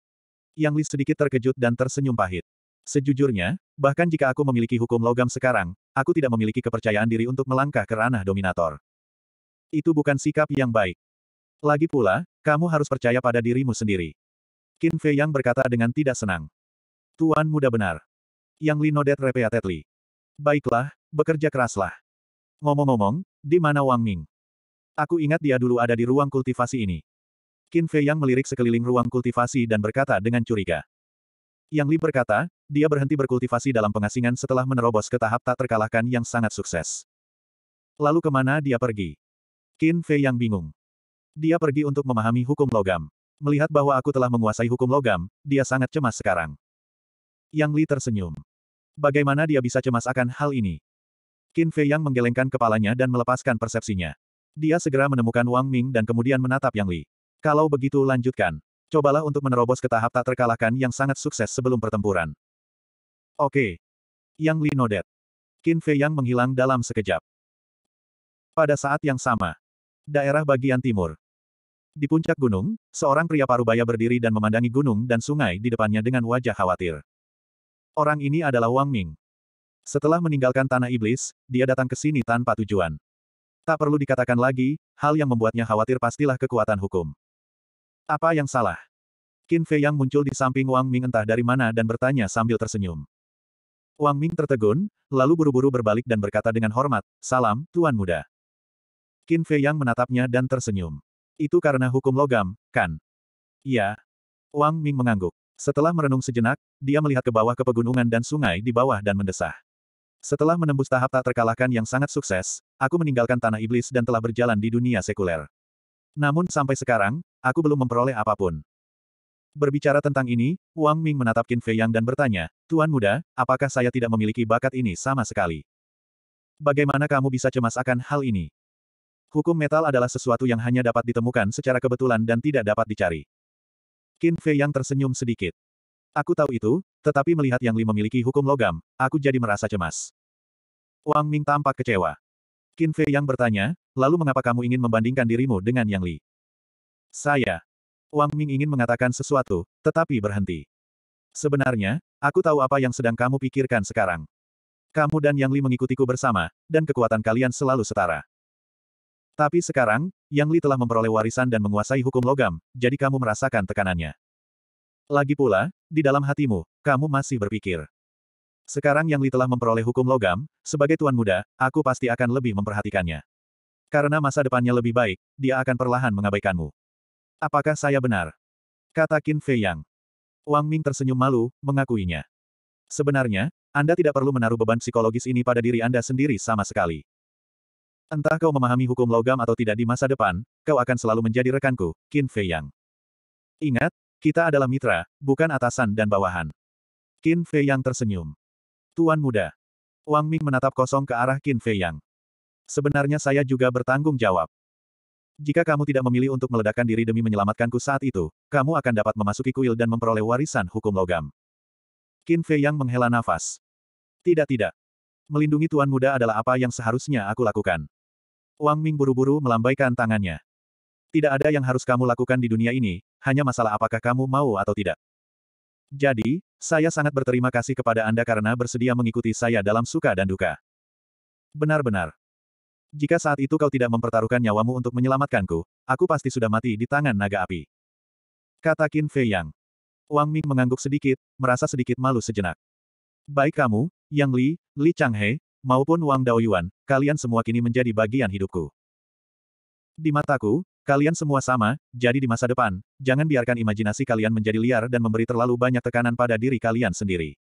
Yang Li sedikit terkejut dan tersenyum pahit. Sejujurnya, bahkan jika aku memiliki hukum logam sekarang, aku tidak memiliki kepercayaan diri untuk melangkah ke ranah dominator. Itu bukan sikap yang baik. Lagi pula, kamu harus percaya pada dirimu sendiri. Qin Fei Yang berkata dengan tidak senang. Tuan muda benar. Yang Linodet repeatedly. Baiklah, bekerja keraslah. Ngomong-ngomong, di mana Wang Ming? Aku ingat dia dulu ada di ruang kultivasi ini. Qin Fei Yang melirik sekeliling ruang kultivasi dan berkata dengan curiga. Yang Li berkata, dia berhenti berkultivasi dalam pengasingan setelah menerobos ke tahap tak terkalahkan yang sangat sukses. Lalu kemana dia pergi? Qin Fei yang bingung. Dia pergi untuk memahami hukum logam. Melihat bahwa aku telah menguasai hukum logam, dia sangat cemas sekarang. Yang Li tersenyum. Bagaimana dia bisa cemas akan hal ini? Qin Fei Yang menggelengkan kepalanya dan melepaskan persepsinya. Dia segera menemukan Wang Ming dan kemudian menatap Yang Li. Kalau begitu lanjutkan. Cobalah untuk menerobos ke tahap tak terkalahkan yang sangat sukses sebelum pertempuran. Oke. Yang Li nodet. Qin Fei Yang menghilang dalam sekejap. Pada saat yang sama, daerah bagian timur, di puncak gunung, seorang pria parubaya berdiri dan memandangi gunung dan sungai di depannya dengan wajah khawatir. Orang ini adalah Wang Ming. Setelah meninggalkan tanah iblis, dia datang ke sini tanpa tujuan. Tak perlu dikatakan lagi, hal yang membuatnya khawatir pastilah kekuatan hukum. Apa yang salah? Qin Fei yang muncul di samping Wang Ming entah dari mana dan bertanya sambil tersenyum. Wang Ming tertegun, lalu buru-buru berbalik dan berkata dengan hormat, Salam, Tuan Muda. Qin Fei yang menatapnya dan tersenyum. Itu karena hukum logam, kan? Iya. Wang Ming mengangguk. Setelah merenung sejenak, dia melihat ke bawah ke pegunungan dan sungai di bawah dan mendesah. Setelah menembus tahap tak terkalahkan yang sangat sukses, aku meninggalkan tanah iblis dan telah berjalan di dunia sekuler. Namun sampai sekarang, aku belum memperoleh apapun. Berbicara tentang ini, Wang Ming menatap Qin Fei Yang dan bertanya, Tuan muda, apakah saya tidak memiliki bakat ini sama sekali? Bagaimana kamu bisa cemas akan hal ini? Hukum metal adalah sesuatu yang hanya dapat ditemukan secara kebetulan dan tidak dapat dicari. Qin Fei yang tersenyum sedikit. Aku tahu itu, tetapi melihat Yang Li memiliki hukum logam, aku jadi merasa cemas. Wang Ming tampak kecewa. Qin Fei yang bertanya, lalu mengapa kamu ingin membandingkan dirimu dengan Yang Li? Saya. Wang Ming ingin mengatakan sesuatu, tetapi berhenti. Sebenarnya, aku tahu apa yang sedang kamu pikirkan sekarang. Kamu dan Yang Li mengikutiku bersama, dan kekuatan kalian selalu setara. Tapi sekarang, Yang Li telah memperoleh warisan dan menguasai hukum logam, jadi kamu merasakan tekanannya. Lagi pula, di dalam hatimu, kamu masih berpikir. Sekarang Yang Li telah memperoleh hukum logam, sebagai tuan muda, aku pasti akan lebih memperhatikannya. Karena masa depannya lebih baik, dia akan perlahan mengabaikanmu. Apakah saya benar? Kata Qin Fei Yang. Wang Ming tersenyum malu, mengakuinya. Sebenarnya, Anda tidak perlu menaruh beban psikologis ini pada diri Anda sendiri sama sekali. Entah kau memahami hukum logam atau tidak di masa depan, kau akan selalu menjadi rekanku, Qin Fei Yang. Ingat, kita adalah mitra, bukan atasan dan bawahan. Qin Fei Yang tersenyum. Tuan muda. Wang Ming menatap kosong ke arah Qin Fei Yang. Sebenarnya saya juga bertanggung jawab. Jika kamu tidak memilih untuk meledakkan diri demi menyelamatkanku saat itu, kamu akan dapat memasuki kuil dan memperoleh warisan hukum logam. Qin Fei Yang menghela nafas. Tidak tidak. Melindungi tuan muda adalah apa yang seharusnya aku lakukan. Wang Ming buru-buru melambaikan tangannya. Tidak ada yang harus kamu lakukan di dunia ini, hanya masalah apakah kamu mau atau tidak. Jadi, saya sangat berterima kasih kepada Anda karena bersedia mengikuti saya dalam suka dan duka. Benar-benar. Jika saat itu kau tidak mempertaruhkan nyawamu untuk menyelamatkanku, aku pasti sudah mati di tangan naga api. Kata Qin Fei Yang. Wang Ming mengangguk sedikit, merasa sedikit malu sejenak. Baik kamu, Yang Li, Li Changhe, maupun Wang Daoyuan, kalian semua kini menjadi bagian hidupku. Di mataku, kalian semua sama, jadi di masa depan, jangan biarkan imajinasi kalian menjadi liar dan memberi terlalu banyak tekanan pada diri kalian sendiri.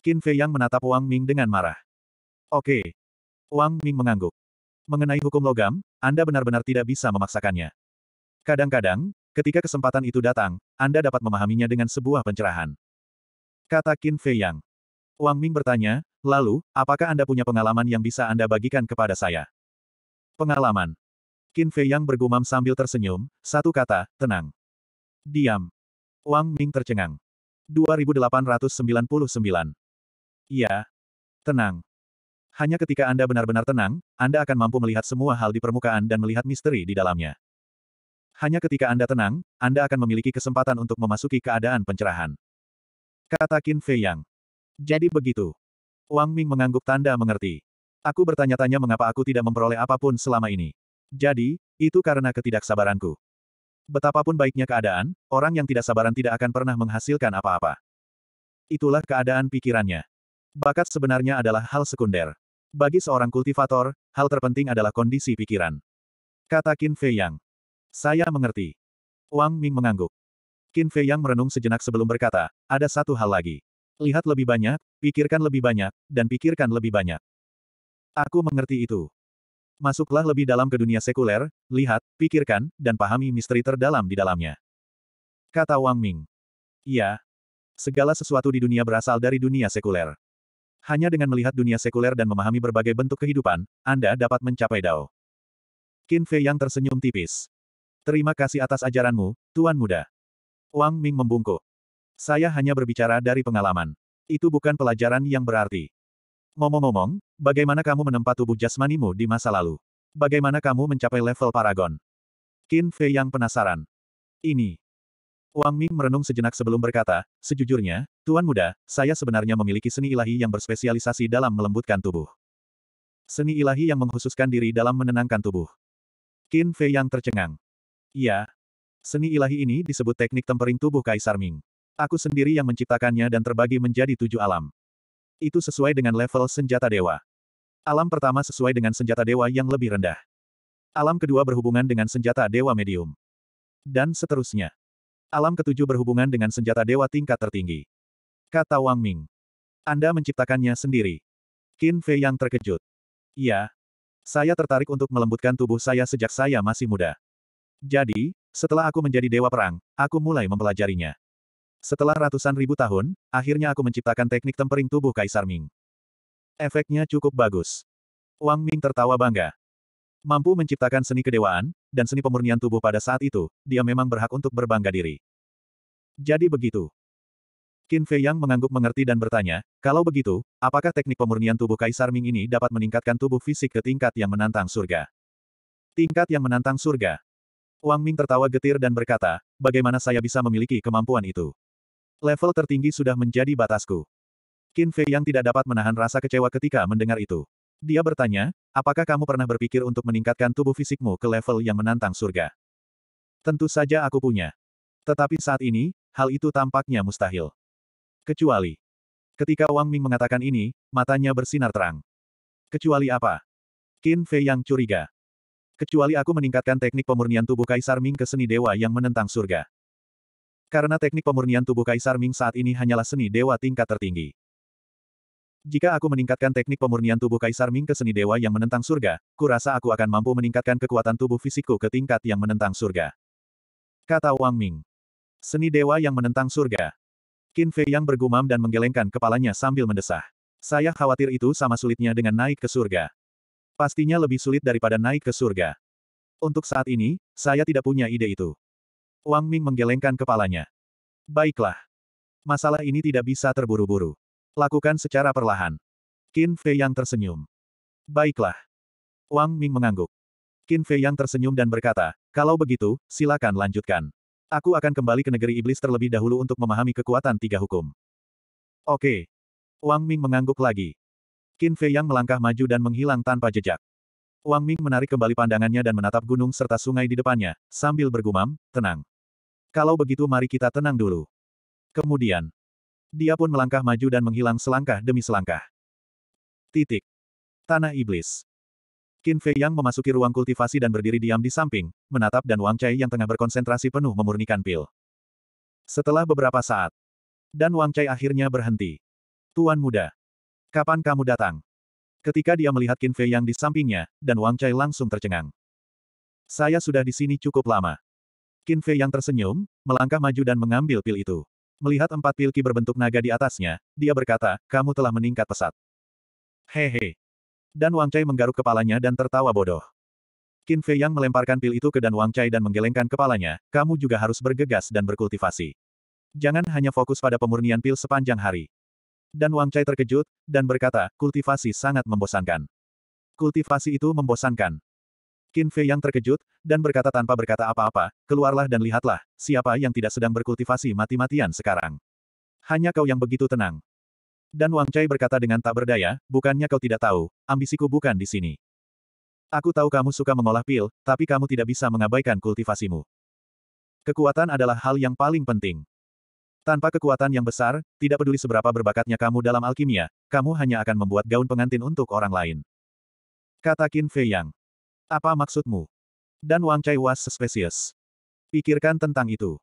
Qin Fei Yang menatap Wang Ming dengan marah. Oke. Okay. Wang Ming mengangguk. Mengenai hukum logam, Anda benar-benar tidak bisa memaksakannya. Kadang-kadang, ketika kesempatan itu datang, Anda dapat memahaminya dengan sebuah pencerahan. Kata Qin Fei Yang. Wang Ming bertanya, Lalu, apakah Anda punya pengalaman yang bisa Anda bagikan kepada saya? Pengalaman. Qin Fei yang bergumam sambil tersenyum, satu kata, tenang. Diam. Wang Ming tercengang. 2899. Iya. Tenang. Hanya ketika Anda benar-benar tenang, Anda akan mampu melihat semua hal di permukaan dan melihat misteri di dalamnya. Hanya ketika Anda tenang, Anda akan memiliki kesempatan untuk memasuki keadaan pencerahan. Kata Qin Fei Yang. Jadi begitu. Wang Ming mengangguk tanda mengerti. Aku bertanya-tanya mengapa aku tidak memperoleh apapun selama ini. Jadi, itu karena ketidaksabaranku. Betapapun baiknya keadaan, orang yang tidak sabaran tidak akan pernah menghasilkan apa-apa. Itulah keadaan pikirannya. Bakat sebenarnya adalah hal sekunder. Bagi seorang kultivator, hal terpenting adalah kondisi pikiran. Kata Qin Fei Yang. Saya mengerti. Wang Ming mengangguk. Qin Fei Yang merenung sejenak sebelum berkata, ada satu hal lagi. Lihat lebih banyak, pikirkan lebih banyak, dan pikirkan lebih banyak. Aku mengerti itu. Masuklah lebih dalam ke dunia sekuler, lihat, pikirkan, dan pahami misteri terdalam di dalamnya. Kata Wang Ming. Iya. Segala sesuatu di dunia berasal dari dunia sekuler. Hanya dengan melihat dunia sekuler dan memahami berbagai bentuk kehidupan, Anda dapat mencapai Dao. Qin Fei yang tersenyum tipis. Terima kasih atas ajaranmu, Tuan Muda. Wang Ming membungkuk. Saya hanya berbicara dari pengalaman. Itu bukan pelajaran yang berarti. Ngomong-ngomong, bagaimana kamu menempat tubuh jasmanimu di masa lalu? Bagaimana kamu mencapai level paragon? Qin Fei yang penasaran. Ini. Wang Ming merenung sejenak sebelum berkata, sejujurnya, Tuan Muda, saya sebenarnya memiliki seni ilahi yang berspesialisasi dalam melembutkan tubuh. Seni ilahi yang menghususkan diri dalam menenangkan tubuh. Qin Fei yang tercengang. Iya. Seni ilahi ini disebut teknik tempering tubuh Kaisar Ming. Aku sendiri yang menciptakannya dan terbagi menjadi tujuh alam. Itu sesuai dengan level senjata dewa. Alam pertama sesuai dengan senjata dewa yang lebih rendah. Alam kedua berhubungan dengan senjata dewa medium. Dan seterusnya. Alam ketujuh berhubungan dengan senjata dewa tingkat tertinggi. Kata Wang Ming. Anda menciptakannya sendiri. Qin Fei yang terkejut. Ya. Saya tertarik untuk melembutkan tubuh saya sejak saya masih muda. Jadi, setelah aku menjadi dewa perang, aku mulai mempelajarinya. Setelah ratusan ribu tahun, akhirnya aku menciptakan teknik tempering tubuh Kaisar Ming. Efeknya cukup bagus. Wang Ming tertawa bangga. Mampu menciptakan seni kedewaan, dan seni pemurnian tubuh pada saat itu, dia memang berhak untuk berbangga diri. Jadi begitu. Qin Fei Yang mengangguk mengerti dan bertanya, kalau begitu, apakah teknik pemurnian tubuh Kaisar Ming ini dapat meningkatkan tubuh fisik ke tingkat yang menantang surga? Tingkat yang menantang surga. Wang Ming tertawa getir dan berkata, bagaimana saya bisa memiliki kemampuan itu? Level tertinggi sudah menjadi batasku. Qin Fei yang tidak dapat menahan rasa kecewa ketika mendengar itu. Dia bertanya, apakah kamu pernah berpikir untuk meningkatkan tubuh fisikmu ke level yang menantang surga? Tentu saja aku punya. Tetapi saat ini, hal itu tampaknya mustahil. Kecuali. Ketika Wang Ming mengatakan ini, matanya bersinar terang. Kecuali apa? Qin Fei yang curiga. Kecuali aku meningkatkan teknik pemurnian tubuh Kaisar Ming ke seni dewa yang menentang surga. Karena teknik pemurnian tubuh Kaisar Ming saat ini hanyalah seni dewa tingkat tertinggi. Jika aku meningkatkan teknik pemurnian tubuh Kaisar Ming ke seni dewa yang menentang surga, kurasa aku akan mampu meningkatkan kekuatan tubuh fisikku ke tingkat yang menentang surga. Kata Wang Ming. Seni dewa yang menentang surga. Qin Fei yang bergumam dan menggelengkan kepalanya sambil mendesah. Saya khawatir itu sama sulitnya dengan naik ke surga. Pastinya lebih sulit daripada naik ke surga. Untuk saat ini, saya tidak punya ide itu. Wang Ming menggelengkan kepalanya. Baiklah. Masalah ini tidak bisa terburu-buru. Lakukan secara perlahan. Qin Fei yang tersenyum. Baiklah. Wang Ming mengangguk. Qin Fei yang tersenyum dan berkata, kalau begitu, silakan lanjutkan. Aku akan kembali ke negeri iblis terlebih dahulu untuk memahami kekuatan tiga hukum. Oke. Wang Ming mengangguk lagi. Qin Fei yang melangkah maju dan menghilang tanpa jejak. Wang Ming menarik kembali pandangannya dan menatap gunung serta sungai di depannya, sambil bergumam, tenang. Kalau begitu mari kita tenang dulu. Kemudian, dia pun melangkah maju dan menghilang selangkah demi selangkah. Titik. Tanah Iblis. Qin Fei Yang memasuki ruang kultivasi dan berdiri diam di samping, menatap dan Wang Chai yang tengah berkonsentrasi penuh memurnikan pil. Setelah beberapa saat, dan Wang Chai akhirnya berhenti. Tuan muda, kapan kamu datang? Ketika dia melihat Qin Fei Yang di sampingnya, dan Wang Chai langsung tercengang. Saya sudah di sini cukup lama. Qin Fei yang tersenyum, melangkah maju dan mengambil pil itu. Melihat empat pil ki berbentuk naga di atasnya, dia berkata, kamu telah meningkat pesat. Hehe. Dan Wang Chai menggaruk kepalanya dan tertawa bodoh. Qin Fei yang melemparkan pil itu ke Dan Wang Chai dan menggelengkan kepalanya, kamu juga harus bergegas dan berkultivasi. Jangan hanya fokus pada pemurnian pil sepanjang hari. Dan Wang Chai terkejut, dan berkata, kultivasi sangat membosankan. Kultivasi itu membosankan. Qin Fei yang terkejut, dan berkata tanpa berkata apa-apa, keluarlah dan lihatlah, siapa yang tidak sedang berkultivasi mati-matian sekarang. Hanya kau yang begitu tenang. Dan Wang Chai berkata dengan tak berdaya, bukannya kau tidak tahu, ambisiku bukan di sini. Aku tahu kamu suka mengolah pil, tapi kamu tidak bisa mengabaikan kultivasimu. Kekuatan adalah hal yang paling penting. Tanpa kekuatan yang besar, tidak peduli seberapa berbakatnya kamu dalam alkimia, kamu hanya akan membuat gaun pengantin untuk orang lain. Kata Qin Fei Yang. Apa maksudmu? Dan Wang Chai was suspicious. Pikirkan tentang itu.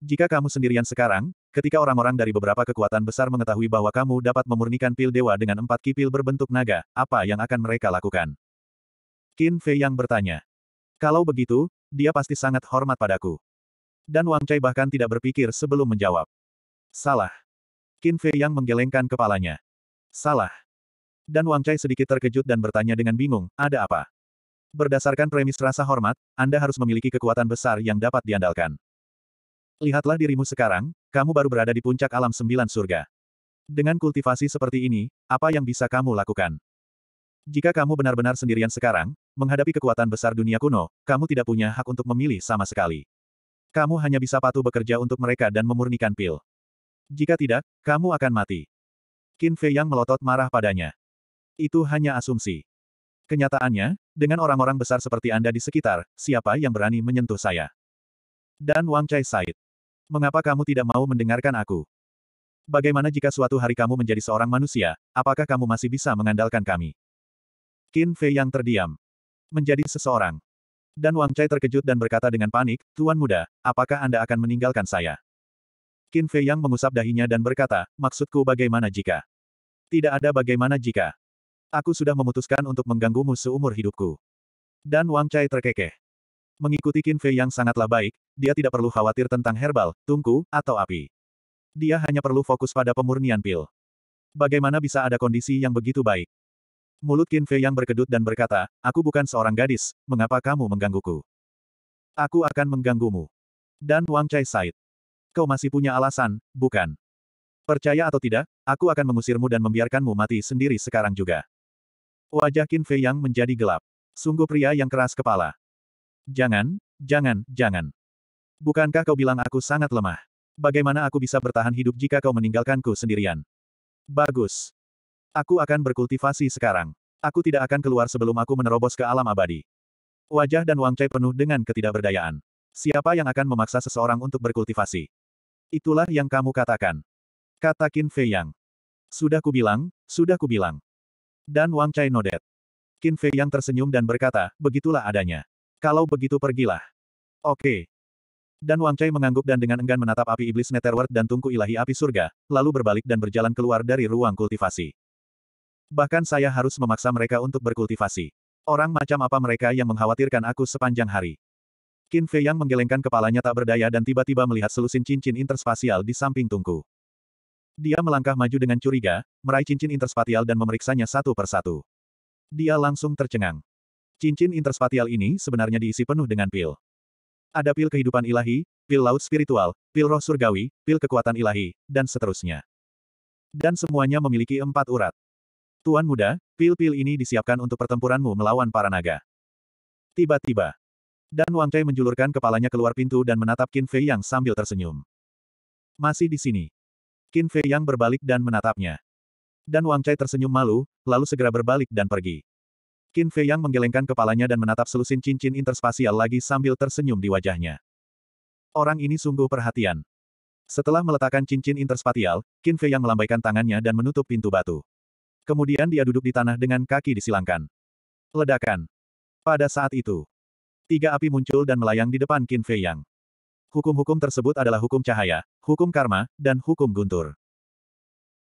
Jika kamu sendirian sekarang, ketika orang-orang dari beberapa kekuatan besar mengetahui bahwa kamu dapat memurnikan pil dewa dengan empat kipil berbentuk naga, apa yang akan mereka lakukan? Qin Fei yang bertanya. Kalau begitu, dia pasti sangat hormat padaku. Dan Wang Chai bahkan tidak berpikir sebelum menjawab. Salah. Qin Fei yang menggelengkan kepalanya. Salah. Dan Wang Chai sedikit terkejut dan bertanya dengan bingung, ada apa? Berdasarkan premis rasa hormat, Anda harus memiliki kekuatan besar yang dapat diandalkan. Lihatlah dirimu sekarang, kamu baru berada di puncak alam sembilan surga. Dengan kultivasi seperti ini, apa yang bisa kamu lakukan? Jika kamu benar-benar sendirian sekarang, menghadapi kekuatan besar dunia kuno, kamu tidak punya hak untuk memilih sama sekali. Kamu hanya bisa patuh bekerja untuk mereka dan memurnikan pil. Jika tidak, kamu akan mati. Qin Fei yang melotot marah padanya. Itu hanya asumsi. Kenyataannya, dengan orang-orang besar seperti Anda di sekitar, siapa yang berani menyentuh saya? Dan Wang Chai Said. Mengapa kamu tidak mau mendengarkan aku? Bagaimana jika suatu hari kamu menjadi seorang manusia, apakah kamu masih bisa mengandalkan kami? Qin Fei yang terdiam. Menjadi seseorang. Dan Wang Chai terkejut dan berkata dengan panik, Tuan muda, apakah Anda akan meninggalkan saya? Qin Fei Yang mengusap dahinya dan berkata, maksudku bagaimana jika? Tidak ada bagaimana jika. Aku sudah memutuskan untuk mengganggumu seumur hidupku. Dan Wang Chai terkekeh. Mengikuti Qin Fei yang sangatlah baik, dia tidak perlu khawatir tentang herbal, tungku, atau api. Dia hanya perlu fokus pada pemurnian pil. Bagaimana bisa ada kondisi yang begitu baik? Mulut Qin Fei yang berkedut dan berkata, Aku bukan seorang gadis, mengapa kamu menggangguku? Aku akan mengganggumu. Dan Wang Chai Said. Kau masih punya alasan, bukan? Percaya atau tidak, aku akan mengusirmu dan membiarkanmu mati sendiri sekarang juga. Wajah Qin Fei yang menjadi gelap. Sungguh pria yang keras kepala. Jangan, jangan, jangan. Bukankah kau bilang aku sangat lemah? Bagaimana aku bisa bertahan hidup jika kau meninggalkanku sendirian? Bagus. Aku akan berkultivasi sekarang. Aku tidak akan keluar sebelum aku menerobos ke alam abadi. Wajah dan Wang Chai penuh dengan ketidakberdayaan. Siapa yang akan memaksa seseorang untuk berkultivasi? Itulah yang kamu katakan. Kata Qin Fei Yang. Sudah kubilang, sudah kubilang dan Wang Chai nodet. Qin Fei yang tersenyum dan berkata, begitulah adanya. Kalau begitu pergilah. Oke. Dan Wang Chai mengangguk dan dengan enggan menatap api iblis Netherworld dan tungku ilahi api surga, lalu berbalik dan berjalan keluar dari ruang kultivasi. Bahkan saya harus memaksa mereka untuk berkultivasi. Orang macam apa mereka yang mengkhawatirkan aku sepanjang hari? Qin Fei yang menggelengkan kepalanya tak berdaya dan tiba-tiba melihat selusin cincin interspasial di samping tungku. Dia melangkah maju dengan curiga, meraih cincin interspatial dan memeriksanya satu persatu. Dia langsung tercengang. Cincin interspatial ini sebenarnya diisi penuh dengan pil. Ada pil kehidupan ilahi, pil laut spiritual, pil roh surgawi, pil kekuatan ilahi, dan seterusnya. Dan semuanya memiliki empat urat. Tuan muda, pil-pil ini disiapkan untuk pertempuranmu melawan para naga. Tiba-tiba, dan Wang Chai menjulurkan kepalanya keluar pintu dan menatap Qin Fei yang sambil tersenyum. Masih di sini. Qin Fei yang berbalik dan menatapnya. Dan Wang Chai tersenyum malu, lalu segera berbalik dan pergi. Qin Fei yang menggelengkan kepalanya dan menatap selusin cincin interspasial lagi sambil tersenyum di wajahnya. Orang ini sungguh perhatian. Setelah meletakkan cincin interspatial, Qin Fei yang melambaikan tangannya dan menutup pintu batu. Kemudian dia duduk di tanah dengan kaki disilangkan. Ledakan. Pada saat itu, tiga api muncul dan melayang di depan Qin Fei Yang. Hukum-hukum tersebut adalah hukum cahaya, hukum karma, dan hukum guntur.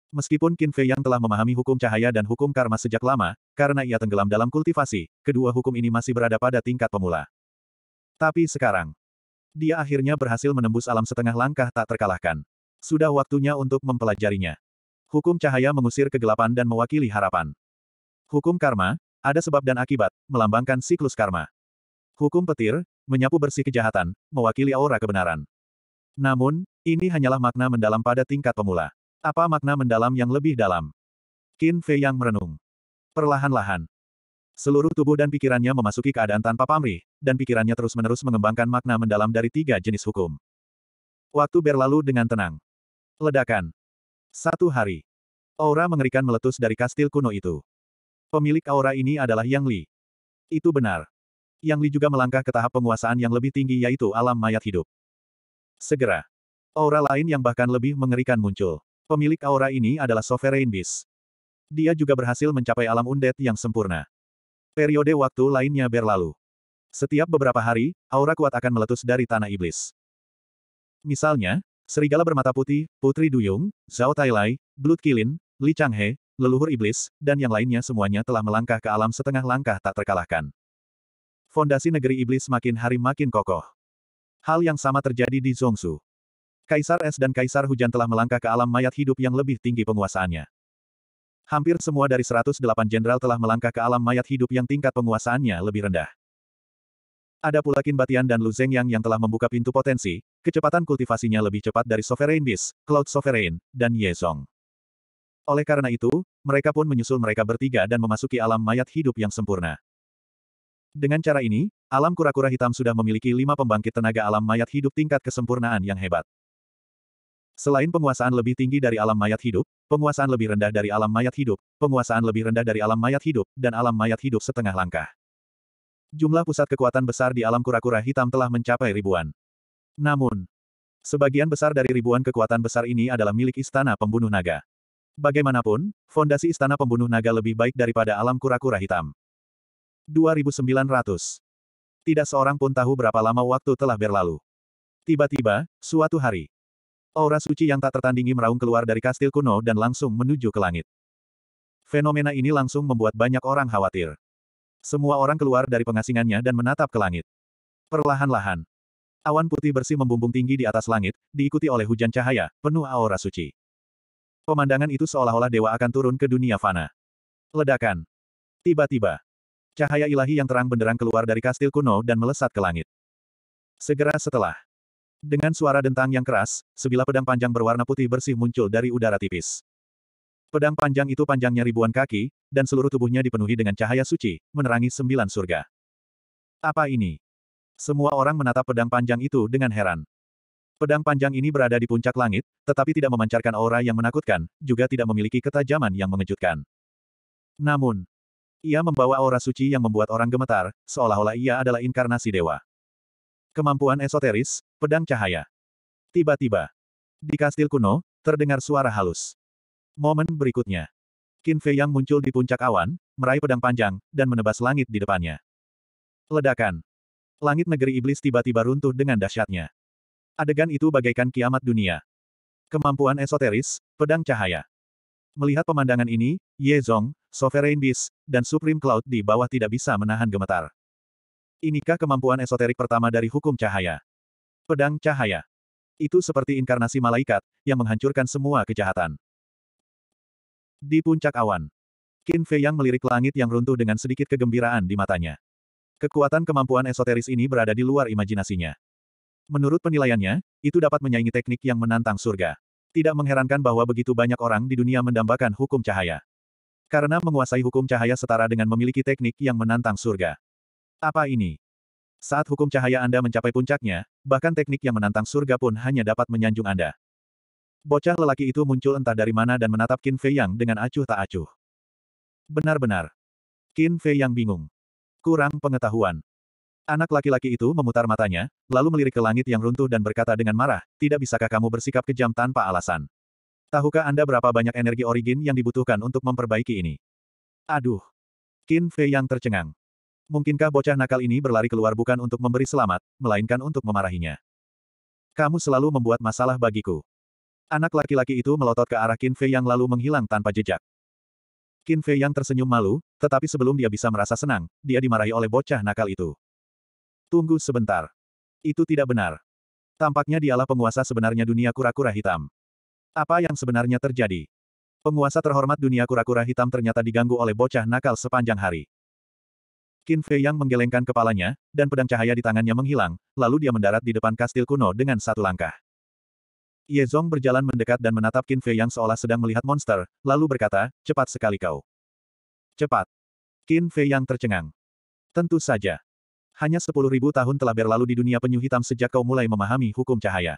Meskipun Qin Fei yang telah memahami hukum cahaya dan hukum karma sejak lama, karena ia tenggelam dalam kultivasi, kedua hukum ini masih berada pada tingkat pemula. Tapi sekarang, dia akhirnya berhasil menembus alam setengah langkah tak terkalahkan. Sudah waktunya untuk mempelajarinya. Hukum cahaya mengusir kegelapan dan mewakili harapan. Hukum karma, ada sebab dan akibat, melambangkan siklus karma. Hukum petir, menyapu bersih kejahatan, mewakili aura kebenaran. Namun, ini hanyalah makna mendalam pada tingkat pemula. Apa makna mendalam yang lebih dalam? Qin Fei yang merenung. Perlahan-lahan. Seluruh tubuh dan pikirannya memasuki keadaan tanpa pamrih, dan pikirannya terus-menerus mengembangkan makna mendalam dari tiga jenis hukum. Waktu berlalu dengan tenang. Ledakan. Satu hari. Aura mengerikan meletus dari kastil kuno itu. Pemilik aura ini adalah Yang Li. Itu benar. Yang Li juga melangkah ke tahap penguasaan yang lebih tinggi yaitu alam mayat hidup. Segera, Aura lain yang bahkan lebih mengerikan muncul. Pemilik aura ini adalah Sovereign Beast. Dia juga berhasil mencapai alam undet yang sempurna. Periode waktu lainnya berlalu. Setiap beberapa hari, aura kuat akan meletus dari tanah iblis. Misalnya, serigala bermata putih, Putri Duyung, Zhao Tailai, Blood Kilin, Li Chang He, leluhur iblis, dan yang lainnya semuanya telah melangkah ke alam setengah langkah tak terkalahkan. Fondasi negeri iblis makin hari makin kokoh. Hal yang sama terjadi di Zhongshu. Kaisar Es dan Kaisar Hujan telah melangkah ke alam mayat hidup yang lebih tinggi penguasaannya. Hampir semua dari 108 jenderal telah melangkah ke alam mayat hidup yang tingkat penguasaannya lebih rendah. Ada pula Qin Batian dan Lu Zhengyang yang telah membuka pintu potensi, kecepatan kultivasinya lebih cepat dari Sovereign Beast, Cloud Sovereign, dan Ye Zong. Oleh karena itu, mereka pun menyusul mereka bertiga dan memasuki alam mayat hidup yang sempurna. Dengan cara ini, alam kura-kura hitam sudah memiliki lima pembangkit tenaga alam mayat hidup tingkat kesempurnaan yang hebat. Selain penguasaan lebih tinggi dari alam mayat hidup, penguasaan lebih rendah dari alam mayat hidup, penguasaan lebih rendah dari alam mayat hidup, dan alam mayat hidup setengah langkah. Jumlah pusat kekuatan besar di alam kura-kura hitam telah mencapai ribuan. Namun, sebagian besar dari ribuan kekuatan besar ini adalah milik Istana Pembunuh Naga. Bagaimanapun, fondasi Istana Pembunuh Naga lebih baik daripada alam kura-kura hitam. 2900 Tidak seorang pun tahu berapa lama waktu telah berlalu. Tiba-tiba, suatu hari, Aura suci yang tak tertandingi meraung keluar dari kastil kuno dan langsung menuju ke langit. Fenomena ini langsung membuat banyak orang khawatir. Semua orang keluar dari pengasingannya dan menatap ke langit. Perlahan-lahan. Awan putih bersih membumbung tinggi di atas langit, diikuti oleh hujan cahaya, penuh aura suci. Pemandangan itu seolah-olah dewa akan turun ke dunia fana. Ledakan. Tiba-tiba. Cahaya ilahi yang terang benderang keluar dari kastil kuno dan melesat ke langit. Segera setelah dengan suara dentang yang keras, sebilah pedang panjang berwarna putih bersih muncul dari udara tipis. Pedang panjang itu panjangnya ribuan kaki, dan seluruh tubuhnya dipenuhi dengan cahaya suci, menerangi sembilan surga. Apa ini? Semua orang menatap pedang panjang itu dengan heran. Pedang panjang ini berada di puncak langit, tetapi tidak memancarkan aura yang menakutkan, juga tidak memiliki ketajaman yang mengejutkan. Namun, ia membawa aura suci yang membuat orang gemetar, seolah-olah ia adalah inkarnasi dewa. Kemampuan esoteris, pedang cahaya. Tiba-tiba. Di kastil kuno, terdengar suara halus. Momen berikutnya. Qin Fei yang muncul di puncak awan, meraih pedang panjang, dan menebas langit di depannya. Ledakan. Langit negeri iblis tiba-tiba runtuh dengan dahsyatnya. Adegan itu bagaikan kiamat dunia. Kemampuan esoteris, pedang cahaya. Melihat pemandangan ini, Ye Zong, Sovereign Beast, dan Supreme Cloud di bawah tidak bisa menahan gemetar. Inikah kemampuan esoterik pertama dari hukum cahaya? Pedang cahaya. Itu seperti inkarnasi malaikat, yang menghancurkan semua kejahatan. Di puncak awan. Qin Fei yang melirik langit yang runtuh dengan sedikit kegembiraan di matanya. Kekuatan kemampuan esoteris ini berada di luar imajinasinya. Menurut penilaiannya, itu dapat menyaingi teknik yang menantang surga. Tidak mengherankan bahwa begitu banyak orang di dunia mendambakan hukum cahaya. Karena menguasai hukum cahaya setara dengan memiliki teknik yang menantang surga. Apa ini? Saat hukum cahaya Anda mencapai puncaknya, bahkan teknik yang menantang surga pun hanya dapat menyanjung Anda. Bocah lelaki itu muncul entah dari mana dan menatap Qin Fei Yang dengan acuh tak acuh. Benar-benar. Qin Fei Yang bingung. Kurang pengetahuan. Anak laki-laki itu memutar matanya, lalu melirik ke langit yang runtuh dan berkata dengan marah, tidak bisakah kamu bersikap kejam tanpa alasan? Tahukah Anda berapa banyak energi origin yang dibutuhkan untuk memperbaiki ini? Aduh. Qin Fei Yang tercengang. Mungkinkah bocah nakal ini berlari keluar bukan untuk memberi selamat, melainkan untuk memarahinya? Kamu selalu membuat masalah bagiku. Anak laki-laki itu melotot ke arah Qin Fei yang lalu menghilang tanpa jejak. Qin Fei yang tersenyum malu, tetapi sebelum dia bisa merasa senang, dia dimarahi oleh bocah nakal itu. Tunggu sebentar. Itu tidak benar. Tampaknya dialah penguasa sebenarnya dunia kura-kura hitam. Apa yang sebenarnya terjadi? Penguasa terhormat dunia kura-kura hitam ternyata diganggu oleh bocah nakal sepanjang hari. Qin Fei Yang menggelengkan kepalanya, dan pedang cahaya di tangannya menghilang, lalu dia mendarat di depan kastil kuno dengan satu langkah. Ye Zong berjalan mendekat dan menatap Qin Fei Yang seolah sedang melihat monster, lalu berkata, cepat sekali kau. Cepat. Qin Fei Yang tercengang. Tentu saja. Hanya sepuluh ribu tahun telah berlalu di dunia penyu hitam sejak kau mulai memahami hukum cahaya.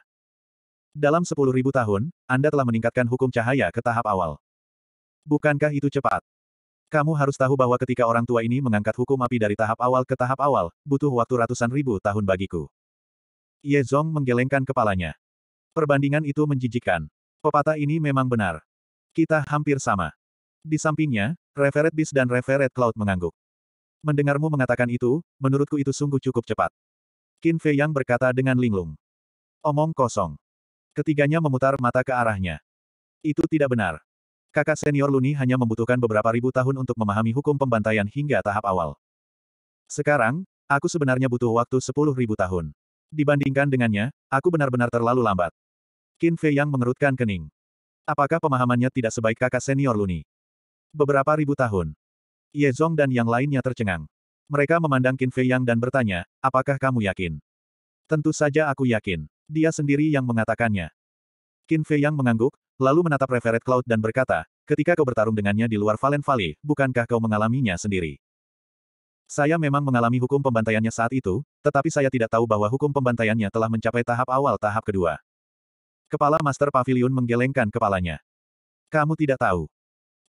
Dalam sepuluh ribu tahun, Anda telah meningkatkan hukum cahaya ke tahap awal. Bukankah itu cepat? Kamu harus tahu bahwa ketika orang tua ini mengangkat hukum api dari tahap awal ke tahap awal, butuh waktu ratusan ribu tahun bagiku. Ye Zong menggelengkan kepalanya. Perbandingan itu menjijikan. Pepatah ini memang benar. Kita hampir sama. Di sampingnya, Reveret bis dan Reveret Cloud mengangguk. Mendengarmu mengatakan itu, menurutku itu sungguh cukup cepat. Qin Fei Yang berkata dengan linglung. Omong kosong. Ketiganya memutar mata ke arahnya. Itu tidak benar. Kakak senior Luni hanya membutuhkan beberapa ribu tahun untuk memahami hukum pembantaian hingga tahap awal. Sekarang, aku sebenarnya butuh waktu sepuluh ribu tahun. Dibandingkan dengannya, aku benar-benar terlalu lambat. Qin Fei yang mengerutkan kening. Apakah pemahamannya tidak sebaik kakak senior Luni? Beberapa ribu tahun. Ye Zong dan yang lainnya tercengang. Mereka memandang Qin Fei Yang dan bertanya, apakah kamu yakin? Tentu saja aku yakin. Dia sendiri yang mengatakannya. Qin Fei Yang mengangguk, lalu menatap Reveret Cloud dan berkata, ketika kau bertarung dengannya di luar Valen Valley, bukankah kau mengalaminya sendiri? Saya memang mengalami hukum pembantaiannya saat itu, tetapi saya tidak tahu bahwa hukum pembantaiannya telah mencapai tahap awal tahap kedua. Kepala Master Pavilion menggelengkan kepalanya. Kamu tidak tahu.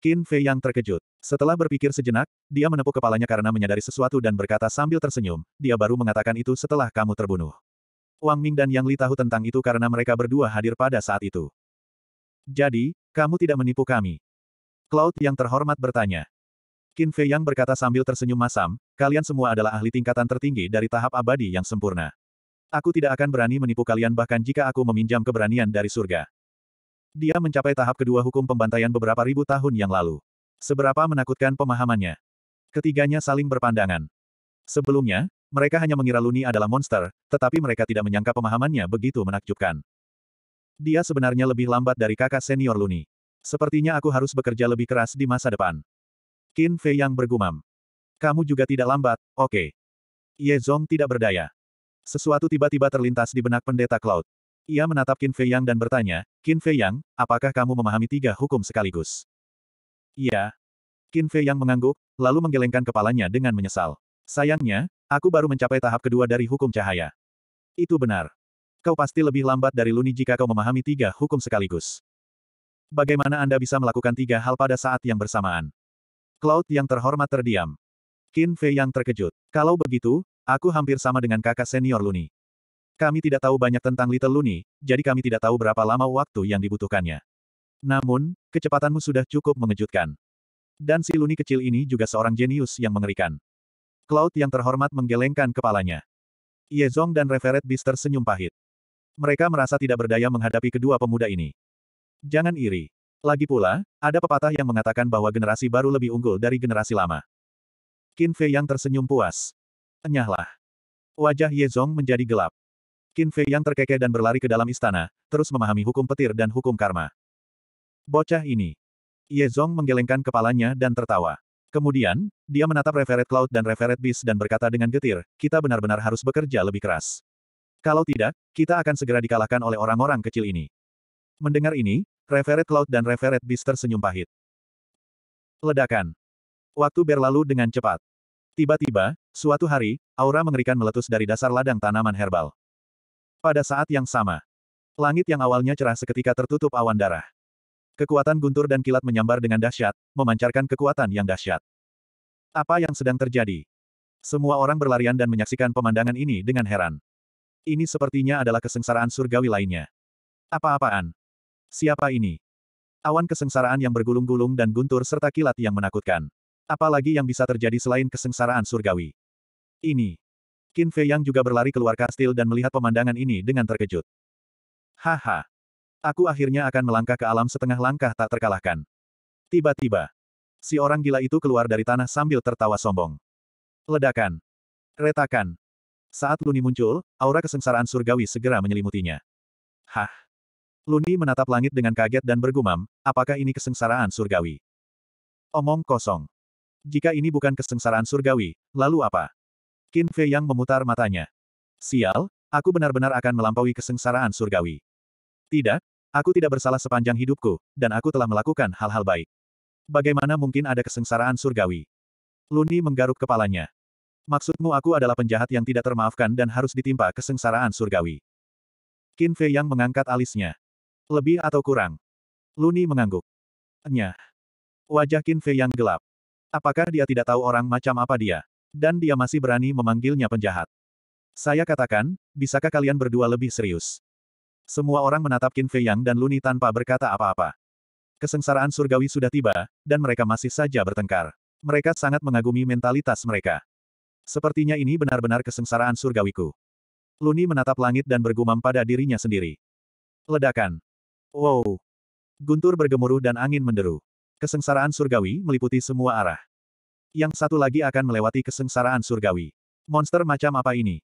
Qin Fei yang terkejut. Setelah berpikir sejenak, dia menepuk kepalanya karena menyadari sesuatu dan berkata sambil tersenyum, dia baru mengatakan itu setelah kamu terbunuh. Wang Ming dan Yang Li tahu tentang itu karena mereka berdua hadir pada saat itu. Jadi, kamu tidak menipu kami. Cloud yang terhormat bertanya. Qin Fei Yang berkata sambil tersenyum masam, kalian semua adalah ahli tingkatan tertinggi dari tahap abadi yang sempurna. Aku tidak akan berani menipu kalian bahkan jika aku meminjam keberanian dari surga. Dia mencapai tahap kedua hukum pembantaian beberapa ribu tahun yang lalu. Seberapa menakutkan pemahamannya. Ketiganya saling berpandangan. Sebelumnya, mereka hanya mengira Luni adalah monster, tetapi mereka tidak menyangka pemahamannya begitu menakjubkan. Dia sebenarnya lebih lambat dari kakak senior Luni. Sepertinya aku harus bekerja lebih keras di masa depan. Qin Fei yang bergumam. Kamu juga tidak lambat, oke. Okay. Ye Zong tidak berdaya. Sesuatu tiba-tiba terlintas di benak pendeta Cloud. Ia menatap Qin Fei Yang dan bertanya, Qin Fei Yang, apakah kamu memahami tiga hukum sekaligus? Iya. Qin Fei Yang mengangguk, lalu menggelengkan kepalanya dengan menyesal. Sayangnya, aku baru mencapai tahap kedua dari hukum cahaya. Itu benar. Kau pasti lebih lambat dari Luni jika kau memahami tiga hukum sekaligus. Bagaimana Anda bisa melakukan tiga hal pada saat yang bersamaan? Cloud yang terhormat terdiam. Qin Fei yang terkejut. Kalau begitu, aku hampir sama dengan kakak senior Luni. Kami tidak tahu banyak tentang Little Luni, jadi kami tidak tahu berapa lama waktu yang dibutuhkannya. Namun, kecepatanmu sudah cukup mengejutkan. Dan si Luni kecil ini juga seorang jenius yang mengerikan. Cloud yang terhormat menggelengkan kepalanya. Ye Zong dan Reveret bister senyum pahit. Mereka merasa tidak berdaya menghadapi kedua pemuda ini. Jangan iri. Lagi pula, ada pepatah yang mengatakan bahwa generasi baru lebih unggul dari generasi lama. Qin Fei yang tersenyum puas. Enyahlah. Wajah Ye Zong menjadi gelap. Qin Fei yang terkekeh dan berlari ke dalam istana, terus memahami hukum petir dan hukum karma. Bocah ini. Ye Zong menggelengkan kepalanya dan tertawa. Kemudian, dia menatap Referet Cloud dan Referet Beast dan berkata dengan getir, kita benar-benar harus bekerja lebih keras. Kalau tidak, kita akan segera dikalahkan oleh orang-orang kecil ini. Mendengar ini, Reveret Cloud dan Reveret Beast tersenyum pahit. Ledakan. Waktu berlalu dengan cepat. Tiba-tiba, suatu hari, aura mengerikan meletus dari dasar ladang tanaman herbal. Pada saat yang sama, langit yang awalnya cerah seketika tertutup awan darah. Kekuatan guntur dan kilat menyambar dengan dahsyat, memancarkan kekuatan yang dahsyat. Apa yang sedang terjadi? Semua orang berlarian dan menyaksikan pemandangan ini dengan heran. Ini sepertinya adalah kesengsaraan surgawi lainnya. Apa-apaan? Siapa ini? Awan kesengsaraan yang bergulung-gulung dan guntur serta kilat yang menakutkan. Apalagi yang bisa terjadi selain kesengsaraan surgawi. Ini. Qin Fei Yang juga berlari keluar kastil dan melihat pemandangan ini dengan terkejut. Haha. Aku akhirnya akan melangkah ke alam setengah langkah tak terkalahkan. Tiba-tiba. Si orang gila itu keluar dari tanah sambil tertawa sombong. Ledakan. Retakan. Saat Luni muncul, aura kesengsaraan surgawi segera menyelimutinya. Hah! Luni menatap langit dengan kaget dan bergumam, apakah ini kesengsaraan surgawi? Omong kosong. Jika ini bukan kesengsaraan surgawi, lalu apa? Qin Fei yang memutar matanya. Sial, aku benar-benar akan melampaui kesengsaraan surgawi. Tidak, aku tidak bersalah sepanjang hidupku, dan aku telah melakukan hal-hal baik. Bagaimana mungkin ada kesengsaraan surgawi? Luni menggaruk kepalanya. Maksudmu aku adalah penjahat yang tidak termaafkan dan harus ditimpa kesengsaraan surgawi. Qin Fei yang mengangkat alisnya. Lebih atau kurang? Luni mengangguk. Nyah. Wajah Qin Fei yang gelap. Apakah dia tidak tahu orang macam apa dia? Dan dia masih berani memanggilnya penjahat. Saya katakan, bisakah kalian berdua lebih serius? Semua orang menatap Qin Fei Yang dan Luni tanpa berkata apa-apa. Kesengsaraan surgawi sudah tiba, dan mereka masih saja bertengkar. Mereka sangat mengagumi mentalitas mereka. Sepertinya ini benar-benar kesengsaraan surgawiku. Luni menatap langit dan bergumam pada dirinya sendiri. Ledakan. Wow. Guntur bergemuruh dan angin menderu. Kesengsaraan surgawi meliputi semua arah. Yang satu lagi akan melewati kesengsaraan surgawi. Monster macam apa ini?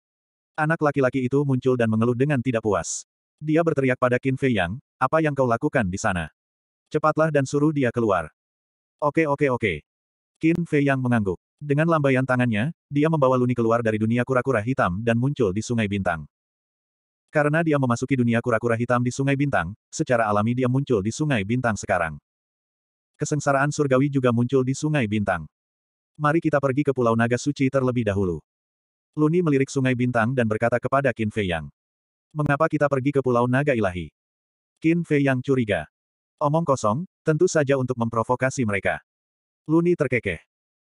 Anak laki-laki itu muncul dan mengeluh dengan tidak puas. Dia berteriak pada Qin Fei Yang, apa yang kau lakukan di sana? Cepatlah dan suruh dia keluar. Oke oke oke. Qin Fei Yang mengangguk. Dengan lambaian tangannya, dia membawa Luni keluar dari dunia kura-kura hitam dan muncul di Sungai Bintang. Karena dia memasuki dunia kura-kura hitam di Sungai Bintang, secara alami dia muncul di Sungai Bintang sekarang. Kesengsaraan surgawi juga muncul di Sungai Bintang. Mari kita pergi ke Pulau Naga Suci terlebih dahulu. Luni melirik Sungai Bintang dan berkata kepada Qin Fei Yang. Mengapa kita pergi ke Pulau Naga Ilahi? Qin Fei Yang curiga. Omong kosong, tentu saja untuk memprovokasi mereka. Luni terkekeh.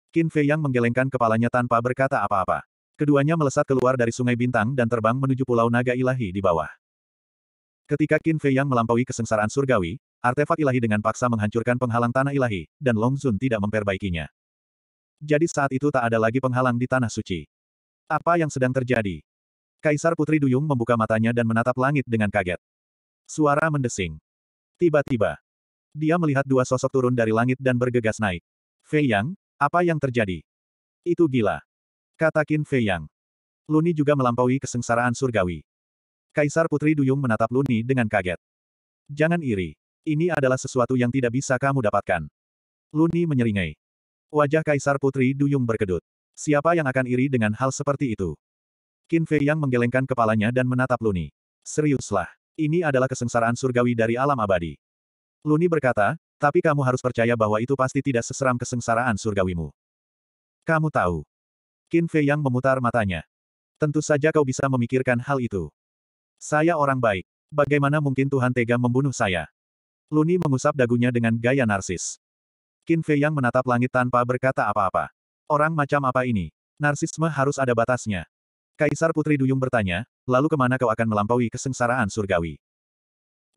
Qin Fei Yang menggelengkan kepalanya tanpa berkata apa-apa. Keduanya melesat keluar dari Sungai Bintang dan terbang menuju Pulau Naga Ilahi di bawah. Ketika Qin Fei Yang melampaui kesengsaraan surgawi, artefak ilahi dengan paksa menghancurkan penghalang tanah ilahi, dan Long Zun tidak memperbaikinya. Jadi saat itu tak ada lagi penghalang di tanah suci. Apa yang sedang terjadi? Kaisar Putri Duyung membuka matanya dan menatap langit dengan kaget. Suara mendesing. Tiba-tiba, dia melihat dua sosok turun dari langit dan bergegas naik. Fei Yang, apa yang terjadi? Itu gila. Kata Qin Fei Yang. Luni juga melampaui kesengsaraan surgawi. Kaisar Putri Duyung menatap Luni dengan kaget. Jangan iri. Ini adalah sesuatu yang tidak bisa kamu dapatkan. Luni menyeringai. Wajah Kaisar Putri Duyung berkedut. Siapa yang akan iri dengan hal seperti itu? Qin Fei Yang menggelengkan kepalanya dan menatap Luni. Seriuslah. Ini adalah kesengsaraan surgawi dari alam abadi. Luni berkata, tapi kamu harus percaya bahwa itu pasti tidak seseram kesengsaraan surgawimu. Kamu tahu. Qin Fei yang memutar matanya. Tentu saja kau bisa memikirkan hal itu. Saya orang baik. Bagaimana mungkin Tuhan tega membunuh saya? Luni mengusap dagunya dengan gaya narsis. Qin Fei yang menatap langit tanpa berkata apa-apa. Orang macam apa ini? Narsisme harus ada batasnya. Kaisar Putri Duyung bertanya, lalu kemana kau akan melampaui kesengsaraan surgawi?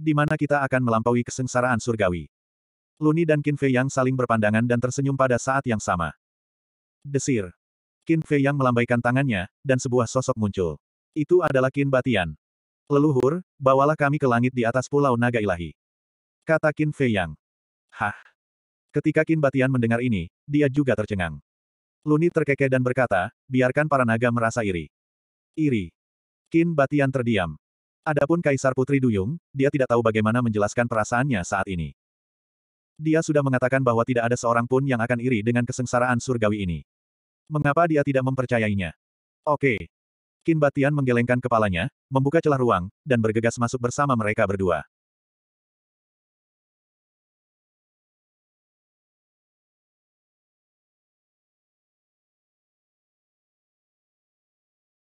Di mana kita akan melampaui kesengsaraan surgawi? Luni dan Qin Fei Yang saling berpandangan dan tersenyum pada saat yang sama. Desir. Qin Fei Yang melambaikan tangannya, dan sebuah sosok muncul. Itu adalah Qin Batian. Leluhur, bawalah kami ke langit di atas pulau naga ilahi. Kata Qin Fei Yang. Hah. Ketika Qin Batian mendengar ini, dia juga tercengang. Luni terkekeh dan berkata, biarkan para naga merasa iri. Iri. Qin Batian terdiam. Adapun Kaisar Putri Duyung, dia tidak tahu bagaimana menjelaskan perasaannya saat ini. Dia sudah mengatakan bahwa tidak ada seorang pun yang akan iri dengan kesengsaraan surgawi ini. Mengapa dia tidak mempercayainya? Oke. Kin Batian menggelengkan kepalanya, membuka celah ruang, dan bergegas masuk bersama mereka berdua.